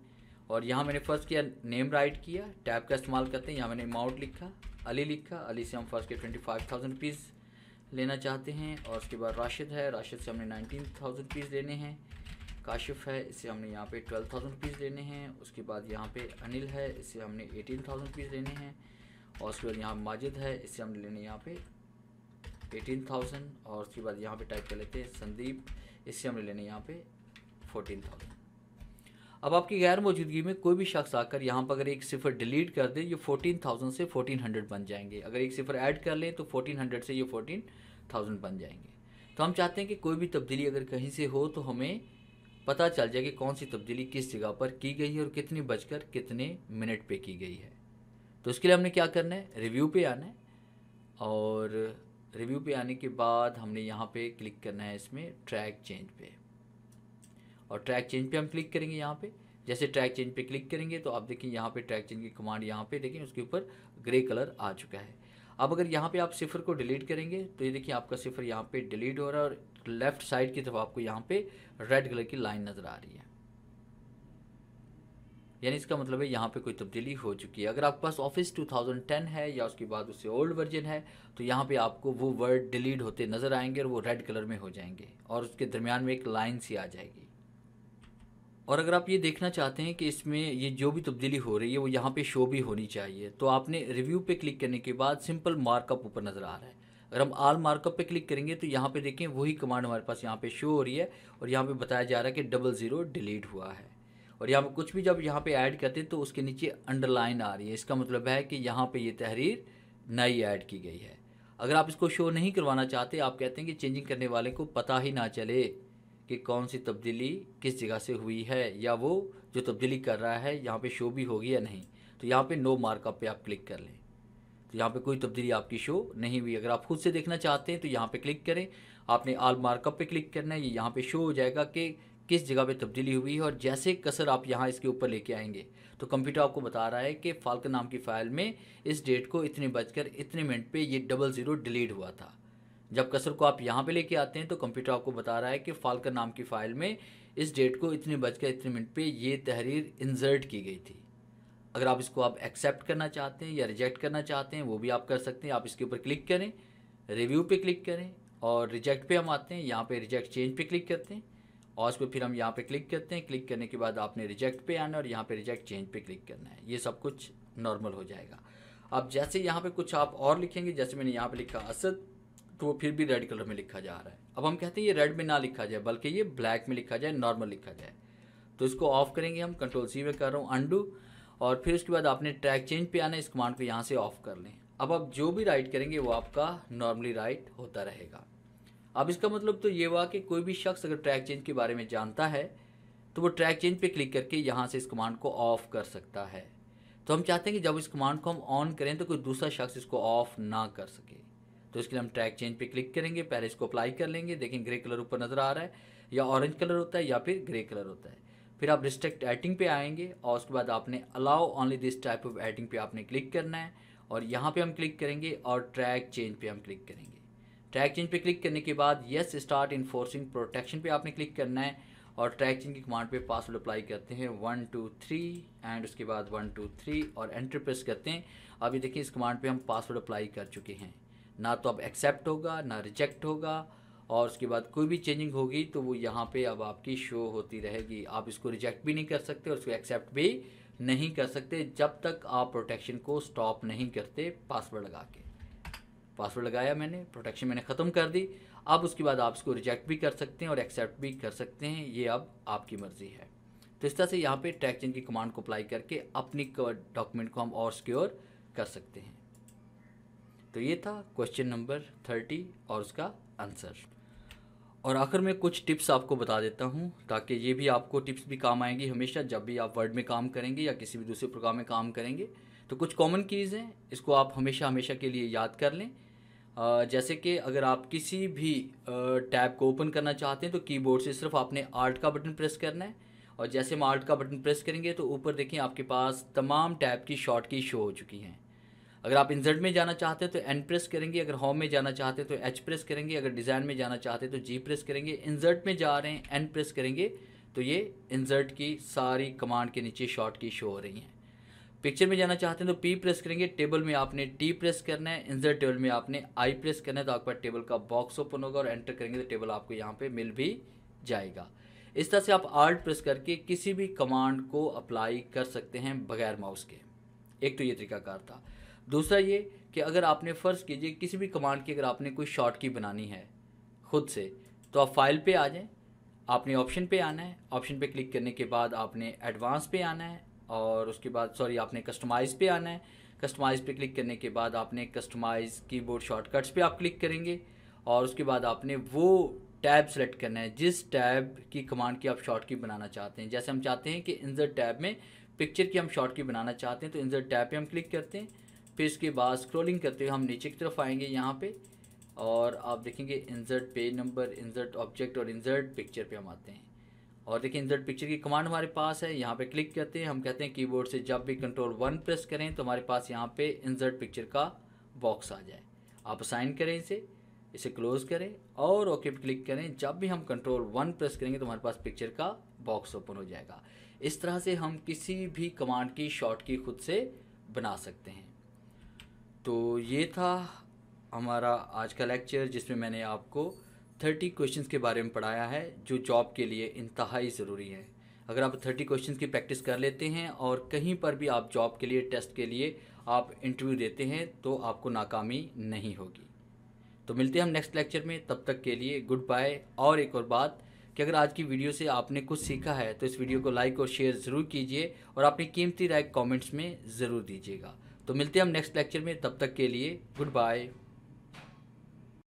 और यहाँ मैंने फर्स्ट किया नेम राइट किया टैब का इस्तेमाल करते हैं यहाँ मैंने अमाउंट लिखा अली लिखा अली से हम फर्स्ट के ट्वेंटी फाइव थाउजेंड रुपीज़ लेना चाहते हैं और उसके बाद राशिद है राशिद से हमने नाइनटीन थाउजेंड रुपीज़ लेने हैं काशिफ है इससे हमने यहाँ पे ट्वेल्व थाउजेंड रुपीज़ लेने हैं उसके बाद यहाँ पे अनिल है इससे हमने एटीन थाउजेंड रुपीज़ लेने हैं और उसके बाद यहाँ माजिद है इससे हमने लेने यहाँ पे एटीन थाउजेंड और उसके बाद यहाँ पे टाइप कर लेते हैं संदीप इससे हमने लेने यहाँ पे फोर्टीन थाउजेंड अब आपकी गैर मौजूदगी में कोई भी शख्स आकर यहाँ पर अगर एक सिफर डिलीट कर दे ये फोर्टीन थाउजेंड से फोर्टीन हंड्रेड बन जाएंगे अगर एक सिफर ऐड कर लें तो फोर्टीन हंड्रेड से ये फोर्टीन थाउजेंड बन जाएंगे तो हम चाहते हैं कि कोई भी तब्दीली अगर कहीं से हो तो हमें पता चल जाए कि कौन सी तब्दीली किस जगह पर की गई है और कितनी बजकर कितने मिनट पर की गई है तो उसके लिए हमने क्या करना है रिव्यू पे आना है और रिव्यू पे आने के बाद हमने यहाँ पर क्लिक करना है इसमें ट्रैक चेंज पे और ट्रैक चेंज पे हम क्लिक करेंगे यहाँ पे जैसे ट्रैक चेंज पे क्लिक करेंगे तो आप देखें यहाँ पे ट्रैक चेंज की कमांड यहाँ पे देखें उसके ऊपर ग्रे कलर आ चुका है अब अगर यहाँ पे आप सिफर को डिलीट करेंगे तो ये देखिए आपका सिफर यहाँ पे डिलीट हो रहा है और लेफ्ट साइड की तरफ आपको यहाँ पे रेड कलर की लाइन नज़र आ रही है यानी इसका मतलब है यहाँ पे कोई तब्दीली हो चुकी है अगर आपके पास ऑफिस 2010 है या उसके बाद उससे ओल्ड वर्जन है तो यहाँ पे आपको वो वर्ड डिलीट होते नज़र आएंगे और वो रेड कलर में हो जाएंगे और उसके दरमियान में एक लाइन सी आ जाएगी और अगर आप ये देखना चाहते हैं कि इसमें ये जो भी तब्दीली हो रही है वो यहाँ पे शो भी होनी चाहिए तो आपने रिव्यू पे क्लिक करने के बाद सिंपल मार्कअप ऊपर नज़र आ रहा है अगर हम आल मार्कअप पे क्लिक करेंगे तो यहाँ पे देखें वही कमांड हमारे पास यहाँ पे शो हो रही है और यहाँ पे बताया जा रहा है कि डबल ज़ीरो डिलीट हुआ है और यहाँ पर कुछ भी जब यहाँ पे ऐड करते हैं तो उसके नीचे अंडरलाइन आ रही है इसका मतलब है कि यहाँ पे ये तहरीर नई ऐड की गई है अगर आप इसको शो नहीं करवाना चाहते आप कहते हैं कि चेंजिंग करने वाले को पता ही ना चले कि कौन सी तब्दीली किस जगह से हुई है या वो जो तब्दीली कर रहा है यहाँ पे शो भी होगी या नहीं तो यहाँ पे नो मार्कअप पे आप क्लिक कर लें तो यहाँ पे कोई तब्दीली आपकी शो नहीं हुई अगर आप खुद से देखना चाहते हैं तो यहाँ पे क्लिक करें आपने आल मार्कअप पे क्लिक करना है ये यहाँ पे शो हो जाएगा कि किस जगह पे तब्दीली हुई है और जैसे कसर आप यहाँ इसके ऊपर लेके आएंगे तो कंप्यूटर आपको बता रहा है कि फाल्कन नाम की फ़ाइल में इस डेट को इतने बजकर इतने मिनट पर ये डबल ज़ीरो डिलीट हुआ था जब कसर को आप यहाँ पे लेके आते हैं तो कंप्यूटर आपको बता रहा है कि फालकर नाम की फ़ाइल में इस डेट को इतने बजकर इतने मिनट पे ये तहरीर इंजर्ट की गई थी अगर आप इसको आप एक्सेप्ट करना चाहते हैं या रिजेक्ट करना चाहते हैं वो भी आप कर सकते हैं आप इसके ऊपर क्लिक करें रिव्यू पर क्लिक करें और रिजेक्ट पर हम आते हैं यहाँ पर रिजेक्ट चेंज पर क्लिक करते हैं और उस पर फिर हम यहाँ पर क्लिक करते हैं क्लिक करने के बाद आपने रिजेक्ट पर आना और यहाँ पर रिजेक्ट चेंज पर क्लिक करना है ये सब कुछ नॉर्मल हो जाएगा अब जैसे यहाँ पे कुछ आप और लिखेंगे जैसे मैंने यहाँ पे लिखा असद तो वो फिर भी रेड कलर में लिखा जा रहा है अब हम कहते हैं ये रेड में ना लिखा जाए बल्कि ये ब्लैक में लिखा जाए नॉर्मल लिखा जाए तो इसको ऑफ करेंगे हम कंट्रोल सी में कर रहा हूँ अंडू और फिर उसके बाद आपने ट्रैक चेंज पे आना इस कमांड को यहाँ से ऑफ कर लें अब आप जो भी राइट करेंगे वो आपका नॉर्मली राइट होता रहेगा अब इसका मतलब तो ये हुआ कि कोई भी शख्स अगर ट्रैक चेंज के बारे में जानता है तो वो ट्रैक चेंज पे क्लिक करके यहाँ से इस कमांड को ऑफ कर सकता है तो हम चाहते हैं कि जब इस कमांड को हम ऑन करें तो कोई दूसरा शख्स इसको ऑफ ना कर सके तो इसके लिए हम ट्रैक चेंज पे क्लिक करेंगे पहले इसको अप्लाई कर लेंगे देखें ग्रे कलर ऊपर नज़र आ रहा है या ऑरेंज कलर होता है या फिर ग्रे कलर होता है फिर आप रिस्ट्रिक्ट एडिंग पे आएंगे और उसके बाद आपने allow only this type of editing पे आपने क्लिक करना है और यहाँ पे हम क्लिक करेंगे और ट्रैक चेंज पे हम क्लिक करेंगे ट्रैक चेंज पे क्लिक करने के बाद येस स्टार्ट इन्फोर्सिंग प्रोटेक्शन पे आपने क्लिक करना है और ट्रैक चेंज की कमांड पे पासवर्ड अप्लाई करते हैं वन टू थ्री एंड उसके बाद वन टू थ्री और एंट्री प्रेस करते हैं अभी देखिए इस कमांड पे हम पासवर्ड अप्लाई कर चुके हैं ना तो अब एक्सेप्ट होगा ना रिजेक्ट होगा और उसके बाद कोई भी चेंजिंग होगी तो वो यहाँ पे अब आपकी शो होती रहेगी आप इसको रिजेक्ट भी नहीं कर सकते और इसको एक्सेप्ट भी नहीं कर सकते जब तक आप प्रोटेक्शन को स्टॉप नहीं करते पासवर्ड लगा के पासवर्ड लगाया मैंने प्रोटेक्शन मैंने ख़त्म कर दी अब उसके बाद आप इसको रिजेक्ट भी कर सकते हैं और एक्सेप्ट भी कर सकते हैं ये अब आपकी मर्ज़ी है तो इस तरह से यहाँ पर ट्रैक चेंज की कमांड को अप्लाई करके अपनी डॉक्यूमेंट को हम और सिक्योर कर सकते हैं तो ये था क्वेश्चन नंबर थर्टी और उसका आंसर और आखिर में कुछ टिप्स आपको बता देता हूँ ताकि ये भी आपको टिप्स भी काम आएंगी हमेशा जब भी आप वर्ड में काम करेंगे या किसी भी दूसरे प्रोग्राम में काम करेंगे तो कुछ कॉमन कीज़ हैं इसको आप हमेशा हमेशा के लिए याद कर लें जैसे कि अगर आप किसी भी टैब को ओपन करना चाहते हैं तो कीबोर्ड से सिर्फ आपने आर्ट का बटन प्रेस करना है और जैसे हम आर्ट का बटन प्रेस करेंगे तो ऊपर देखें आपके पास तमाम टैब की शॉर्ट की शो हो चुकी हैं अगर आप इंजर्ट में जाना चाहते हैं तो एन प्रेस करेंगे अगर होम में जाना चाहते हैं तो एच प्रेस करेंगे अगर डिज़ाइन में जाना चाहते हैं तो जी प्रेस करेंगे इंजर्ट में जा रहे हैं एन प्रेस करेंगे तो ये इंजर्ट की सारी कमांड के नीचे शॉर्ट की शो हो रही हैं पिक्चर में जाना चाहते हैं तो पी प्रेस करेंगे टेबल में आपने टी प्रेस करना है इंजर्ट टेबल में आपने आई प्रेस करना है तो पास टेबल का बॉक्स ओपन होगा और एंटर करेंगे तो टेबल आपको यहाँ पर मिल भी जाएगा इस तरह से आप आर्ट प्रेस करके किसी भी कमांड को अप्लाई कर सकते हैं बगैर माउस के एक तो ये तरीका कार था दूसरा ये कि अगर आपने फ़र्ज़ कीजिए किसी भी कमांड की अगर आपने कोई शॉर्ट की बनानी है ख़ुद से तो आप फाइल पे आ जाएं आपने ऑप्शन पे आना है ऑप्शन पे क्लिक करने के बाद आपने एडवांस पे आना है और उसके बाद सॉरी आपने कस्टमाइज़ पे आना है कस्टमाइज़ पे क्लिक करने के बाद आपने कस्टमाइज़ कीबोर्ड शॉर्टकट्स पे आप क्लिक करेंगे और उसके बाद आपने वो टैब सेलेक्ट करना है जिस टैब की कमांड की आप शॉर्ट की बनाना चाहते हैं जैसे हम चाहते हैं कि इंजर टैब में पिक्चर की हम शॉर्ट की बनाना चाहते हैं तो इंजर टैब पर हम क्लिक करते हैं फिर इसके बाद स्क्रॉलिंग करते हुए हम नीचे की तरफ आएंगे यहाँ पे और आप देखेंगे insert page number insert object और इंजर्ट पिक्चर पे हम आते हैं और देखिए इंजर्ट पिक्चर की कमांड हमारे पास है यहाँ पे क्लिक करते हैं हम कहते हैं कीबोर्ड से जब भी कंट्रोल वन प्रेस करें तो हमारे पास यहाँ पे इंजर्ट पिक्चर का बॉक्स आ जाए आप साइन करें इसे इसे क्लोज करें और ओके पे क्लिक करें जब भी हम कंट्रोल वन प्रेस करेंगे तो हमारे पास पिक्चर का बॉक्स ओपन हो जाएगा इस तरह से हम किसी भी कमांड की शॉर्ट की खुद से बना सकते हैं तो ये था हमारा आज का लेक्चर जिसमें मैंने आपको थर्टी क्वेश्चंस के बारे में पढ़ाया है जो जॉब के लिए इंतहाई ज़रूरी है अगर आप थर्टी क्वेश्चंस की प्रैक्टिस कर लेते हैं और कहीं पर भी आप जॉब के लिए टेस्ट के लिए आप इंटरव्यू देते हैं तो आपको नाकामी नहीं होगी तो मिलते हैं हम नेक्स्ट लेक्चर में तब तक के लिए गुड बाय और एक और बात कि अगर आज की वीडियो से आपने कुछ सीखा है तो इस वीडियो को लाइक और शेयर ज़रूर कीजिए और अपनी कीमती राय कमेंट्स में ज़रूर दीजिएगा तो मिलते हैं हम नेक्स्ट लेक्चर में तब तक के लिए गुड बाय